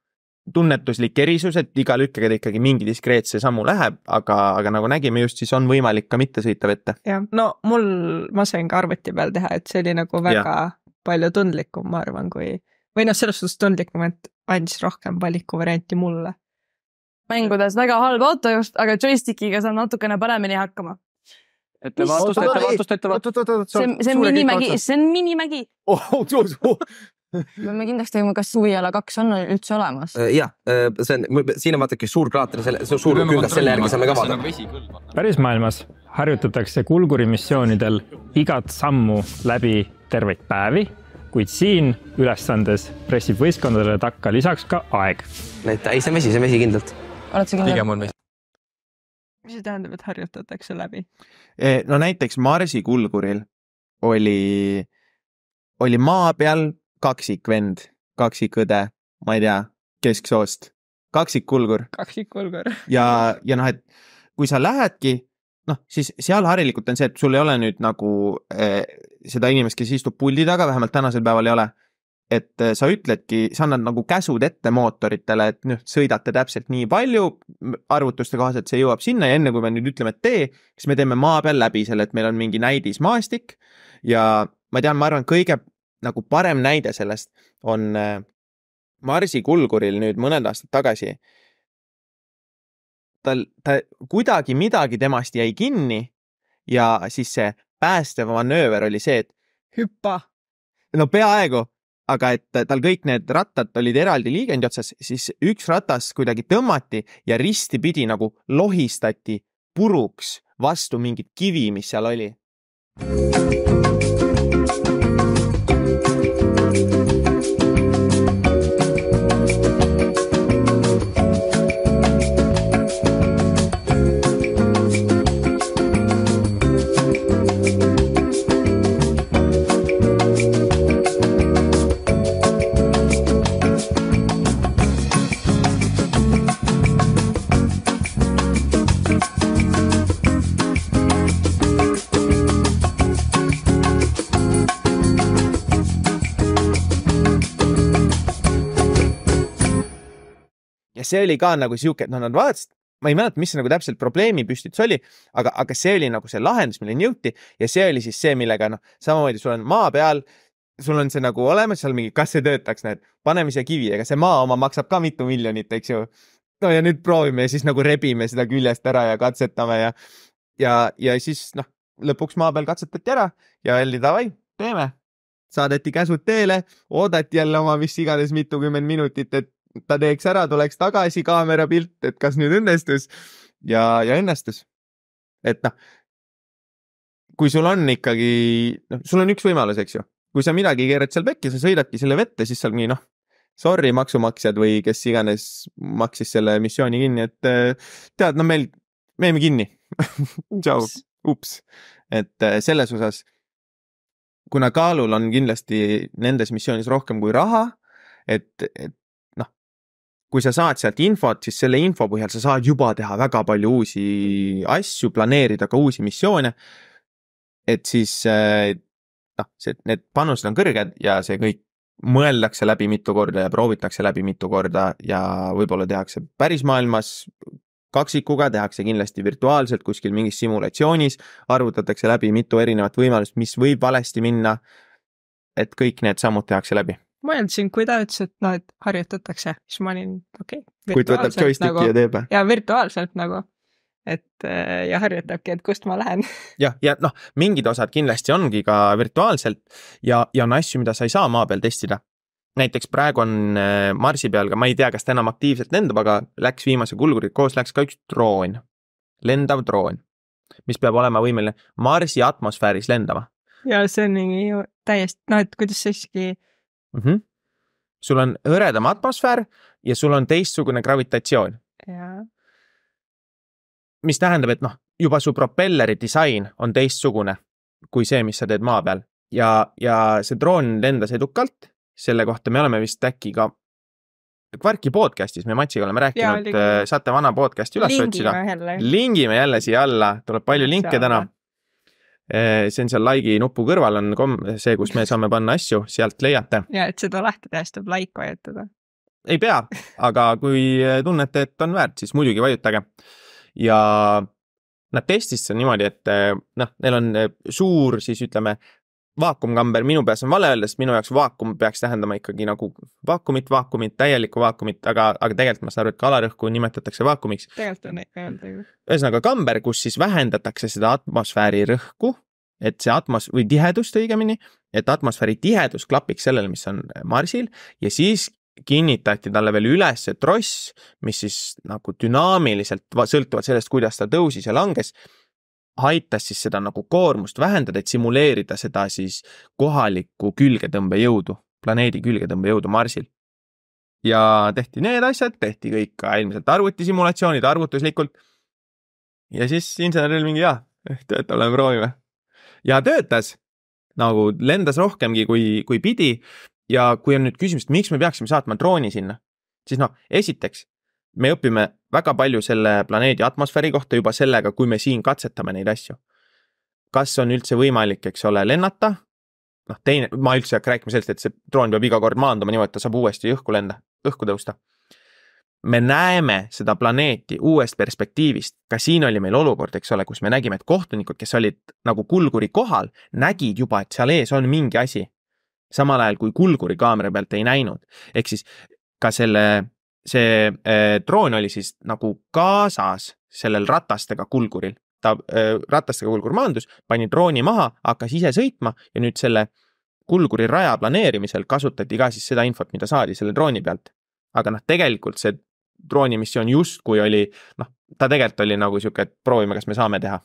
tunnetuslik erisus, et iga lükkega ta ikkagi mingi diskreetse sammu läheb, aga, aga nagu nägime just, siis on võimalik ka mitte sõita vette. jah, no mul, ma sain ka arvuti peal teha, et see oli nagu väga ja. palju tundlikum, ma arvan, kui või noh, selles suhtes tundlikum, et andis rohkem valikuvarianti mulle. mängudes väga halb autojuht, aga joystickiga saan natukene paremini hakkama. ettevaatus, ettevaatus, ettevaatus. see on, see on minimägi, see on minimägi oh,. Oh, oh. oh, oh. [laughs] peame kindlasti tegema, kas Suviala kaks on üldse olemas? Äh, jah, äh, see on, siin on vaadake suur kraater, selle, suur külgas, selle järgi saame ka vaadata. pärismaailmas harjutatakse kulgurimissioonidel igat sammu läbi terveid päevi kuid siin ülesandes pressib võistkondadele takka lisaks ka aeg. et ei, see on vesi, see on vesi kindlalt. oled sa kindel? pigem on vesi. mis see tähendab, et harjutatakse läbi? E, no näiteks Marsi kulguril oli, oli maa peal kaksikvend, kaksikõde, ma ei tea, kesksoost, kaksikkulgur. kaksikkulgur. ja, ja noh, et kui sa lähedki noh, siis seal harilikult on see, et sul ei ole nüüd nagu eh, seda inimest, kes istub puldi taga, vähemalt tänasel päeval ei ole. et eh, sa ütledki, sa annad nagu käsud ette mootoritele, et noh, sõidate täpselt nii palju, arvutuste kohaselt see jõuab sinna ja enne kui me nüüd ütleme, et tee, siis me teeme maa peal läbi selle, et meil on mingi näidismaastik ja ma tean, ma arvan, kõige nagu parem näide sellest on eh, Marsi kulguril nüüd mõned aastad tagasi tal, ta kuidagi midagi temast jäi kinni ja siis see päästemanööver oli see, et hüppa. no peaaegu, aga et tal kõik need rattad olid eraldi liigendi otsas, siis üks ratas kuidagi tõmmati ja ristipidi nagu lohistati puruks vastu mingit kivi, mis seal oli. see oli ka nagu sihuke, noh, nad vaatasid, ma ei mäleta, mis see nagu täpselt probleemi püstitus oli, aga, aga see oli nagu see lahendus, milleni jõuti ja see oli siis see, millega noh, samamoodi sul on maa peal, sul on see nagu olemas, seal mingi, kas see töötaks, näed, paneme siia kivi, ega see maa oma maksab ka mitu miljonit, eks ju. no ja nüüd proovime ja siis nagu rebime seda küljest ära ja katsetame ja, ja, ja siis noh, lõpuks maa peal katsetati ära ja öeldi davai, teeme. saadeti käsud teele, oodati jälle oma mis iganes mitukümmend minutit, et ta teeks ära, tuleks tagasi kaamera pilt, et kas nüüd õnnestus ja, ja õnnestus. et noh, kui sul on ikkagi, noh, sul on üks võimalus, eks ju, kui sa midagi keerad seal pekki, sa sõidadki selle vette, siis seal mingi noh, sorry maksumaksjad või kes iganes maksis selle missiooni kinni, et äh, tead, no meil, me jäime kinni [laughs] tšau, ups, et äh, selles osas, kuna kaalul on kindlasti nendes missioonides rohkem kui raha, et, et kui sa saad sealt infot, siis selle info põhjal sa saad juba teha väga palju uusi asju, planeerida ka uusi missioone. et siis äh, noh, see, need panused on kõrged ja see kõik mõeldakse läbi mitu korda ja proovitakse läbi mitu korda ja võib-olla tehakse päris maailmas kaksikuga, tehakse kindlasti virtuaalselt kuskil mingis simulatsioonis, arvutatakse läbi mitu erinevat võimalust, mis võib valesti minna. et kõik need sammud tehakse läbi mõeldasin, kui ta ütles, et noh, et harjutatakse, siis ma olin okei okay,. kuid võtab joystick'i nagu, ja teeb või? jaa, virtuaalselt nagu, et äh, ja harjutabki, et kust ma lähen. [laughs] jah, ja, ja noh, mingid osad kindlasti ongi ka virtuaalselt ja, ja on asju, mida sa ei saa maa peal testida. näiteks praegu on äh, Marsi peal ka, ma ei tea, kas ta enam aktiivselt lendab, aga läks viimase kulguriga koos läks ka üks droon, lendav droon, mis peab olema võimeline Marsi atmosfääris lendama. ja see on nii täiesti, noh, et kuidas siiski mm. -hmm. sul on hõredam atmosfäär ja sul on teistsugune gravitatsioon. mis tähendab, et noh, juba su propelleri disain on teistsugune kui see, mis sa teed maa peal ja, ja see droon lendas edukalt. selle kohta me oleme vist äkki ka Kvarki podcast'is me Matsiga oleme rääkinud, äh, saate vana podcast'i üles lingime otsida. lingime jälle siia alla, tuleb palju linke täna Eh, see on seal like'i nupu kõrval on kom-, see, kus me saame panna asju, sealt leiate. ja, et seda lahti teha, siis tuleb like vajutada. ei pea, aga kui tunnete, et on väärt, siis muidugi vajutage. ja nad testisid seda niimoodi, et eh, noh, neil on eh, suur siis ütleme vaakumkamber minu peas on vale öelda, sest minu jaoks vaakum peaks tähendama ikkagi nagu vaakumit, vaakumit, täielikku vaakumit, aga, aga tegelikult ma saan aru, et kalarõhku nimetatakse vaakumiks. tegelikult on ikka öelda ju. ühesõnaga kamber, kus siis vähendatakse seda atmosfääri rõhku, et see atmos- või tihedust õigemini, et atmosfääri tihedus klapiks sellele, mis on Marsil ja siis kinnitati talle veel üles see tross, mis siis nagu dünaamiliselt sõltuvalt sellest, kuidas ta tõusis ja langes aitas siis seda nagu koormust vähendada, et simuleerida seda siis kohalikku külgetõmbejõudu, planeedi külgetõmbejõudu Marsil. ja tehti need asjad, tehti kõik ka ilmselt arvutisimulatsioonid arvutuslikult. ja siis insener oli mingi jaa, töötab, lähme proovime. ja töötas nagu lendas rohkemgi kui, kui pidi. ja kui on nüüd küsimus, et miks me peaksime saatma drooni sinna, siis noh, esiteks me õpime väga palju selle planeedi atmosfääri kohta juba sellega, kui me siin katsetame neid asju. kas on üldse võimalik, eks ole, lennata, noh, teine, ma üldse ei hakka rääkima sellest, et see droon peab iga kord maanduma niimoodi, et ta saab uuesti õhku lenda, õhku tõusta. me näeme seda planeeti uuest perspektiivist, ka siin oli meil olukord, eks ole, kus me nägime, et kohtunikud, kes olid nagu kulguri kohal, nägid juba, et seal ees on mingi asi. samal ajal kui kulguri kaamera pealt ei näinud, ehk siis ka selle see äh, droon oli siis nagu kaasas sellel ratastega kulguril, ta äh, ratastega kulgur maandus, pani drooni maha, hakkas ise sõitma ja nüüd selle kulguri raja planeerimisel kasutati ka siis seda infot, mida saadi selle drooni pealt. aga noh, tegelikult see droonimissioon justkui oli noh, ta tegelikult oli nagu sihuke, et proovime, kas me saame teha.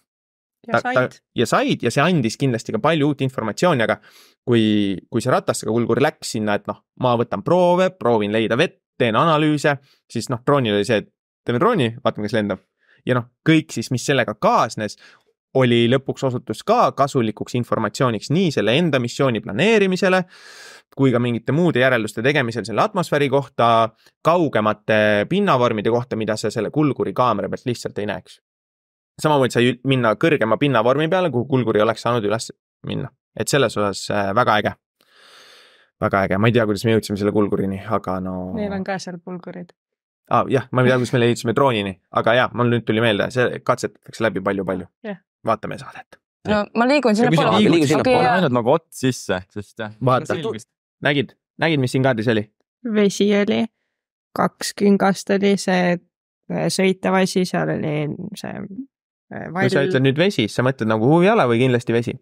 ja ta, said. ja said ja see andis kindlasti ka palju uut informatsiooni, aga kui, kui see ratastega kulgur läks sinna, et noh, ma võtan proove, proovin leida vett, teen analüüse, siis noh, droonil oli see, et teeme drooni, vaatame, kes lendab. ja noh, kõik siis, mis sellega kaasnes, oli lõpuks osutus ka kasulikuks informatsiooniks nii selle enda missiooni planeerimisele kui ka mingite muude järelduste tegemisel selle atmosfääri kohta, kaugemate pinnavormide kohta, mida sa selle kulguri kaamera pealt lihtsalt ei näeks. samamoodi sai minna kõrgema pinnavormi peale, kuhu kulgur ei oleks saanud üles minna, et selles osas äh, väga äge väga äge, ma ei tea, kuidas me jõudsime selle kulgurini, aga no. meil on ka seal kulgurid. aa ah, jah, ma ei tea, kuidas me jõudsime droonini, aga jaa, mul nüüd tuli meelde, see katsetatakse läbi palju-palju yeah.. vaatame saadet. no ma liigun sinna poole. liigu sinna poole, ainult nagu ots sisse, sest jah. vaata, nägid, nägid, mis siin kaardis oli? vesi oli, kaks küngast oli see sõitev asi, seal oli see vall.... kui sa ütled nüüd vesi, siis sa mõtled nagu huviala või kindlasti vesi?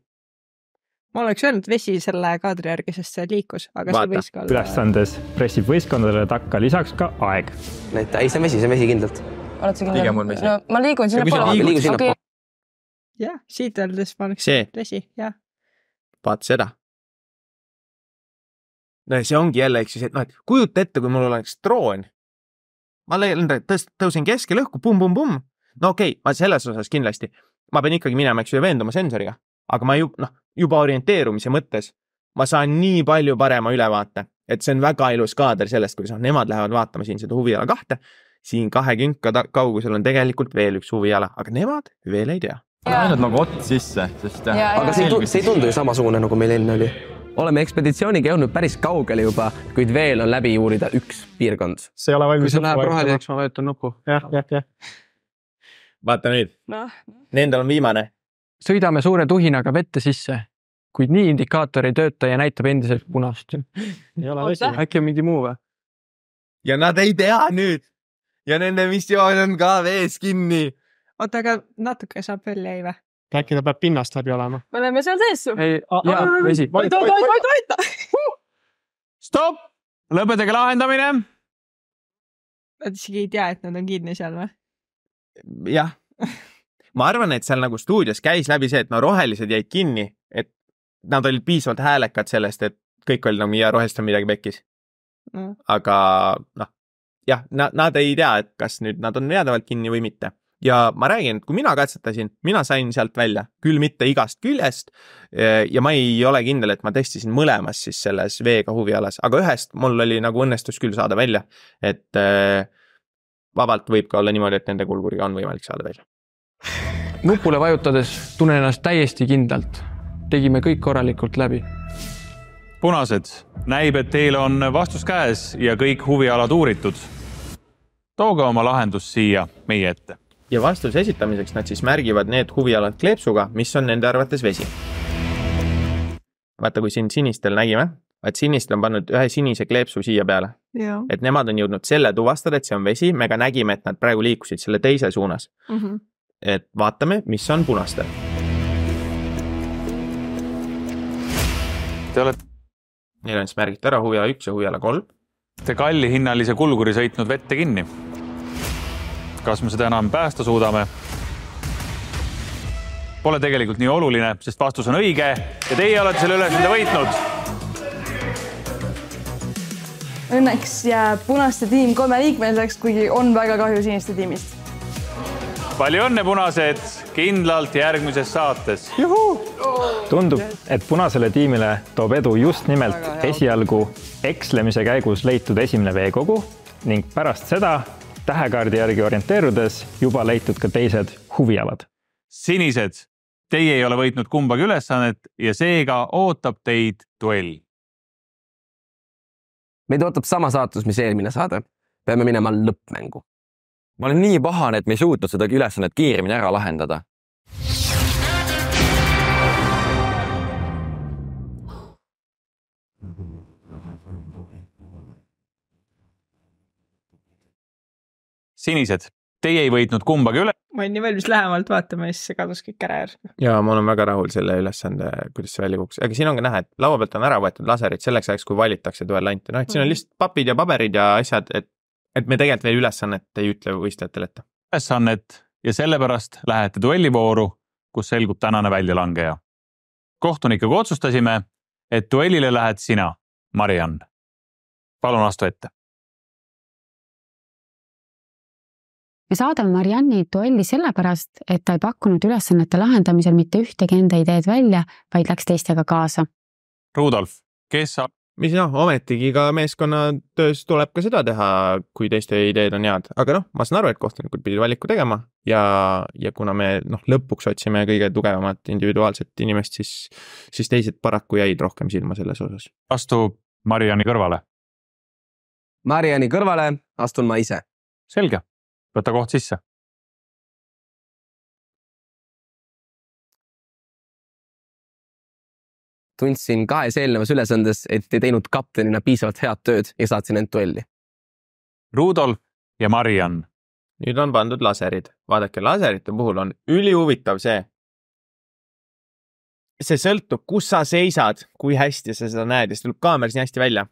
ma oleks öelnud vesi selle kaadri järgi, sest see liikus, aga Vaata. see võis ka olla. ülesandes pressib võistkondadele takka lisaks ka aeg. näita, ei see on vesi, see on vesi kindlalt. oled sa kindel? pigem on vesi no,. ma liigun sinnapoole. Okay. jah, siit öeldes ma oleks see. vesi, jah. vaata seda. no ja see ongi jälle, eks ju, see, et noh, et kujuta ette, kui mul oleks troon. ma leian, tõst-, tõusen keskele õhku pum,, pumm-pumm-pumm. no okei okay,, ma selles osas kindlasti, ma pean ikkagi minema, eks ju, ja veenduma sensoriga aga ma ju, noh, juba orienteerumise mõttes ma saan nii palju parema ülevaate, et see on väga ilus kaader sellest, kuidas noh, nemad lähevad vaatama siin seda huviala kahte. siin kahe künka kaugusel on tegelikult veel üks huviala, aga nemad veel ei tea. ainult nagu ots sisse, sest. aga see ei tundu, see ei tundu ju samasugune nagu meil enne oli oleme ekspeditsiooniga jõudnud päris kaugele juba, kuid veel on läbi uurida üks piirkond. see ei ole valmis. kui see läheb roheliseks, ma vajutan nuppu. jah, jah, jah. vaata nüüd no.. Nendel on viimane sõidame suure tuhinaga vette sisse, kuid nii indikaator ei tööta ja näitab endiselt punast. [laughs] ei ole asi, äkki on mingi muu või? ja nad ei tea nüüd ja nende missioon on ka vees kinni. oota, aga natuke saab veel jäi või? äkki ta peab pinnast läbi olema? me oleme seal sees. ei, jaa, vesi. oota, oota, oota, oota, oota. stopp, lõpetage lahendamine. Nad isegi ei tea, et nad on kinni seal või? jah [laughs] ma arvan, et seal nagu stuudios käis läbi see, et no rohelised jäid kinni, et nad olid piisavalt häälekad sellest, et kõik oli nagu ja rohelistel on midagi pekkis mm.. aga noh, jah, nad, nad ei tea, et kas nüüd nad on jäädavalt kinni või mitte ja ma räägin, et kui mina katsetasin, mina sain sealt välja, küll mitte igast küljest. Eh, ja ma ei ole kindel, et ma testisin mõlemas siis selles veega huvialas, aga ühest mul oli nagu õnnestus küll saada välja, et äh, vabalt võib ka olla niimoodi, et nende kulguriga on võimalik saada välja nupule vajutades tunnen ennast täiesti kindlalt. tegime kõik korralikult läbi. punased, näib, et teil on vastus käes ja kõik huvialad uuritud. tooge oma lahendus siia meie ette. ja vastuse esitamiseks nad siis märgivad need huvialad kleepsuga, mis on nende arvates vesi. vaata, kui siin sinistel nägime, et sinist on pannud ühe sinise kleepsu siia peale. et nemad on jõudnud selle tuvastada, et see on vesi, me ka nägime, et nad praegu liikusid selle teise suunas mm. -hmm et vaatame, mis on punastel. Te olete. Neil on siis märgitud ära huvila üks ja huvila kolm. Te kallihinnalise kulguri sõitnud vette kinni. kas me seda enam päästa suudame? Pole tegelikult nii oluline, sest vastus on õige ja teie olete selle ülesande võitnud. Õnneks jääb punaste tiim kolmeliikmeliseks, kuigi on väga kahju siniste tiimist palju õnne, punased, kindlalt järgmises saates. tundub, et punasele tiimile toob edu just nimelt esialgu ekslemise käigus leitud esimene veekogu ning pärast seda tähekaardi järgi orienteerudes juba leitud ka teised huvialad. sinised, teie ei ole võitnud kumbagi ülesannet ja seega ootab teid duell. meid ootab sama saatus, mis eelmine saade. peame minema lõppmängu ma olen nii pahane, et me ei suutnud seda ülesannet kiiremini ära lahendada. sinised, teie ei võitnud kumbagi üle. ma olin nii valmis lähemalt vaatama ja siis see kadus kõik ära järsku. ja ma olen väga rahul selle ülesande, kuidas see välja kukkus, aga siin on ka näha, et laua pealt on ära võetud laserid selleks ajaks, kui valitakse duellanti, noh, et siin on mhm. lihtsalt papid ja paberid ja asjad, et et me tegelikult veel ülesannet ei ütle võistlejatele ette. ülesannet ja sellepärast lähete duellivooru, kus selgub tänane väljalangeja. kohtunikuga otsustasime, et duellile lähed sina, Mariann. palun astu ette. me saadame Marianni duelli sellepärast, et ta ei pakkunud ülesannete lahendamisel mitte ühtegi enda ideed välja, vaid läks teistega kaasa. Rudolf, kes sa mis noh, ometigi ka meeskonnatöös tuleb ka seda teha, kui teiste ideed on head, aga noh, ma saan aru, et kohtunikud pidid valiku tegema ja, ja kuna me noh, lõpuks otsime kõige tugevamat individuaalset inimest, siis, siis teised paraku jäid rohkem silma selles osas. astu Mariani kõrvale. Mariani kõrvale astun ma ise. selge, võta koht sisse tundsin kahes eelnevas ülesandes, et ei teinud kaptenina piisavalt head tööd ja saatsin end duelli. Rudolf ja Mariann. nüüd on pandud laserid. vaadake, laserite puhul on ülihuvitav see. see sõltub, kus sa seisad, kui hästi sa seda näed ja see tuleb kaameras nii hästi välja.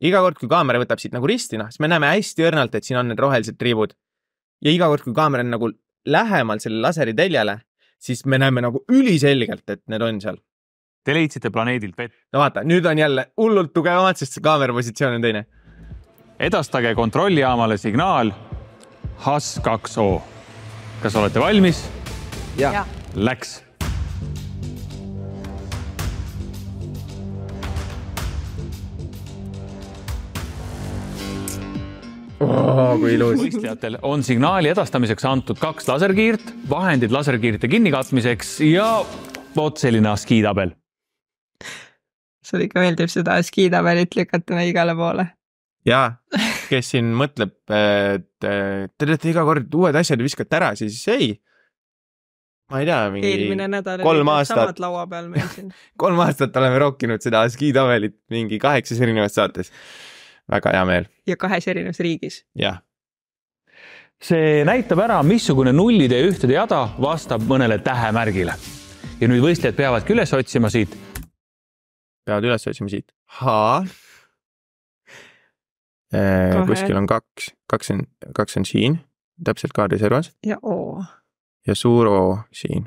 iga kord, kui kaamera võtab siit nagu ristina, siis me näeme hästi õrnalt, et siin on need rohelised triibud. ja iga kord, kui kaamera on nagu lähemal selle laseri teljele, siis me näeme nagu üliselgelt, et need on seal Te leidsite planeedilt vett. no vaata, nüüd on jälle hullult tugevamad, sest see kaamera positsioon on teine. edastage kontrolljaamale signaal HAS kaks O. kas olete valmis? jah. Läks oh,. kui ilus. võistlejatel on signaali edastamiseks antud kaks laserkiirt, vahendid laserkiirte kinnikatmiseks ja vot selline ASCII tabel sulle ikka meeldib seda skiidabelit lükata igale poole. ja, [laughs] kes siin mõtleb, et te teete iga kord uued asjad ja viskate ära, siis ei. ma ei tea, mingi. eelmine nädal kolm aastat. laua peal meil siin [laughs] kolm aastat oleme rokkinud seda skiidabelit mingi kaheksas erinevas saates. väga hea meel. ja kahes erinevas riigis. jah see näitab ära, missugune nullide ja ühtede jada vastab mõnele tähemärgile. ja nüüd võistlejad peavadki üles otsima siit peavad üles otsima siit H. Äh, kuskil on kaks, kaks on, kaks on siin, täpselt kaardi servas. ja O. ja suur O siin.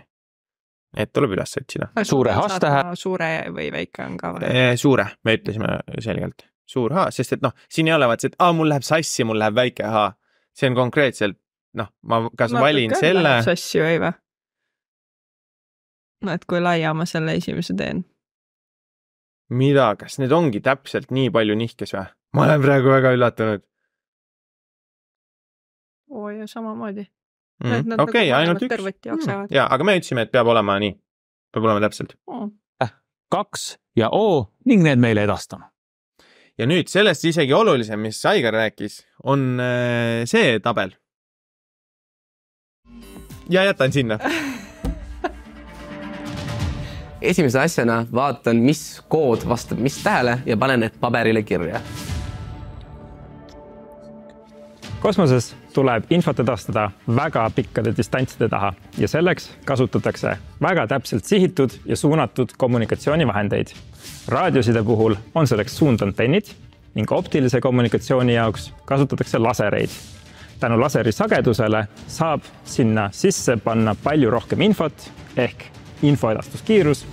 Need tuleb üles otsida. suure H-st tähe. suure või väike on ka või? Äh, suure, me ütlesime selgelt, suur H, sest et noh, siin ei ole vaat see, et aa, mul läheb sassi, mul läheb väike H. see on konkreetselt noh, ma kas ma valin selle. sassi või või? no et kui laia ma selle esimese teen mida, kas neid ongi täpselt nii palju nihkes või? ma olen praegu väga üllatunud. oo ja samamoodi mm.. okei, ainult üks. Mm. ja, aga me ütlesime, et peab olema nii, peab olema täpselt oh.. Äh, kaks ja O ning need meile edastama. ja nüüd sellest isegi olulisem, mis Aigar rääkis, on äh, see tabel. ja jätan sinna [laughs] esimese asjana vaatan, mis kood vastab mis tähele ja panen need paberile kirja. kosmoses tuleb infot edastada väga pikkade distantside taha ja selleks kasutatakse väga täpselt sihitud ja suunatud kommunikatsioonivahendeid. raadioside puhul on selleks suundantennid ning optilise kommunikatsiooni jaoks kasutatakse lasereid. tänu laseri sagedusele saab sinna sisse panna palju rohkem infot ehk infoedastuskiirus.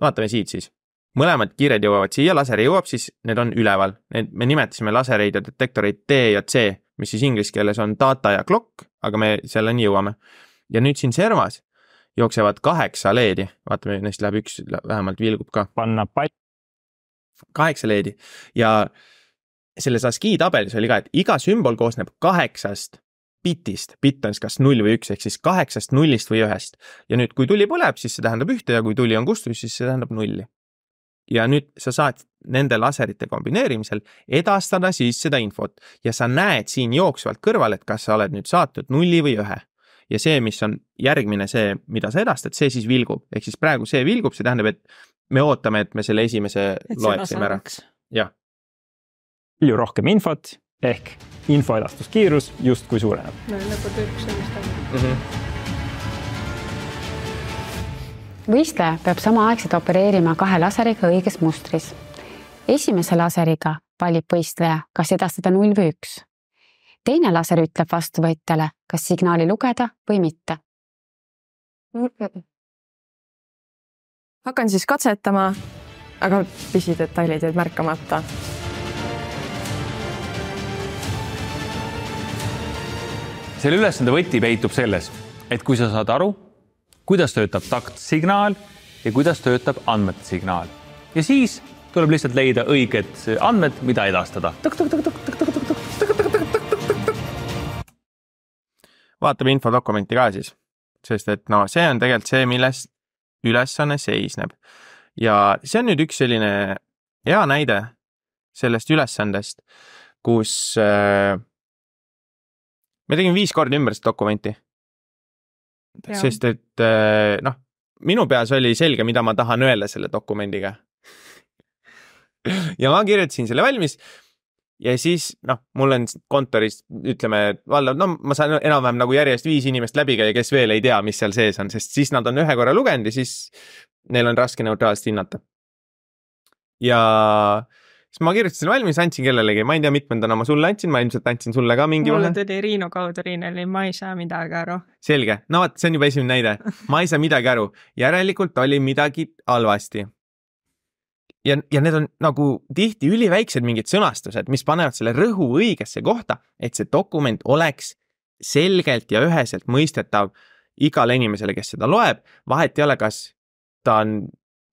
vaatame siit siis, mõlemad kiired jõuavad siia, laser jõuab, siis need on üleval, need me nimetasime lasereid ja detektoreid D ja C, mis siis inglise keeles on data ja clock, aga me selleni jõuame. ja nüüd siin servas jooksevad kaheksa LED-i, vaatame neist läheb üks vähemalt vilgub ka. panna pat-. kaheksa LED-i ja selles ASCII tabelis oli ka, et iga sümbol koosneb kaheksast bitist, bitt on siis kas null või üks, ehk siis kaheksast, nullist või ühest. ja nüüd, kui tuli põleb, siis see tähendab ühte ja kui tuli on kustus, siis see tähendab nulli. ja nüüd sa saad nende laserite kombineerimisel edastada siis seda infot ja sa näed siin jooksvalt kõrval, et kas sa oled nüüd saatnud nulli või ühe ja see, mis on järgmine, see, mida sa edastad, see siis vilgub, ehk siis praegu see vilgub, see tähendab, et me ootame, et me selle esimese et loeksime ära. jah. palju rohkem infot ehk infoedastuskiirus justkui suureneb. no nagu Türk sellist on mm. -hmm. võistleja peab samaaegselt opereerima kahe laseriga õiges mustris. esimese laseriga valib võistleja, kas edastada null või üks. teine laser ütleb vastuvõtjale, kas signaali lugeda või mitte. hakkan siis katsetama, aga pisidetailid jäid märkamata selle ülesande võti peitub selles, et kui sa saad aru, kuidas töötab taktsignaal ja kuidas töötab andmete signaal ja siis tuleb lihtsalt leida õiged andmed, mida edastada. vaatame infodokumenti ka siis, sest et no see on tegelikult see, milles ülesanne seisneb. ja see on nüüd üks selline hea näide sellest ülesandest, kus äh, me tegime viis korda ümber seda dokumenti. sest et äh, noh, minu peas oli selge, mida ma tahan öelda selle dokumendiga ja ma kirjutasin selle valmis ja siis noh, mul on kontoris, ütleme valdav, no ma saan enam-vähem nagu järjest viis inimest läbi käia, kes veel ei tea, mis seal sees on, sest siis nad on ühe korra lugenud ja siis neil on raske neutraalselt hinnata. ja äh, siis ma kirjutasin valmis, andsin kellelegi, ma ei tea, mitmendana ma sulle andsin, ma ilmselt andsin sulle ka mingi. mulle tuli Riino kaudu, Riin oli, ma ei saa midagi aru. selge, no vot, see on juba esimene näide, [laughs] ma ei saa midagi aru, järelikult oli midagi halvasti. ja, ja need on nagu tihti üliväiksed mingid sõnastused, mis panevad selle rõhu õigesse kohta, et see dokument oleks selgelt ja üheselt mõistetav igale inimesele, kes seda loeb, vahet ei ole, kas ta on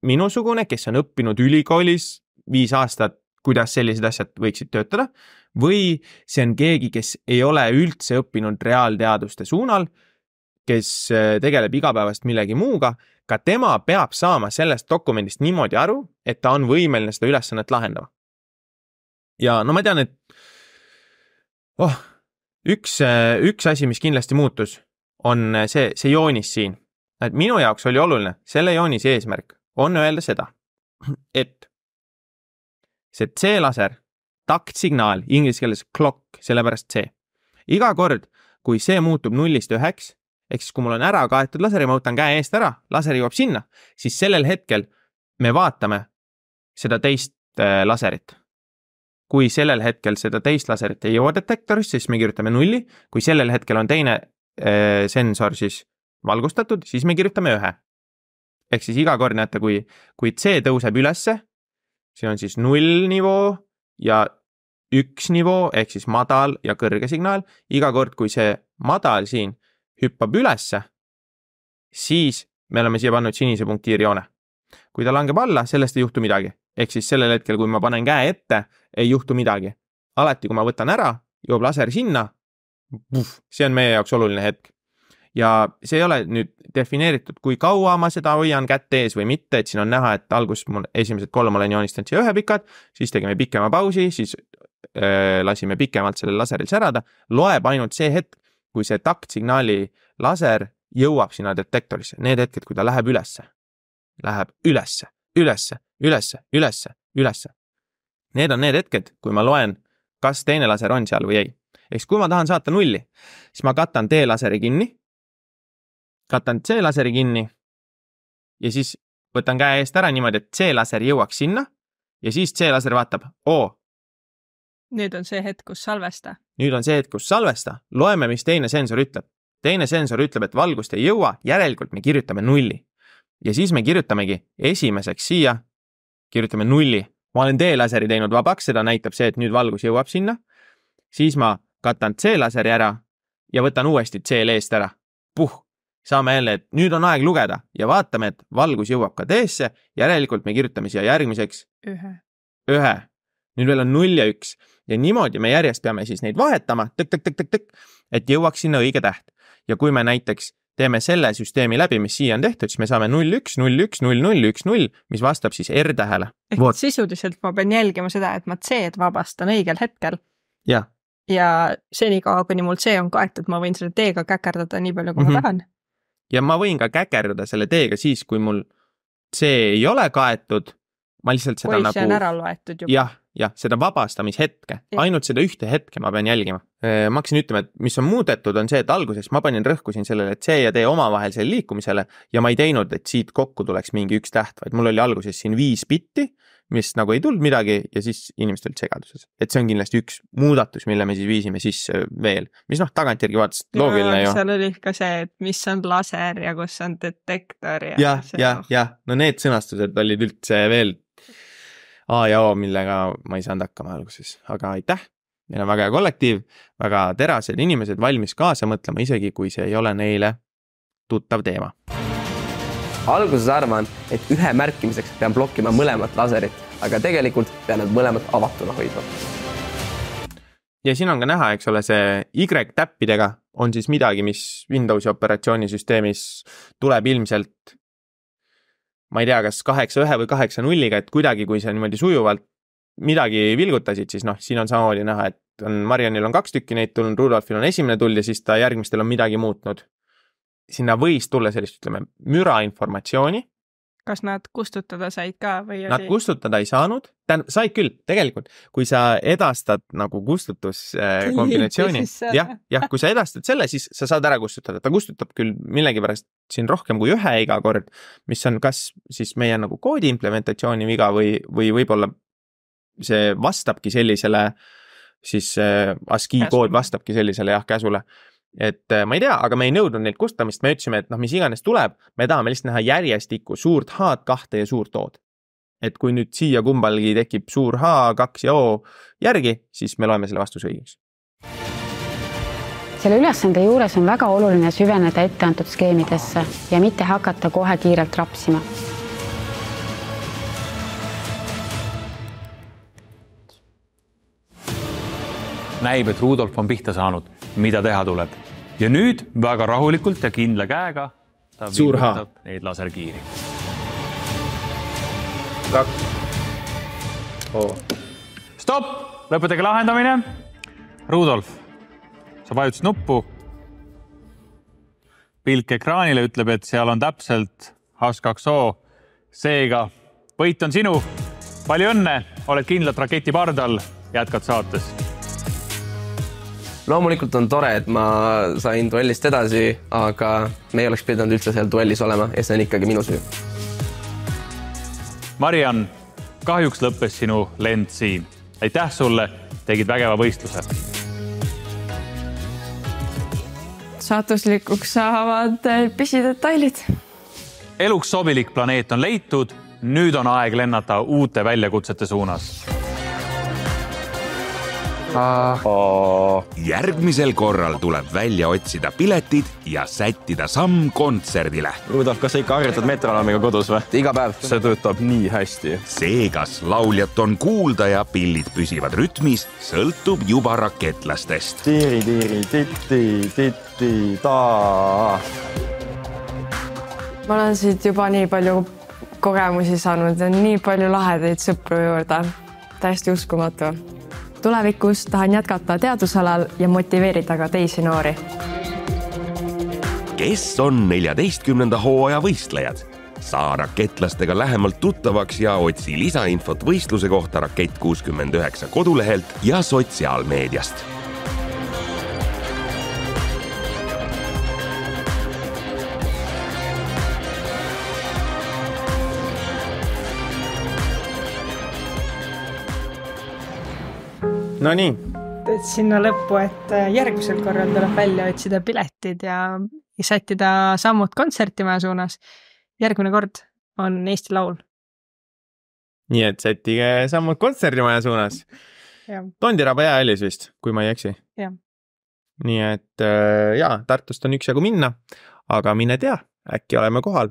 minusugune, kes on õppinud ülikoolis viis aastat kuidas sellised asjad võiksid töötada. või see on keegi, kes ei ole üldse õppinud reaalteaduste suunal, kes äh, tegeleb igapäevast millegi muuga, ka tema peab saama sellest dokumendist niimoodi aru, et ta on võimeline seda ülesannet lahendama. ja no ma tean, et oh, üks, äh, üks asi, mis kindlasti muutus, on äh, see, see joonis siin. et minu jaoks oli oluline, selle joonise eesmärk on öelda seda, et see C-laser, taktsignaal inglise keeles clock, sellepärast C. iga kord, kui see muutub nullist üheks, ehk siis kui mul on ära kaetud laser ja ma võtan käe eest ära, laser jõuab sinna, siis sellel hetkel me vaatame seda teist äh, laserit. kui sellel hetkel seda teist laserit ei jõua detektorisse, siis me kirjutame nulli, kui sellel hetkel on teine äh, sensor siis valgustatud, siis me kirjutame ühe. ehk siis iga kord näete, kui, kui C tõuseb ülesse siin on siis null nivoo ja üks nivoo ehk siis madal ja kõrge signaal. iga kord, kui see madal siin hüppab ülesse, siis me oleme siia pannud sinise punktiirjoone. kui ta langeb alla, sellest ei juhtu midagi, ehk siis sellel hetkel, kui ma panen käe ette, ei juhtu midagi. alati, kui ma võtan ära, jõuab laser sinna. see on meie jaoks oluline hetk ja see ei ole nüüd defineeritud, kui kaua ma seda hoian kätt ees või mitte, et siin on näha, et alguses mul esimesed kolm olen joonistanud siia ühe pikad, siis tegime pikema pausi, siis öö, lasime pikemalt sellel laseril särada. loeb ainult see hetk, kui see taktsignaali laser jõuab sinna detektorisse, need hetked, kui ta läheb ülesse, läheb ülesse, ülesse, ülesse, ülesse, ülesse. Need on need hetked, kui ma loen, kas teine laser on seal või ei. ehk siis, kui ma tahan saata nulli, siis ma katan D-laseri kinni katan C-laseri kinni ja siis võtan käe eest ära niimoodi, et C-laser jõuaks sinna ja siis C-laser vaatab, oo. nüüd on see hetk, kus salvesta. nüüd on see hetk, kus salvesta, loeme, mis teine sensor ütleb. teine sensor ütleb, et valgust ei jõua, järelikult me kirjutame nulli. ja siis me kirjutamegi esimeseks siia, kirjutame nulli. ma olen D-laseri teinud vabaks, seda näitab see, et nüüd valgus jõuab sinna. siis ma katan C-laseri ära ja võtan uuesti C-l eest ära. puh saame jälle, et nüüd on aeg lugeda ja vaatame, et valgus jõuab ka D-sse, järelikult me kirjutame siia järgmiseks ühe, ühe. nüüd veel on null ja üks ja niimoodi me järjest peame siis neid vahetama tõk-tõk-tõk-tõk-tõk, et jõuaks sinna õige täht. ja kui me näiteks teeme selle süsteemi läbi, mis siia on tehtud, siis me saame null, üks, null, üks, null, null, üks, null, mis vastab siis R tähele. ehk Voot. sisuliselt ma pean jälgima seda, et ma C-d vabastan õigel hetkel. ja, ja senikaua, kuni mul C on kaetud, ma võin selle D-ga käkerdada nii palju, kui mm -hmm. ma mhm. tahan ja ma võin ka käkerda selle teega siis, kui mul see ei ole kaetud. ma lihtsalt seda Oi, nagu. see on nagu ära loetud juba. jah, jah, seda vabastamishetke, ainult seda ühte hetke ma pean jälgima Äh, ma hakkasin ütlema, et mis on muudetud, on see, et alguses ma panin rõhku siin sellele C ja D omavahelisele liikumisele ja ma ei teinud, et siit kokku tuleks mingi üks täht, vaid mul oli alguses siin viis bitti, mis nagu ei tulnud midagi ja siis inimesed olid segaduses. et see on kindlasti üks muudatus, mille me siis viisime sisse veel, mis noh, tagantjärgi vaadates loogiline ju. seal oli ka see, et mis on laser ja kus on detektor ja. jah, jah, noh. jah, no need sõnastused olid üldse veel A ja O, millega ma ei saanud hakkama alguses, aga aitäh Neil on väga hea kollektiiv, väga terased inimesed valmis kaasa mõtlema, isegi kui see ei ole neile tuttav teema. alguses arvan, et ühe märkimiseks pean blokkima mõlemat laserit, aga tegelikult pean nad mõlemad avatuna hoidma. ja siin on ka näha, eks ole, see Y-täppidega on siis midagi, mis Windowsi operatsioonisüsteemis tuleb ilmselt ma ei tea, kas kaheksa ühe või kaheksa nulliga, et kuidagi, kui sa niimoodi sujuvalt midagi vilgutasid, siis noh, siin on samamoodi näha, et on Marianil on kaks tükki neid tulnud, Rudolfil on esimene tuld ja siis ta järgmistel on midagi muutnud. sinna võis tulla sellist, ütleme, müra informatsiooni. kas nad kustutada said ka või? Nad oli... kustutada ei saanud, tähendab, said küll, tegelikult, kui sa edastad nagu kustutuskombinatsiooni äh,, [laughs] jah, jah, kui sa edastad selle, siis sa saad ära kustutada, ta kustutab küll millegipärast siin rohkem kui ühe iga kord, mis on kas siis meie nagu koodi implementatsiooni viga või, või võib-olla see vastabki sellisele, siis see äh, ASCII kood vastabki sellisele jah, käsule. et äh, ma ei tea, aga me ei nõudnud neilt kustutamist, me ütlesime, et noh, mis iganes tuleb, me tahame lihtsalt näha järjestikku suurt H-d, kahte ja suurt O-d. et kui nüüd siia kummalgi tekib suur H, kaks ja O järgi, siis me loeme selle vastuse õigeks selle ülesande juures on väga oluline süveneda etteantud skeemidesse ja mitte hakata kohe kiirelt rapsima näib, et Rudolf on pihta saanud, mida teha tuleb. ja nüüd väga rahulikult ja kindla käega ta viibutab neid laserkiiri. kaks oh.. stopp, lõpetage lahendamine. Rudolf, sa vajutasid nuppu. pilk ekraanile ütleb, et seal on täpselt H2O. seega võit on sinu. palju õnne, oled kindlalt raketi pardal, jätkad saates loomulikult on tore, et ma sain duellist edasi, aga me ei oleks pidanud üldse seal duellis olema ja see on ikkagi minu süü. Mariann, kahjuks lõppes sinu lend siin. aitäh sulle, tegid vägeva võistluse. saatuslikuks saavad äh, pisidetailid. eluks sobilik planeet on leitud, nüüd on aeg lennata uute väljakutsete suunas järgmisel korral tuleb välja otsida piletid ja sättida samm kontserdile. Rudolf, kas sa ikka harjutad metronoomiga kodus või? iga päev. see töötab nii hästi. see, kas lauljat on kuulda ja pillid püsivad rütmis, sõltub juba raketlastest. tiiri-tiiri-titti-titti-taa. ma olen siit juba nii palju kogemusi saanud ja nii palju lahedaid sõpru juurde. täiesti uskumatu tulevikus tahan jätkata teadusalal ja motiveerida ka teisi noori. kes on neljateistkümnenda hooaja võistlejad? saa raketlastega lähemalt tuttavaks ja otsi lisainfot võistluse kohta Rakett kuuskümmend üheksa kodulehelt ja sotsiaalmeediast Nonii. sinna lõppu, et äh, järgmisel korral tuleb välja otsida piletid ja sättida sammud kontsertimaja suunas. järgmine kord on Eesti Laul. nii et sättige sammud kontserdimaja suunas. Tondiraba jäähallis vist, kui ma ei eksi. nii et äh, ja Tartust on üksjagu minna, aga mine tea, äkki oleme kohal.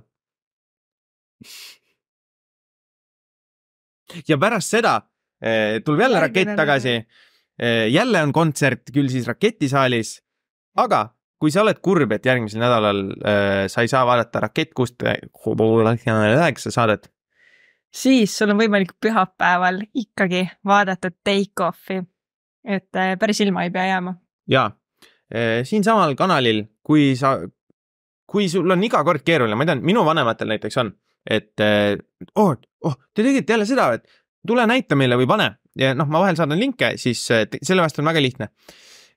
[laughs] ja pärast seda Eh, tuleb jälle rakett tagasi. Eh, jälle on kontsert, küll siis raketisaalis. aga kui sa oled kurb, et järgmisel nädalal eh, sa ei saa vaadata Rakett kuust üheksa saadet, siis sul on võimalik pühapäeval ikkagi vaadata Take Offi. et päris ilma ei pea jääma. ja, siinsamal kanalil, kui sa, kui sul on iga kord keeruline, ma tean, minu vanematel näiteks on, et oh, oh, te tegite jälle seda, et tule näita meile või pane ja noh, ma vahel saadan linke, siis eh, selle vastu on väga lihtne,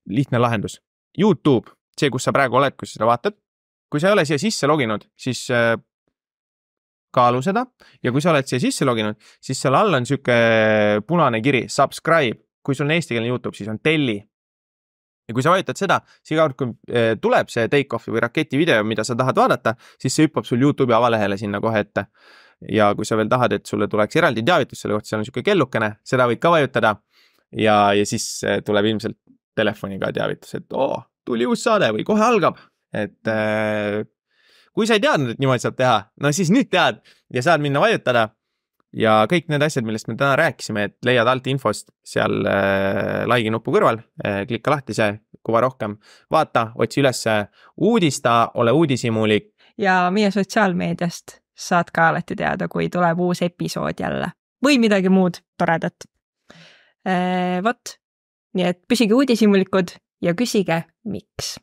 lihtne lahendus. Youtube, see, kus sa praegu oled, kus sa seda vaatad. kui sa ei ole siia sisse loginud, siis eh, kaalu seda ja kui sa oled siia sisse loginud, siis seal all on sihuke eh, punane kiri subscribe, kui sul on eestikeelne Youtube, siis on telli. ja kui sa vajutad seda, siis iga kord, kui tuleb see take-off'i või raketi video, mida sa tahad vaadata, siis see hüppab sul Youtube'i avalehele sinna kohe ette ja kui sa veel tahad, et sulle tuleks eraldi teavitus selle kohta, seal on niisugune kellukene, seda võid ka vajutada. ja, ja siis äh, tuleb ilmselt telefoni ka teavitus, et oo, tuli uus saade või kohe algab, et äh, kui sa ei teadnud, et niimoodi saab teha, no siis nüüd tead ja saad minna vajutada. ja kõik need asjad, millest me täna rääkisime, et leiad alt infost seal äh, like'i nupu kõrval äh,, klikka lahti see, kuva rohkem, vaata, otsi ülesse, uudista, ole uudishimulik. ja meie sotsiaalmeediast saad ka alati teada, kui tuleb uus episood jälle või midagi muud toredat. Äh, vot, nii et püsige uudishimulikud ja küsige, miks